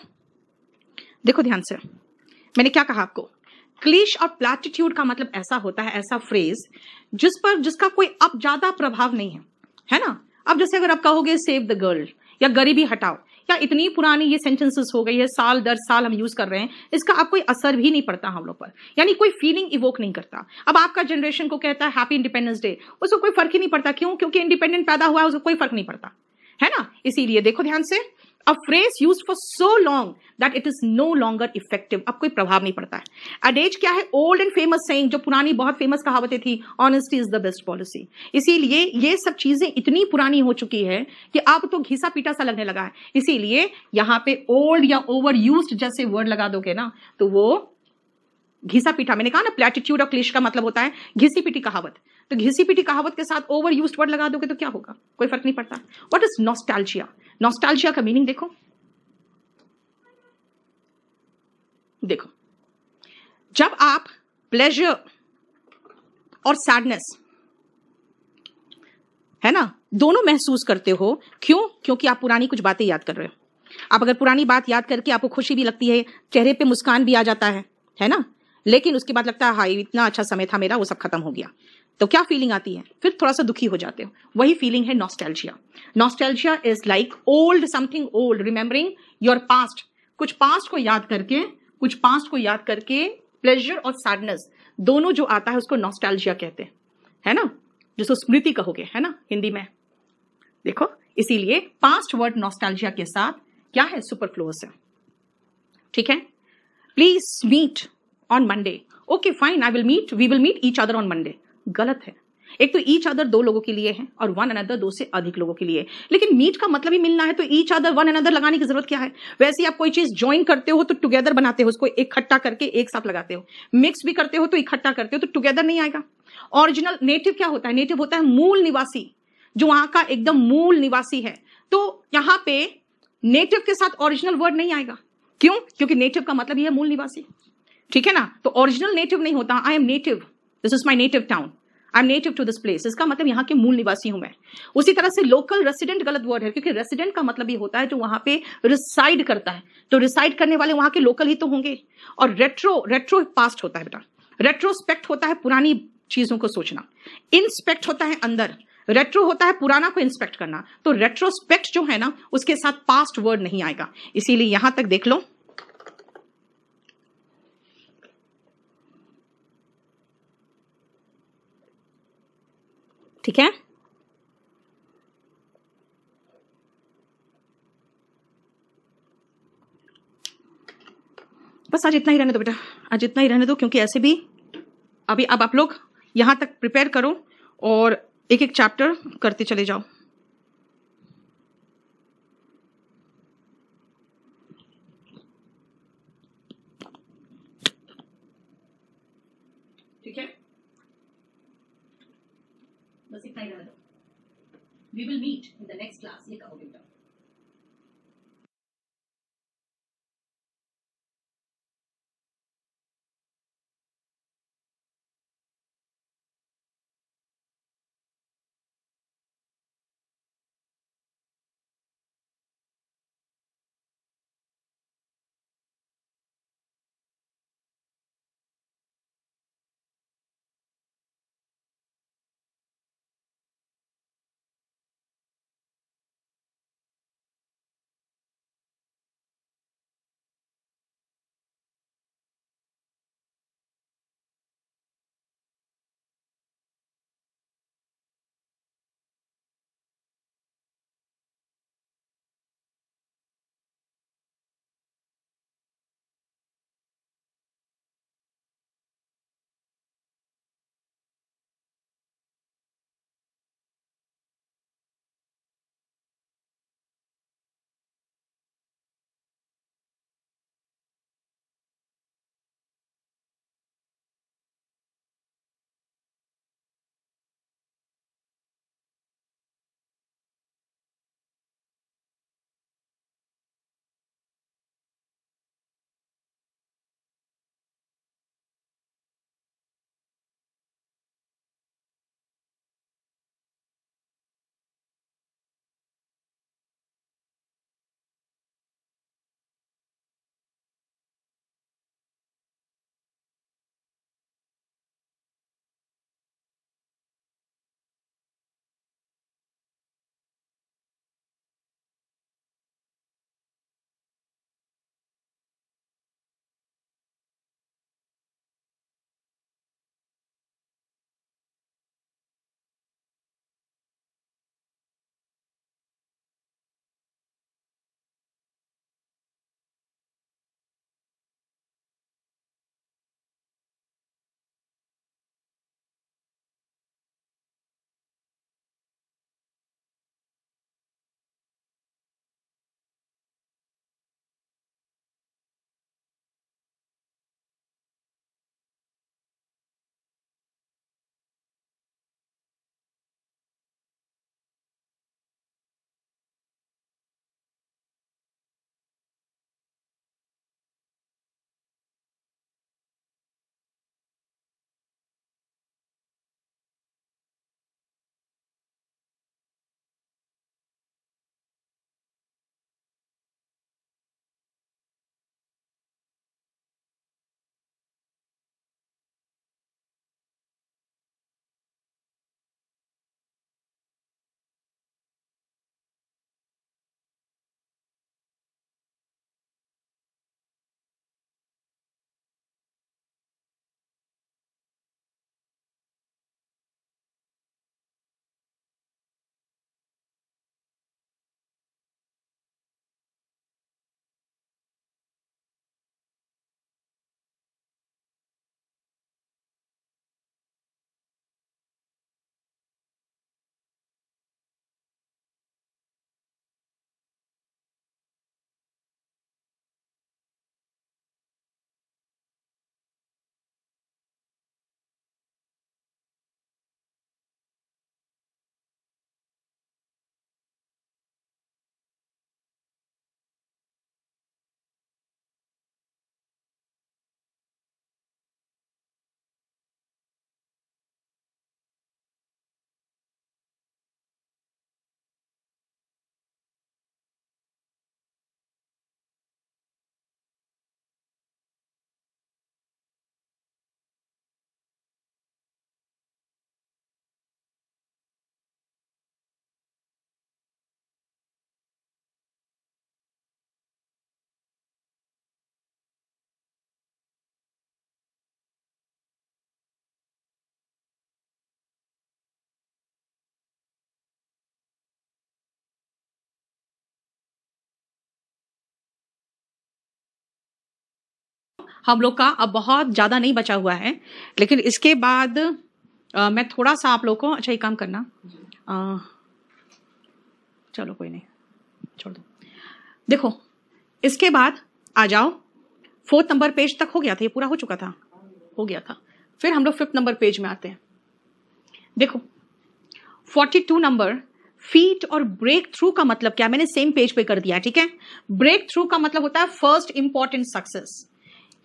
देखो ध्यान से मैंने क्या कहा आपको क्लेश और प्लेटिट्यूड का मतलब ऐसा होता है ऐसा फ्रेज जिस पर जिसका कोई अब ज्यादा प्रभाव नहीं है है ना अब जैसे अगर आप कहोगे सेव द गर्ल या गरीबी हटाओ या इतनी पुरानी ये सेंटेंसेस हो गई है साल दर साल हम यूज कर रहे हैं इसका अब कोई असर भी नहीं पड़ता हम लोग पर यानी कोई फीलिंग इवोक नहीं करता अब आपका जनरेशन को कहता है हैप्पी इंडिपेंडेंस डे उसको कोई फर्क ही नहीं पड़ता क्यों क्योंकि इंडिपेंडेंट पैदा हुआ है उसको कोई फर्क नहीं पड़ता है ना इसीलिए देखो ध्यान से a phrase use for so long that it is no longer effective अब कोई प्रभाव नहीं पड़ता है अडेज क्या है ओल्ड एंड फेमस सेइंग जो पुरानी बहुत फेमस कहावतें थी honesty is the best policy इसीलिए ये सब चीजें इतनी पुरानी हो चुकी है कि अब तो घिसा पीटा सा लगने लगा है इसीलिए यहां पे ओल्ड या ओवर यूज जैसे वर्ड लगा दोगे ना तो वो घिसा पीटा मैंने कहा ना प्लेटिट्यूड और क्लिश का मतलब होता है घिसी पीटी कहावत तो घिसी पीटी कहावत के साथ ओवर यूज वर्ड लगा दोगे तो क्या होगा कोई फर्क नहीं पड़ता वट इज नॉस्टैल्जिया नॉस्टैल्जिया का मीनिंग देखो देखो जब आप प्लेजर और सैडनेस है ना दोनों महसूस करते हो क्यों क्योंकि आप पुरानी कुछ बातें याद कर रहे हो आप अगर पुरानी बात याद करके आपको खुशी भी लगती है चेहरे पे मुस्कान भी आ जाता है है ना लेकिन उसके बाद लगता है हाई इतना अच्छा समय था मेरा वो सब खत्म हो गया तो क्या फीलिंग आती है फिर थोड़ा सा दुखी हो जाते हो वही फीलिंग है nostalgia nostalgia is like old something old remembering your past कुछ पास्ट को याद करके कुछ पास्ट को याद करके प्लेजर और सैडनेस दोनों जो आता है उसको नॉस्टैल्जिया कहते हैं है ना जिसको स्मृति कहोगे है ना हिंदी में देखो इसीलिए पास्ट वर्ड नॉस्टैल्जिया के साथ क्या है सुपरफ्लोअस है ठीक है please meet on Monday okay fine I will meet we will meet each other on Monday गलत है एक तो ईच अदर दो लोगों के लिए है और वन अनदर दो से अधिक लोगों के लिए लेकिन मीट का मतलब ही मिलना है तो ईच अदर वन अनदर लगाने की जरूरत क्या है वैसे ही आप कोई चीज ज्वाइन करते हो तो टुगेदर बनाते हो उसको इकट्ठा करके एक साथ लगाते हो मिक्स भी करते हो तो इकट्ठा करते हो तो टुगेदर नहीं आएगा ओरिजिनल नेटिव क्या होता है नेटिव होता है मूल निवासी जो वहां का एकदम मूल निवासी है तो यहां पे नेटिव के साथ ओरिजिनल वर्ड नहीं आएगा क्यों क्योंकि नेटिव का मतलब यह है मूल निवासी ठीक है ना तो ओरिजिनल नेटिव नहीं होता I am native this is my native town I am native to this place इसका मतलब यहाँ के मूल निवासी हूं मैं उसी तरह से लोकल रेसिडेंट गलत वर्ड है क्योंकि रेसिडेंट का मतलब ये होता है जो वहां पे रिसाइड करता है तो रिसाइड करने वाले वहां के लोकल ही तो होंगे और रेट्रो रेट्रो पास्ट होता है बेटा रेट्रोस्पेक्ट होता है पुरानी चीजों को सोचना इंस्पेक्ट होता है अंदर रेट्रो होता है पुराना को इंस्पेक्ट करना तो रेट्रोस्पेक्ट जो है ना उसके साथ पास्ट वर्ड नहीं आएगा इसीलिए यहां तक देख लो ठीक है बस आज इतना ही रहने दो बेटा आज इतना ही रहने दो क्योंकि ऐसे भी अभी अब आप लोग यहां तक प्रिपेयर करो और एक एक चैप्टर करते चले जाओ We will meet in the next class. हम लोग का अब बहुत ज़्यादा नहीं बचा हुआ है लेकिन इसके बाद आ, मैं थोड़ा सा आप लोग को अच्छा एक काम करना आ, चलो कोई नहीं छोड़ दो देखो इसके बाद आ जाओ फोर्थ नंबर पेज तक हो गया था ये पूरा हो चुका था हो गया था फिर हम लोग फिफ्थ नंबर पेज में आते हैं देखो फोर्टी टू नंबर फीट और ब्रेक थ्रू का मतलब क्या मैंने सेम पेज पे कर दिया ठीक है ब्रेक थ्रू का मतलब होता है फर्स्ट इंपॉर्टेंट सक्सेस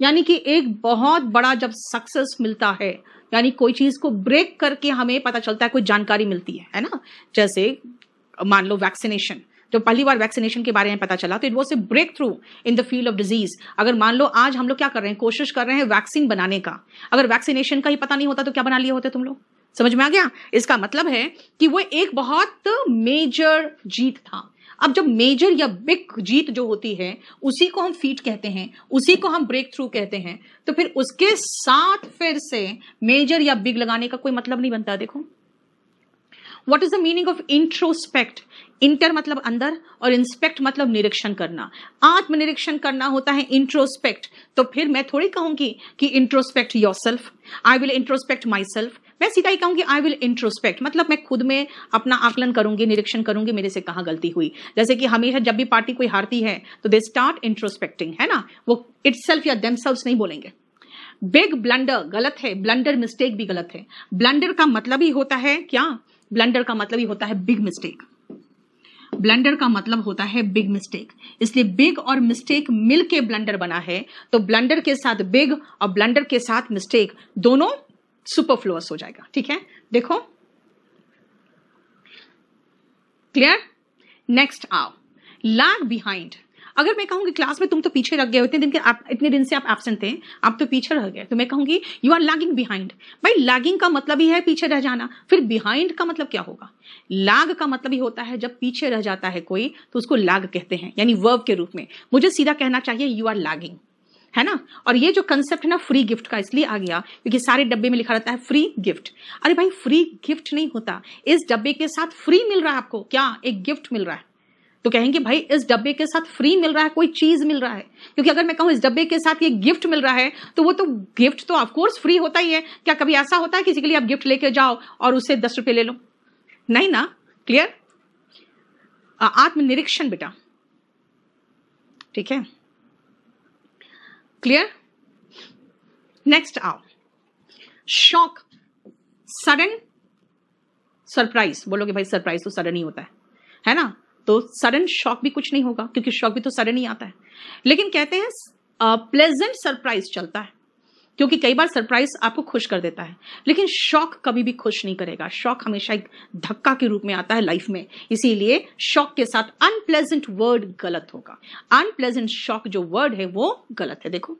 यानी कि एक बहुत बड़ा जब सक्सेस मिलता है यानी कोई चीज को ब्रेक करके हमें पता चलता है कोई जानकारी मिलती है है ना जैसे मान लो वैक्सीनेशन जब तो पहली बार वैक्सीनेशन के बारे में पता चला तो it was a breakthrough in the field of disease अगर मान लो आज हम लोग क्या कर रहे हैं कोशिश कर रहे हैं वैक्सीन बनाने का अगर वैक्सीनेशन का ही पता नहीं होता तो क्या बना लिए होते तुम लोग समझ में आ गया इसका मतलब है कि वो एक बहुत मेजर जीत था अब जब मेजर या बिग जीत जो होती है उसी को हम फीट कहते हैं उसी को हम ब्रेक थ्रू कहते हैं तो फिर उसके साथ फिर से मेजर या बिग लगाने का कोई मतलब नहीं बनता देखो what is the meaning of introspect inter मतलब अंदर और इंस्पेक्ट मतलब निरीक्षण करना आत्मनिरीक्षण करना होता है इंट्रोस्पेक्ट तो फिर मैं थोड़ी कहूंगी कि introspect yourself I will introspect myself मैं सीधा ही कहूंगी आई विल इंट्रोस्पेक्ट मतलब मैं खुद में अपना आकलन करूंगी निरीक्षण करूंगी मेरे से कहा गलती हुई जैसे कि हमेशा जब भी पार्टी कोई हारती है तो दे स्टार्ट इंट्रोस्पेक्टिंग है ना वो इट या देम नहीं बोलेंगे बिग ब्लंडर गलत है ब्लंडर मिस्टेक भी गलत है ब्लंडर का मतलब ही होता है क्या ब्लंडर का मतलब ही होता है बिग मिस्टेक ब्लंडर का मतलब होता है बिग मिस्टेक इसलिए बिग और मिस्टेक मिल के ब्लंडर बना है तो ब्लंडर के साथ बिग और ब्लंडर के साथ मिस्टेक दोनों सुपरफ्लुअस हो जाएगा ठीक है देखो क्लियर नेक्स्ट आओ लैग बिहाइंड अगर मैं कहूंगी क्लास में तुम तो पीछे रख गए हो इतने दिन के आप इतने दिन से आप एबसेंट थे आप तो पीछे रह गए तो मैं कहूंगी यू आर लैगिंग बिहाइंड भाई लैगिंग का मतलब ही है पीछे रह जाना फिर बिहाइंड का मतलब क्या होगा लैग का मतलब ही होता है जब पीछे रह जाता है कोई तो उसको लैग कहते हैं यानी वर्ब के रूप में मुझे सीधा कहना चाहिए यू आर लैगिंग है ना और ये जो कंसेप्ट है ना फ्री गिफ्ट का इसलिए आ गया क्योंकि सारे डब्बे में लिखा रहता है फ्री गिफ्ट अरे भाई फ्री गिफ्ट नहीं होता इस डब्बे के साथ फ्री मिल रहा है आपको क्या एक गिफ्ट मिल रहा है तो कहेंगे भाई इस डब्बे के साथ फ्री मिल रहा है कोई चीज मिल रहा है क्योंकि अगर मैं कहूं इस डब्बे के साथ ये गिफ्ट मिल रहा है तो वो तो गिफ्ट तो ऑफकोर्स फ्री होता ही है क्या कभी ऐसा होता है किसी के लिए आप गिफ्ट लेके जाओ और उसे दस रुपये ले लो नहीं ना क्लियर आत्मनिरीक्षण बेटा ठीक है क्लियर नेक्स्ट आओ शॉक सडन सरप्राइज बोलोगे भाई सरप्राइज तो सडन ही होता है है ना तो सडन शॉक भी कुछ नहीं होगा क्योंकि शॉक भी तो सडन ही आता है लेकिन कहते हैं प्लेजेंट uh, सरप्राइज चलता है क्योंकि कई बार सरप्राइज आपको खुश कर देता है लेकिन शौक कभी भी खुश नहीं करेगा शौक हमेशा एक धक्का के रूप में आता है लाइफ में इसीलिए शौक के साथ अनप्लेजेंट वर्ड गलत होगा अनप्लेजेंट शौक जो वर्ड है वो गलत है देखो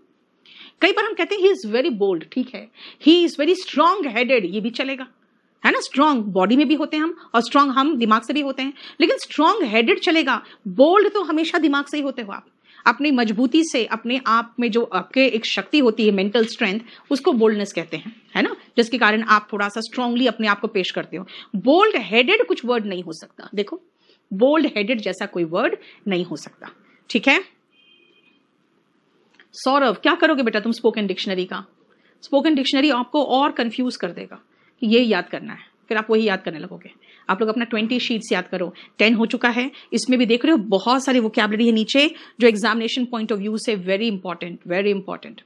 कई बार हम कहते हैं ही इज वेरी बोल्ड ठीक है he is very strong headed ये भी चलेगा है ना स्ट्रांग बॉडी में भी होते हैं हम और स्ट्रांग हम दिमाग से भी होते हैं लेकिन स्ट्रांग हेडेड चलेगा बोल्ड तो हमेशा दिमाग से ही होते हो आप अपनी मजबूती से अपने आप में जो आपके एक शक्ति होती है मेंटल स्ट्रेंथ उसको बोल्डनेस कहते हैं है ना जिसके कारण आप थोड़ा सा स्ट्रांगली अपने आप को पेश करते हो बोल्ड हेडेड कुछ वर्ड नहीं हो सकता देखो बोल्ड हेडेड जैसा कोई वर्ड नहीं हो सकता ठीक है सौरभ क्या करोगे बेटा तुम स्पोकन डिक्शनरी का स्पोकन डिक्शनरी आपको और कंफ्यूज कर देगा कि ये याद करना है फिर आप वही याद करने लगोगे आप लोग अपना ट्वेंटी शीट्स याद करो टेन हो चुका है इसमें भी देख रहे हो बहुत सारी वोकेबलरी है नीचे जो एग्जामिनेशन पॉइंट ऑफ व्यू से वेरी इंपॉर्टेंट वेरी इंपॉर्टेंट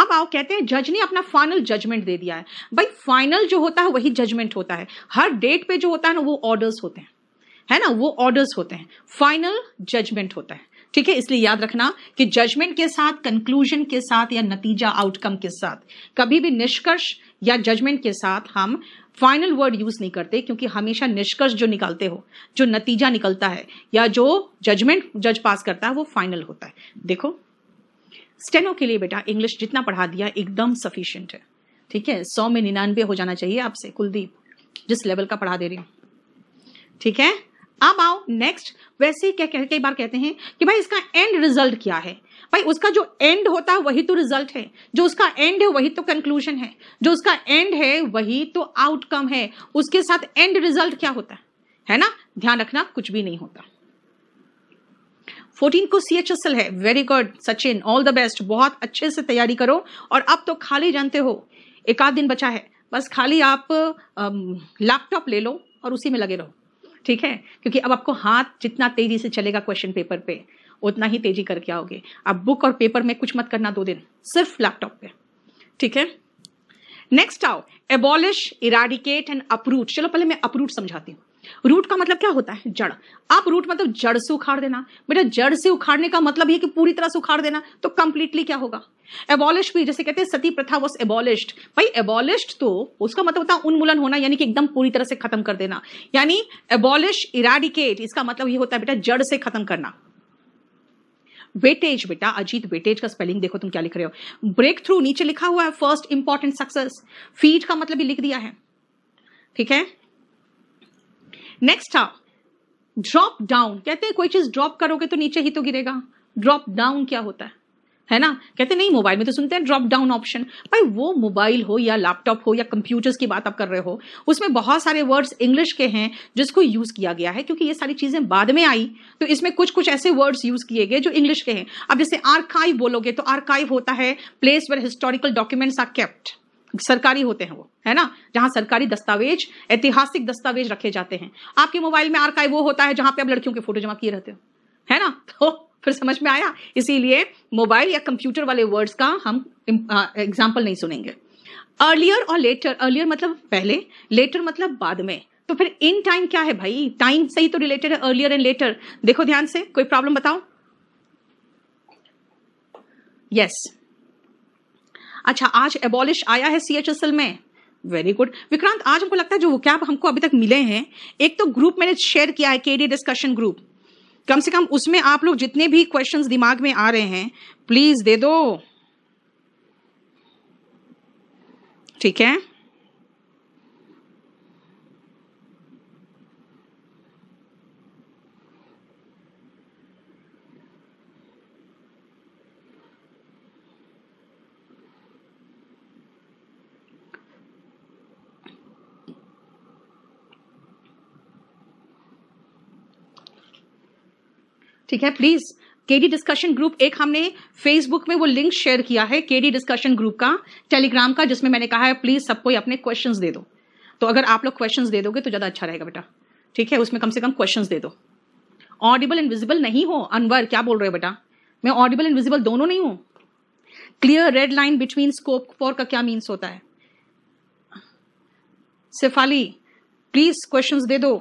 अब आओ कहते हैं जज ने अपना फाइनल जजमेंट दे दिया है भाई फाइनल जो होता है वही जजमेंट होता है हर डेट पे जो होता है ना वो ऑर्डर्स होते हैं है ना वो ऑर्डर्स होते हैं फाइनल जजमेंट होता है ठीक है इसलिए याद रखना कि जजमेंट के साथ कंक्लूजन के साथ या नतीजा आउटकम के साथ कभी भी निष्कर्ष या जजमेंट के साथ हम फाइनल वर्ड यूज नहीं करते क्योंकि हमेशा निष्कर्ष जो निकालते हो जो नतीजा निकलता है या जो जजमेंट जज पास करता है वो फाइनल होता है देखो स्टेनो के लिए बेटा इंग्लिश जितना पढ़ा दिया एकदम सफिशियंट है ठीक है सौ में निन्यानवे हो जाना चाहिए आपसे कुलदीप जिस लेवल का पढ़ा दे रही हूं ठीक है अब आओ नेक्स्ट वैसे ही कई बार कहते हैं कि भाई इसका एंड रिजल्ट क्या है भाई उसका जो एंड होता तो है वही तो रिजल्ट है जो उसका एंड है वही तो कंक्लूजन है जो उसका एंड है वही तो आउटकम है उसके साथ एंड रिजल्ट क्या होता है है ना ध्यान रखना कुछ भी नहीं होता फोर्टीन को सी एच एस एल है very good Sachin all the best बहुत अच्छे से तैयारी करो और अब तो खाली जानते हो एक आध दिन बचा है बस खाली आप लैपटॉप ले लो और उसी में लगे रहो ठीक है क्योंकि अब आपको हाथ जितना तेजी से चलेगा क्वेश्चन पेपर पे उतना ही तेजी करके आओगे आप बुक और पेपर में कुछ मत करना दो दिन सिर्फ लैपटॉप पे ठीक है नेक्स्ट आओ एबॉलिश इराडिकेट एंड अपरूट चलो पहले मैं अपरूट समझाती हूँ रूट का मतलब क्या होता है जड़ आप रूट मतलब जड़ से उखाड़ देना बेटा जड़ से उखाड़ने का मतलब ये कि पूरी तरह से उखाड़ देना तो कंप्लीटली क्या होगा एबॉलिश भी जैसे कहते हैं सती प्रथा वॉज एबॉलिश्ड भाई एबॉलिश्ड तो उसका मतलब होता है उन्मूलन होना यानी कि एकदम पूरी तरह से खत्म कर देना यानी एबॉलिश इराडिकेट इसका मतलब ये होता है बेटा जड़ से खत्म करना वेटेज बेटा अजीत वेटेज का स्पेलिंग देखो तुम क्या लिख रहे हो ब्रेक थ्रू नीचे लिखा हुआ है फर्स्ट इंपॉर्टेंट सक्सेस फीड का मतलब भी लिख दिया है ठीक है नेक्स्ट था ड्रॉप डाउन कहते हैं कोई चीज ड्रॉप करोगे तो नीचे ही तो गिरेगा ड्रॉप डाउन क्या होता है है ना कहते नहीं मोबाइल में तो सुनते हैं ड्रॉप डाउन ऑप्शन भाई वो मोबाइल हो या लैपटॉप हो या कंप्यूटर्स की बात आप कर रहे हो उसमें बहुत सारे वर्ड्स इंग्लिश के हैं जिसको यूज किया गया है क्योंकि ये सारी चीजें बाद में आई तो इसमें कुछ कुछ ऐसे वर्ड्स यूज किए गए जो इंग्लिश के हैं अब जैसे आर्काइव बोलोगे तो आर्काइव होता है place where historical documents are kept सरकारी होते हैं वो है ना जहां सरकारी दस्तावेज ऐतिहासिक दस्तावेज रखे जाते हैं आपके मोबाइल में आर्काइव वो होता है जहां पे आप लड़कियों के फोटो जमा किए रहते हो है ना तो फिर समझ में आया इसीलिए मोबाइल या कंप्यूटर वाले वर्ड्स का हम एग्जाम्पल नहीं सुनेंगे अर्लियर और लेटर अर्लियर मतलब पहले लेटर मतलब बाद में तो फिर इन टाइम क्या है भाई टाइम से ही तो रिलेटेड है अर्लियर एंड लेटर देखो ध्यान से कोई प्रॉब्लम बताओ यस yes. अच्छा आज एबॉलिश आया है सी एच एस एल में वेरी गुड विक्रांत आज हमको लगता है जो वो कैब हमको अभी तक मिले हैं एक तो ग्रुप मैंने शेयर किया है के डी डिस्कशन ग्रुप कम से कम उसमें आप लोग जितने भी क्वेश्चंस दिमाग में आ रहे हैं प्लीज दे दो ठीक है ठीक है प्लीज केडी डिस्कशन ग्रुप एक हमने फेसबुक में वो लिंक शेयर किया है केडी डिस्कशन ग्रुप का टेलीग्राम का जिसमें मैंने कहा है प्लीज सबको अपने क्वेश्चंस दे दो तो अगर आप लोग क्वेश्चंस दे दोगे तो ज़्यादा अच्छा रहेगा बेटा ठीक है उसमें कम से कम क्वेश्चंस दे दो ऑडिबल एंड विजिबल नहीं हो अनवर क्या बोल रहे हो बेटा मैं ऑडिबल एंड विजिबल दोनों नहीं हूं clear red line between scope for का क्या मीन्स होता है सिफाली प्लीज क्वेश्चंस दे दो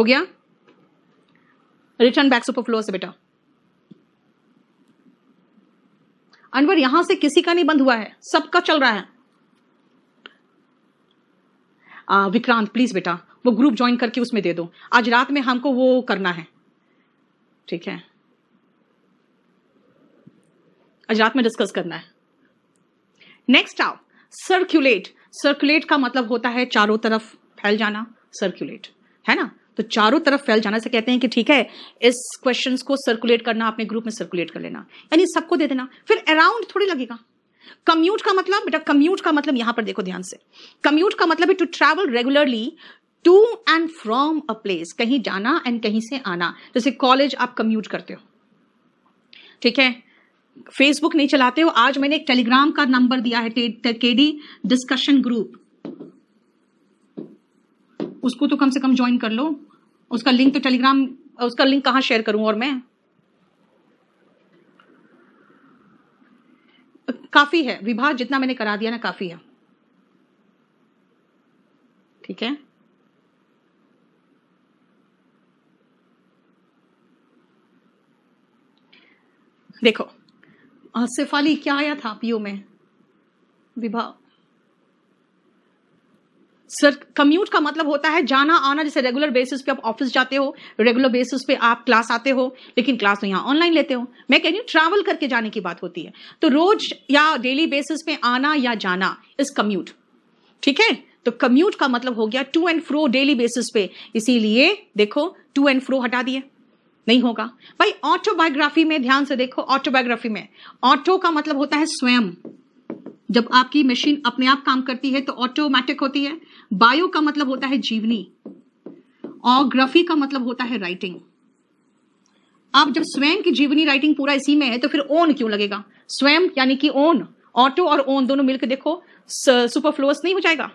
हो गया रिटर्न बैक सुपरफ्लो से बेटा अनवर यहां से किसी का नहीं बंद हुआ है सबका चल रहा है आ, विक्रांत प्लीज बेटा वो ग्रुप ज्वाइन करके उसमें दे दो आज रात में हमको वो करना है ठीक है आज रात में डिस्कस करना है नेक्स्ट आओ सर्कुलेट सर्कुलेट का मतलब होता है चारों तरफ फैल जाना सर्कुलेट है ना तो चारों तरफ फैल जाना से कहते हैं कि ठीक है इस क्वेश्चन को सर्कुलेट करना अपने ग्रुप में सर्कुलेट कर लेना यानी सबको दे देना फिर अराउंड थोड़ी लगेगा कम्यूट का मतलब बेटा कम्यूट का मतलब यहां पर देखो ध्यान से कम्यूट का मतलब है to travel regularly to and from a place कहीं जाना एंड कहीं से आना जैसे कॉलेज आप कम्यूट करते हो ठीक है फेसबुक नहीं चलाते हो आज मैंने एक टेलीग्राम का नंबर दिया है केडी डिस्कशन ग्रुप उसको तो कम से कम ज्वाइन कर लो उसका लिंक तो टेलीग्राम उसका लिंक कहाँ शेयर करूं और मैं काफी है विभाग जितना मैंने करा दिया ना काफी है ठीक है देखो आसिफ अली क्या आया था पीओ में विभाग सर कम्यूट का मतलब होता है जाना आना जैसे रेगुलर बेसिस पे आप ऑफिस जाते हो रेगुलर बेसिस पे आप क्लास आते हो लेकिन क्लास तो यहाँ ऑनलाइन लेते हो मैं कह रही हूँ ट्रैवल करके जाने की बात होती है तो रोज या डेली बेसिस पे आना या जाना इज कम्यूट ठीक है तो कम्यूट का मतलब हो गया to and fro daily basis पे इसीलिए देखो टू एंड फ्रो हटा दिए नहीं होगा भाई ऑटोबायोग्राफी में ध्यान से देखो ऑटोबायोग्राफी में ऑटो का मतलब होता है स्वयं जब आपकी मशीन अपने आप काम करती है तो ऑटोमेटिक होती है बायो का मतलब होता है जीवनी और ग्राफी का मतलब होता है राइटिंग आप जब स्वयं की जीवनी राइटिंग पूरा इसी में है तो फिर ओन क्यों लगेगा स्वयं यानी कि ओन ऑटो और ओन दोनों मिलकर देखो सुपरफ्लोअस नहीं हो जाएगा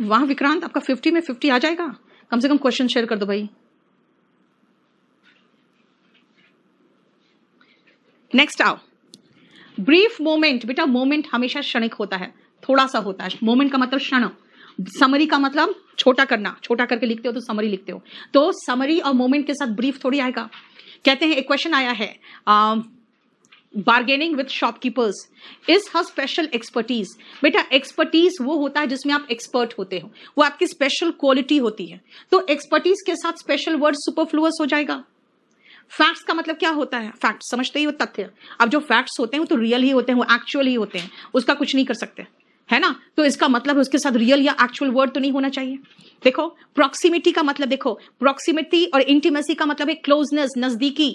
वहां विक्रांत आपका फिफ्टी में फिफ्टी आ जाएगा कम से कम क्वेश्चन शेयर कर दो भाई नेक्स्ट आओ ब्रीफ मोमेंट बेटा मोमेंट हमेशा क्षणिक होता है थोड़ा सा होता है मोमेंट का मतलब क्षण समरी का मतलब छोटा करना छोटा करके लिखते हो तो समरी लिखते हो तो समरी और मोमेंट के साथ ब्रीफ थोड़ी आएगा कहते हैं एक क्वेश्चन आया है bargaining with shopkeepers is her special expertise बेटा एक्सपर्टीज वो होता है जिसमें आप एक्सपर्ट होते हो वो आपकी स्पेशल क्वालिटी होती है तो एक्सपर्टीज के साथ स्पेशल वर्ड सुपरफ्लूस हो जाएगा फैक्ट्स का मतलब क्या होता है फैक्ट समझते ही वो तथ्य अब जो फैक्ट्स होते हैं वो तो रियल ही होते हैं वो एक्चुअल ही होते हैं उसका कुछ नहीं कर सकते है ना तो इसका मतलब उसके साथ रियल या एक्चुअल वर्ड तो नहीं होना चाहिए देखो प्रॉक्सिमिटी का मतलब देखो प्रॉक्सिमिटी और इंटीमेसी का मतलब है क्लोजनेस नजदीकी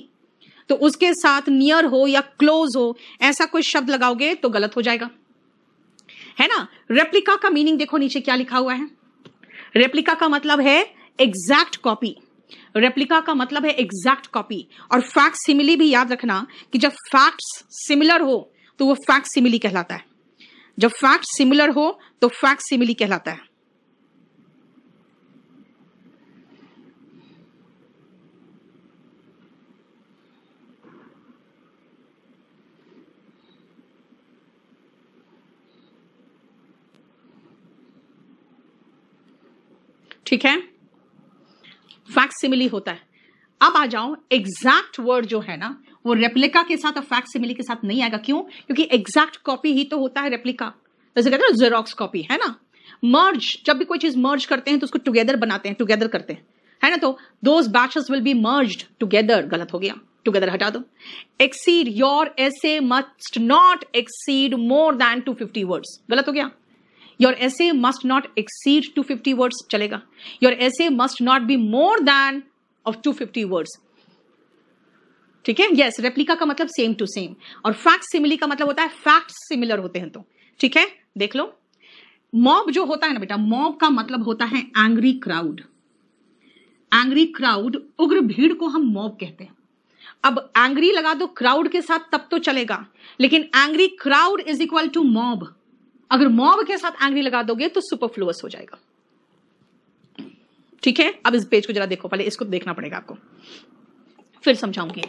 तो उसके साथ नियर हो या क्लोज हो ऐसा कोई शब्द लगाओगे तो गलत हो जाएगा है ना रेप्लिका का मीनिंग देखो नीचे क्या लिखा हुआ है रेप्लिका का मतलब है एग्जैक्ट कॉपी रेप्लिका का मतलब है एग्जैक्ट कॉपी और फैक्ट सिमिली भी याद रखना कि जब फैक्ट्स सिमिलर हो तो वो फैक्ट सिमिली कहलाता है जब फैक्ट सिमिलर हो तो फैक्ट सिमिली कहलाता है ठीक है फैक्सिमिली होता है अब आ जाओ एग्जैक्ट वर्ड जो है ना वो रेप्लिका के साथ और फैक्सिमिली के साथ नहीं आएगा क्यों क्योंकि एग्जैक्ट कॉपी ही तो होता है रेप्लिका जैसे कहते हैं जेरोक्स कॉपी है ना मर्ज जब भी कोई चीज मर्ज करते हैं तो उसको टुगेदर बनाते हैं टुगेदर करते हैं है ना तो those batches will be merge together गलत हो गया टुगेदर हटा दो exceed your essay must not exceed more than two fifty words गलत हो गया your essay must not exceed two fifty words चलेगा your essay must not be more than of two fifty words ठीक है yes replica का मतलब same to same और facsimile का मतलब होता है फैक्ट सिमिलर होते हैं तो ठीक है देख लो मॉब जो होता है ना बेटा मॉब का मतलब होता है एंग्री क्राउड एंग्री क्राउड उग्र भीड़ को हम मॉब कहते हैं अब एंग्री लगा दो क्राउड के साथ तब तो चलेगा लेकिन angry crowd is equal to mob अगर मॉब के साथ एंग्री लगा दोगे तो सुपरफ्लुअस हो जाएगा ठीक है अब इस पेज को जरा देखो पहले इसको देखना पड़ेगा आपको फिर समझाऊंगी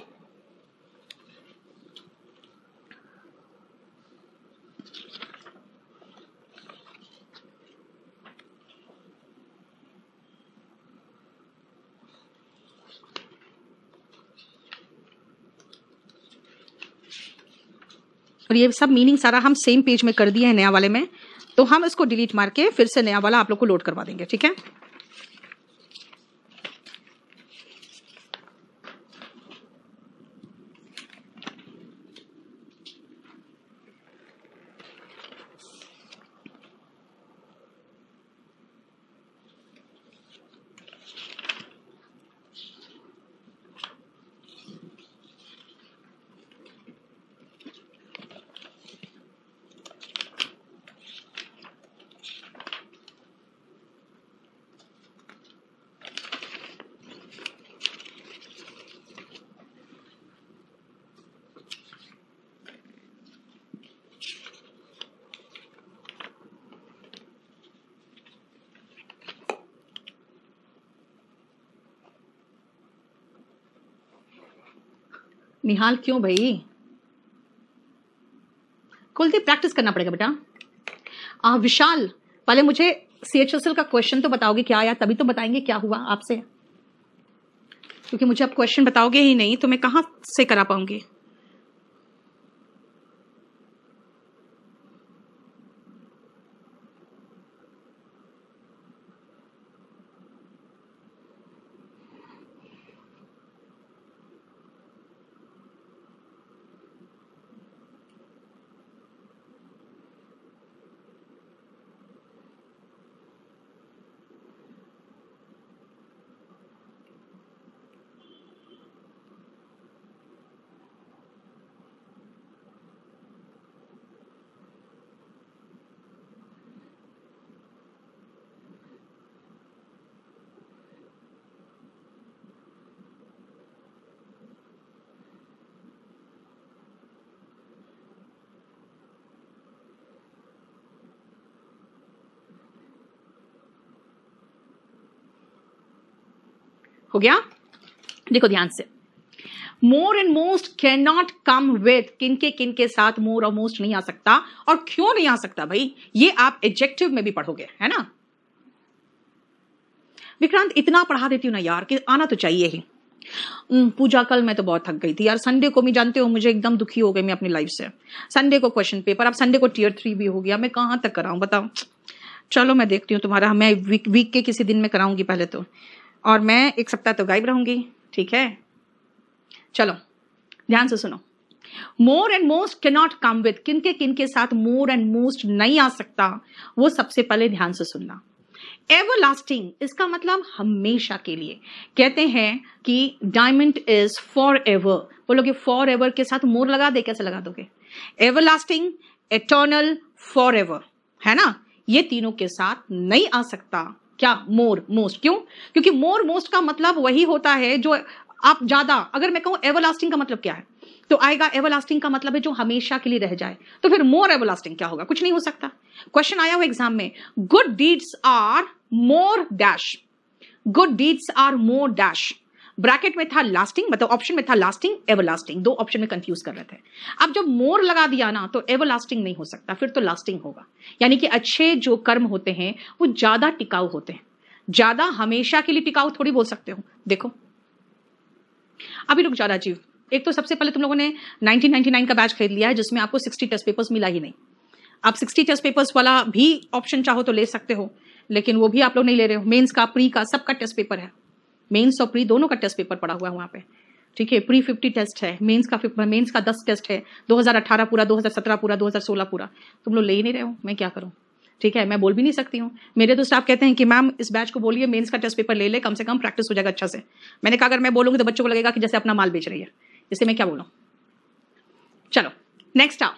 और ये सब मीनिंग सारा हम सेम पेज में कर दिए हैं नया वाले में तो हम इसको डिलीट मार के फिर से नया वाला आप लोग को लोड करवा देंगे ठीक है निहाल क्यों भाई कुलदीप प्रैक्टिस करना पड़ेगा बेटा आ, विशाल पहले मुझे सीएचएसएल एल का क्वेश्चन तो बताओगे क्या आया तभी तो बताएंगे क्या हुआ आपसे क्योंकि मुझे आप क्वेश्चन बताओगे ही नहीं तो मैं कहां से करा पाऊंगी हो गया देखो ध्यान से more and most can not come with kin के किन के साथ मोर और मोस्ट नहीं आ सकता और क्यों नहीं आ सकता भाई ये आप एडजेक्टिव में भी पढ़ोगे है ना विक्रांत इतना पढ़ा देती हूँ ना यार कि आना तो चाहिए ही पूजा कल मैं तो बहुत थक गई थी यार संडे को मैं जानते हो मुझे एकदम दुखी हो गई मैं अपनी लाइफ से संडे को क्वेश्चन पेपर अब संडे को टीयर थ्री भी हो गया मैं कहाँ तक कराऊँ बताओ चलो मैं देखती हूँ तुम्हारा मैं वीक वीक के किसी दिन में कराऊंगी पहले तो और मैं एक सप्ताह तो गायब रहूंगी ठीक है चलो ध्यान से सुनो मोर एंड मोस्ट के नॉट कम विथ किन के किन के साथ मोर एंड मोस्ट नहीं आ सकता वो सबसे पहले ध्यान से सुनना एवर लास्टिंग इसका मतलब हमेशा के लिए कहते हैं कि डायमंड इज फॉर एवर बोलोगे फॉर एवर के साथ मोर लगा दे कैसे लगा दोगे everlasting eternal forever है ना ये तीनों के साथ नहीं आ सकता क्या मोर मोस्ट क्यों क्योंकि मोर मोस्ट का मतलब वही होता है जो आप ज्यादा अगर मैं कहूं एवरलास्टिंग का मतलब क्या है तो आएगा एवरलास्टिंग का मतलब है जो हमेशा के लिए रह जाए तो फिर मोर एवरलास्टिंग क्या होगा कुछ नहीं हो सकता क्वेश्चन आया हुआ एग्जाम में good deeds are more dash good deeds are more dash bracket में था लास्टिंग मतलब ऑप्शन में था लास्टिंग एवर लास्टिंग दो ऑप्शन में कंफ्यूज कर रहे थे अब जब मोर लगा दिया ना तो एवर लास्टिंग नहीं हो सकता फिर तो लास्टिंग होगा यानी कि अच्छे जो कर्म होते हैं वो ज्यादा टिकाऊ होते हैं ज्यादा हमेशा के लिए टिकाऊ थोड़ी बोल सकते हो देखो अभी रुक ज्यादा जीव एक तो सबसे पहले तुम लोगों ने 1999 का बैच खरीद लिया है जिसमें आपको 60 टेस्ट पेपर्स मिला ही नहीं आप 60 टेस्ट पेपर्स वाला भी ऑप्शन चाहो तो ले सकते हो लेकिन वो भी आप लोग नहीं ले रहे हो मेंस का प्री का सबका टेस्ट पेपर है मेन्स और प्री दोनों का टेस्ट पेपर पड़ा हुआ है वहाँ पे ठीक है प्री फिफ्टी टेस्ट है मेंस का मेंस का दस टेस्ट है 2018 पूरा 2017 पूरा 2016 पूरा तुम लोग ले ही नहीं रहे हो मैं क्या करूँ ठीक है मैं बोल भी नहीं सकती हूँ मेरे तो स्टाफ कहते हैं कि मैम इस बैच को बोलिए मेंस का टेस्ट पेपर ले ले कम से कम प्रैक्टिस हो जाएगा अच्छा से मैंने कहा अगर मैं बोलूँगी तो बच्चों को लगेगा कि जैसे अपना माल बेच रही है इसे मैं क्या बोलूँ चलो नेक्स्ट आओ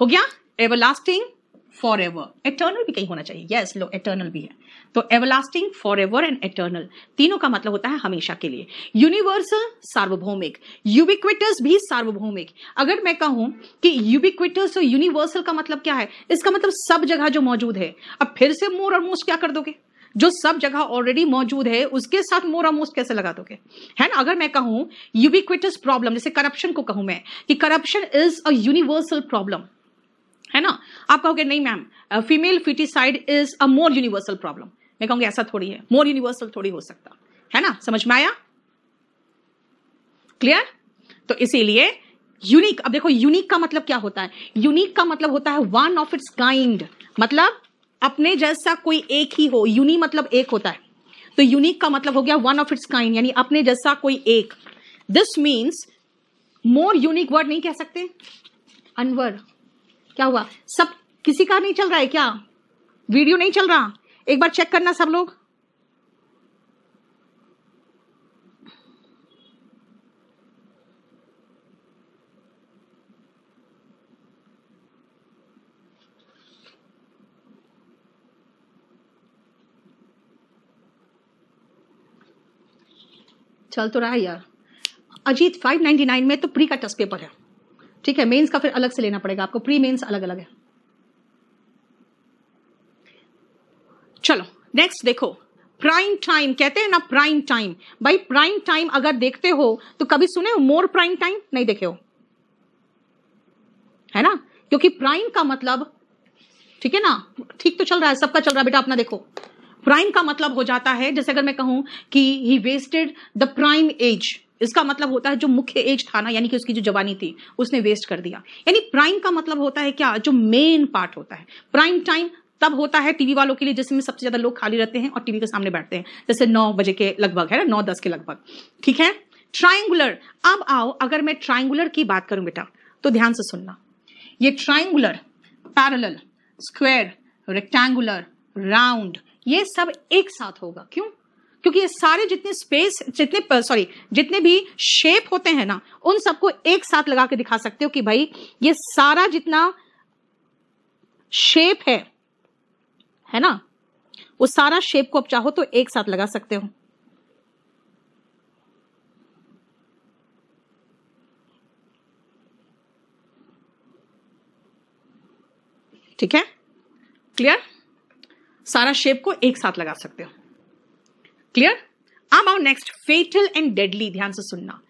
हो गया everlasting forever eternal भी कहीं होना चाहिए यस लो एटर्नल भी है तो everlasting for forever and eternal तीनों का मतलब होता है हमेशा के लिए यूनिवर्सल सार्वभौमिक यूबिक्विटस भी सार्वभौमिक अगर मैं कहूं कि यूबिक्विटस और यूनिवर्सल का मतलब क्या है इसका मतलब सब जगह जो मौजूद है अब फिर से मोर और मोस्ट क्या कर दोगे जो सब जगह ऑलरेडी मौजूद है उसके साथ मोरा मोस्ट कैसे लगा दोगे है ना अगर मैं कहूं यूबिक्विटस प्रॉब्लम जैसे करप्शन को कहूं मैं कि corruption is a universal problem है ना आप कहोगे नहीं ma'am female foeticide is a more universal problem मैं कहूंगी ऐसा थोड़ी है मोर यूनिवर्सल थोड़ी हो सकता है ना समझ में आया क्लियर तो इसीलिए यूनिक अब देखो यूनिक का मतलब क्या होता है यूनिक का मतलब होता है वन ऑफ इट्स काइंड मतलब अपने जैसा कोई एक ही हो यूनि मतलब एक होता है तो यूनिक का मतलब हो गया वन ऑफ इट्स काइंड यानी अपने जैसा कोई एक this means more unique word नहीं कह सकते अनवर क्या हुआ सब किसी का नहीं चल रहा है क्या वीडियो नहीं चल रहा एक बार चेक करना सब लोग चल तो रहा है यार अजीत 599 में तो प्री का टेस्ट पेपर है ठीक है मेंस का फिर अलग से लेना पड़ेगा आपको प्री मेंस अलग अलग है नेक्स्ट देखो प्राइम टाइम कहते हैं ना प्राइम टाइम भाई प्राइम टाइम अगर देखते हो तो कभी सुने हो मोर प्राइम टाइम नहीं देखे हो है ना क्योंकि प्राइम का मतलब ठीक है ना ठीक तो चल रहा है सबका चल रहा है बेटा अपना देखो प्राइम का मतलब हो जाता है जैसे अगर मैं कहूं कि he wasted the prime age इसका मतलब होता है जो मुख्य एज था ना यानी कि उसकी जो जवानी थी उसने वेस्ट कर दिया यानी प्राइम का मतलब होता है क्या जो मेन पार्ट होता है प्राइम टाइम तब होता है टीवी वालों के लिए जिसमें सबसे ज्यादा लोग खाली रहते हैं और टीवी के सामने बैठते हैं जैसे नौ बजे के लगभग है ना नौ दस के लगभग ठीक है ट्राइंगुलर अब आओ अगर मैं ट्राइंगुलर की बात करूं बेटा तो ध्यान से सुनना ये triangular parallel square rectangular round ये सब एक साथ होगा क्यों क्योंकि ये सारे जितने स्पेस जितने सॉरी जितने भी शेप होते हैं ना उन सबको एक साथ लगा के दिखा सकते हो कि भाई ये सारा जितना शेप है है ना उस सारा शेप को आप चाहो तो एक साथ लगा सकते हो ठीक है क्लियर सारा शेप को एक साथ लगा सकते हो क्लियर अब आओ नेक्स्ट फेटल एंड डेडली ध्यान से सुनना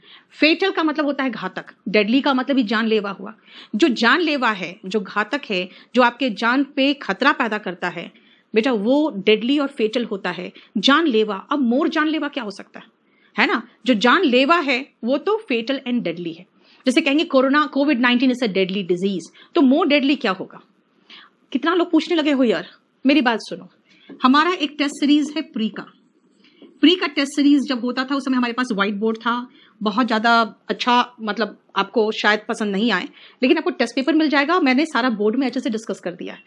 फेटल का मतलब होता है घातक डेडली का मतलब ही जानलेवा हुआ जो जानलेवा है जो घातक है जो आपके जान पे खतरा पैदा करता है बेटा वो डेडली और फेटल होता है जानलेवा अब मोर जानलेवा क्या हो सकता है है ना जो जानलेवा है वो तो फेटल एंड डेडली है जैसे कहेंगे Corona COVID nineteen is a deadly disease तो मोर डेडली क्या होगा कितना लोग पूछने लगे हो यार मेरी बात सुनो हमारा एक टेस्ट सीरीज है प्री का प्री का टेस्ट सीरीज जब होता था उस समय हमारे पास व्हाइट बोर्ड था बहुत ज़्यादा अच्छा मतलब आपको शायद पसंद नहीं आए लेकिन आपको टेस्ट पेपर मिल जाएगा मैंने सारा बोर्ड में अच्छे से डिस्कस कर दिया है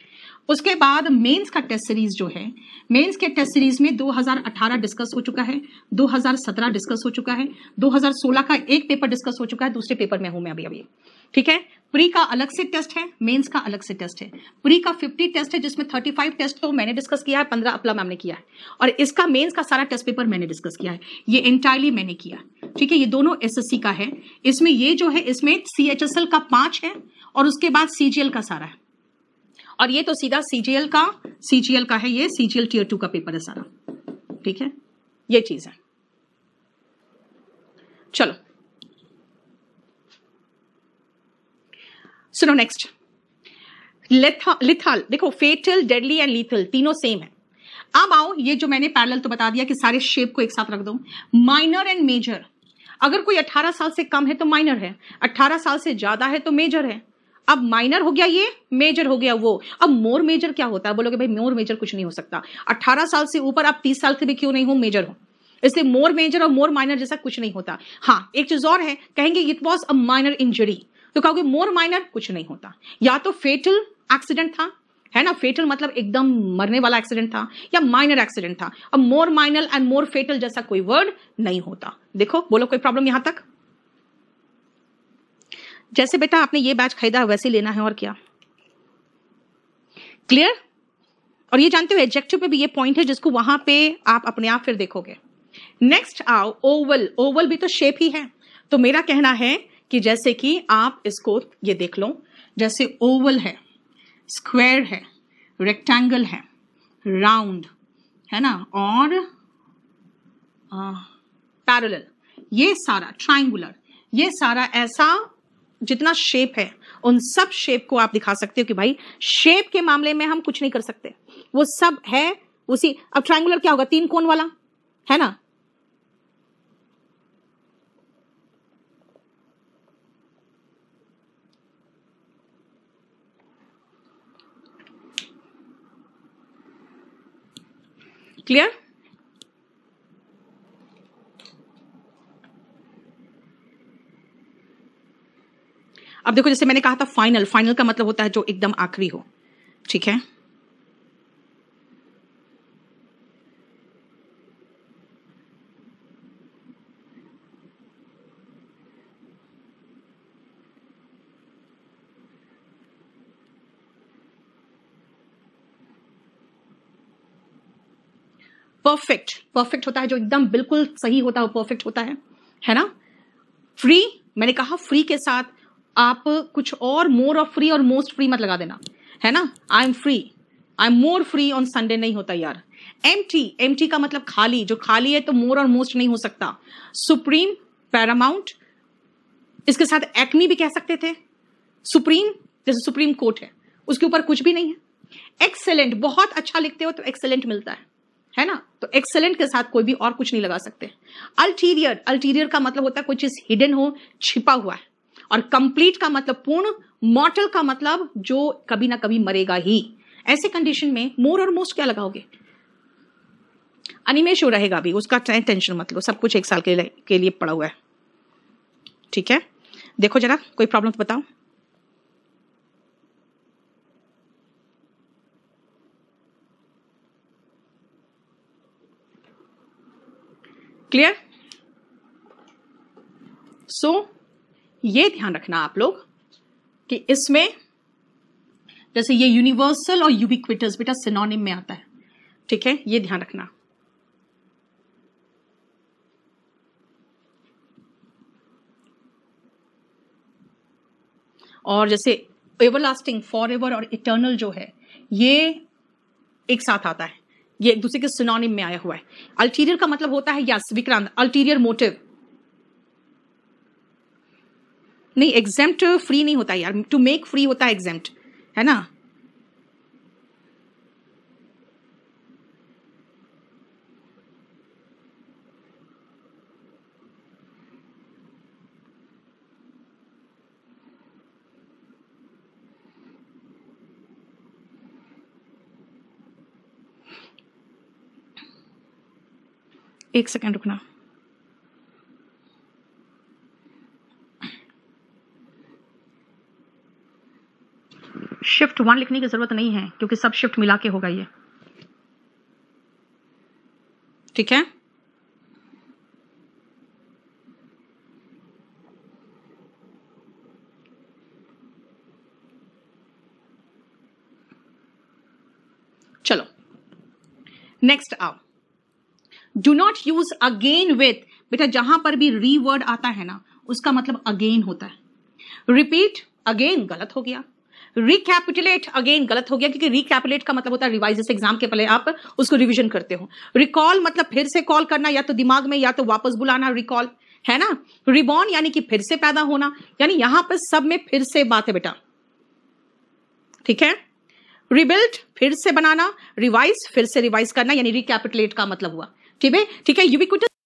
उसके बाद मेंस का टेस्ट सीरीज जो है मेंस के टेस्ट सीरीज में 2018 डिस्कस हो चुका है 2017 डिस्कस हो चुका है 2016 का एक पेपर डिस्कस हो चुका है दूसरे पेपर में हूं मैं अभी अभी ठीक है प्री का अलग से टेस्ट है मेंस का अलग से टेस्ट है प्री का 50 टेस्ट है जिसमें 35 टेस्ट तो मैंने डिस्कस किया है 15 अपला मैम ने किया है और इसका मेंस का सारा टेस्ट पेपर मैंने डिस्कस किया है ये इंटायरली मैंने किया ठीक है ये दोनों एसएससी का है इसमें ये जो है इसमें सीएचएसएल का पांच है और उसके बाद सीजीएल का सारा है और ये तो सीधा सीजीएल का सीजीएल का है ये सीजीएल टीयर टू का पेपर है सारा ठीक है ये चीज है चलो सुनो नेक्स्ट लिथल देखो फेटल डेडली एंड लीथल तीनों सेम है अब आओ ये जो मैंने पैरेलल तो बता दिया कि सारे शेप को एक साथ रख दो माइनर एंड मेजर अगर कोई 18 साल से कम है तो माइनर है 18 साल से ज्यादा है तो मेजर है अब माइनर हो गया ये मेजर हो गया वो अब मोर मेजर क्या होता है बोलोगे भाई मोर मेजर कुछ नहीं हो सकता अट्ठारह साल से ऊपर आप तीस साल से भी क्यों नहीं हो मेजर हो इससे मोर मेजर और मोर माइनर जैसा कुछ नहीं होता हाँ एक चीज और है कहेंगे it was a minor injury तो कहोगे मोर माइनर कुछ नहीं होता या तो फेटल एक्सीडेंट था है ना फेटल मतलब एकदम मरने वाला एक्सीडेंट था या माइनर एक्सीडेंट था अब मोर माइनर एंड मोर फेटल जैसा कोई वर्ड नहीं होता देखो बोलो कोई प्रॉब्लम यहां तक जैसे बेटा आपने ये बैच खरीदा वैसे लेना है और क्या क्लियर और ये जानते हो एडजेक्टिव पे भी ये पॉइंट है जिसको वहां पे आप अपने आप फिर देखोगे नेक्स्ट आओ ओवल ओवल भी तो शेप ही है तो मेरा कहना है कि जैसे कि आप इसको ये देख लो जैसे ओवल है स्क्वायर है रेक्टेंगल है राउंड है ना और पैरल ये सारा ट्राइंगुलर ये सारा ऐसा जितना शेप है उन सब शेप को आप दिखा सकते हो कि भाई शेप के मामले में हम कुछ नहीं कर सकते वो सब है उसी अब ट्राइंगुलर क्या होगा तीन कोण वाला है ना क्लियर अब देखो जैसे मैंने कहा था फाइनल फाइनल का मतलब होता है जो एकदम आखिरी हो ठीक है परफेक्ट परफेक्ट होता है जो एकदम बिल्कुल सही होता है वो परफेक्ट होता है है ना फ्री मैंने कहा फ्री के साथ आप कुछ और मोर ऑफ फ्री और मोस्ट फ्री मत लगा देना है ना I am free I am more free on Sunday नहीं होता यार एम टी एम टी का मतलब खाली जो खाली है तो मोर और मोस्ट नहीं हो सकता सुप्रीम पैरामाउंट इसके साथ एक्मी भी कह सकते थे सुप्रीम जैसे सुप्रीम कोर्ट है उसके ऊपर कुछ भी नहीं है एक्सेलेंट बहुत अच्छा लिखते हो तो एक्सेलेंट मिलता है है ना तो एक्सेलेंट के साथ कोई भी और कुछ नहीं लगा सकते अल्टीरियर अल्टीरियर का मतलब होता है कोई चीज हिडन हो छिपा हुआ है और कंप्लीट का मतलब पूर्ण मॉटल का मतलब जो कभी ना कभी मरेगा ही ऐसे कंडीशन में मोर और मोस्ट क्या लगाओगे अनिमेश रहेगा भी उसका टेंशन मत लो सब कुछ एक साल के लिए के लिए पड़ा हुआ है ठीक है देखो जरा कोई प्रॉब्लम तो बताओ क्लियर सो so, ये ध्यान रखना आप लोग कि इसमें जैसे ये यूनिवर्सल और यूबिक्विटस बेटा सिनोनिम में आता है ठीक है ये ध्यान रखना और जैसे एवरलास्टिंग फॉर एवर और इटर्नल जो है ये एक साथ आता है ये एक दूसरे के सिनोनिम में आया हुआ है अल्टीरियर का मतलब होता है यस विक्रांत अल्टीरियर मोटिव नहीं एग्जेम्प्ट फ्री नहीं होता यार टू मेक फ्री होता है एग्जेम्प्ट है ना एक सेकेंड रुकना शिफ्ट वन लिखने की जरूरत नहीं है क्योंकि सब शिफ्ट मिला के होगा ये ठीक है चलो नेक्स्ट आओ do not use again with बेटा जहां पर भी रीवर्ड आता है ना उसका मतलब अगेन होता है रिपीट अगेन गलत हो गया रिकैपिटुलेट अगेन गलत हो गया क्योंकि रिकैपिटुलेट का मतलब होता है रिवाइज एग्जाम के पहले आप उसको रिविजन करते हो रिकॉल मतलब फिर से कॉल करना या तो दिमाग में या तो वापस बुलाना रिकॉल है ना रिबॉर्न यानी कि फिर से पैदा होना यानी यहां पर सब में फिर से बात है बेटा ठीक है रिबिल्ट फिर से बनाना रिवाइज फिर से रिवाइज करना यानी रिकैपिटुलेट का मतलब हुआ ठीक है ठीक है यूबिक्विटस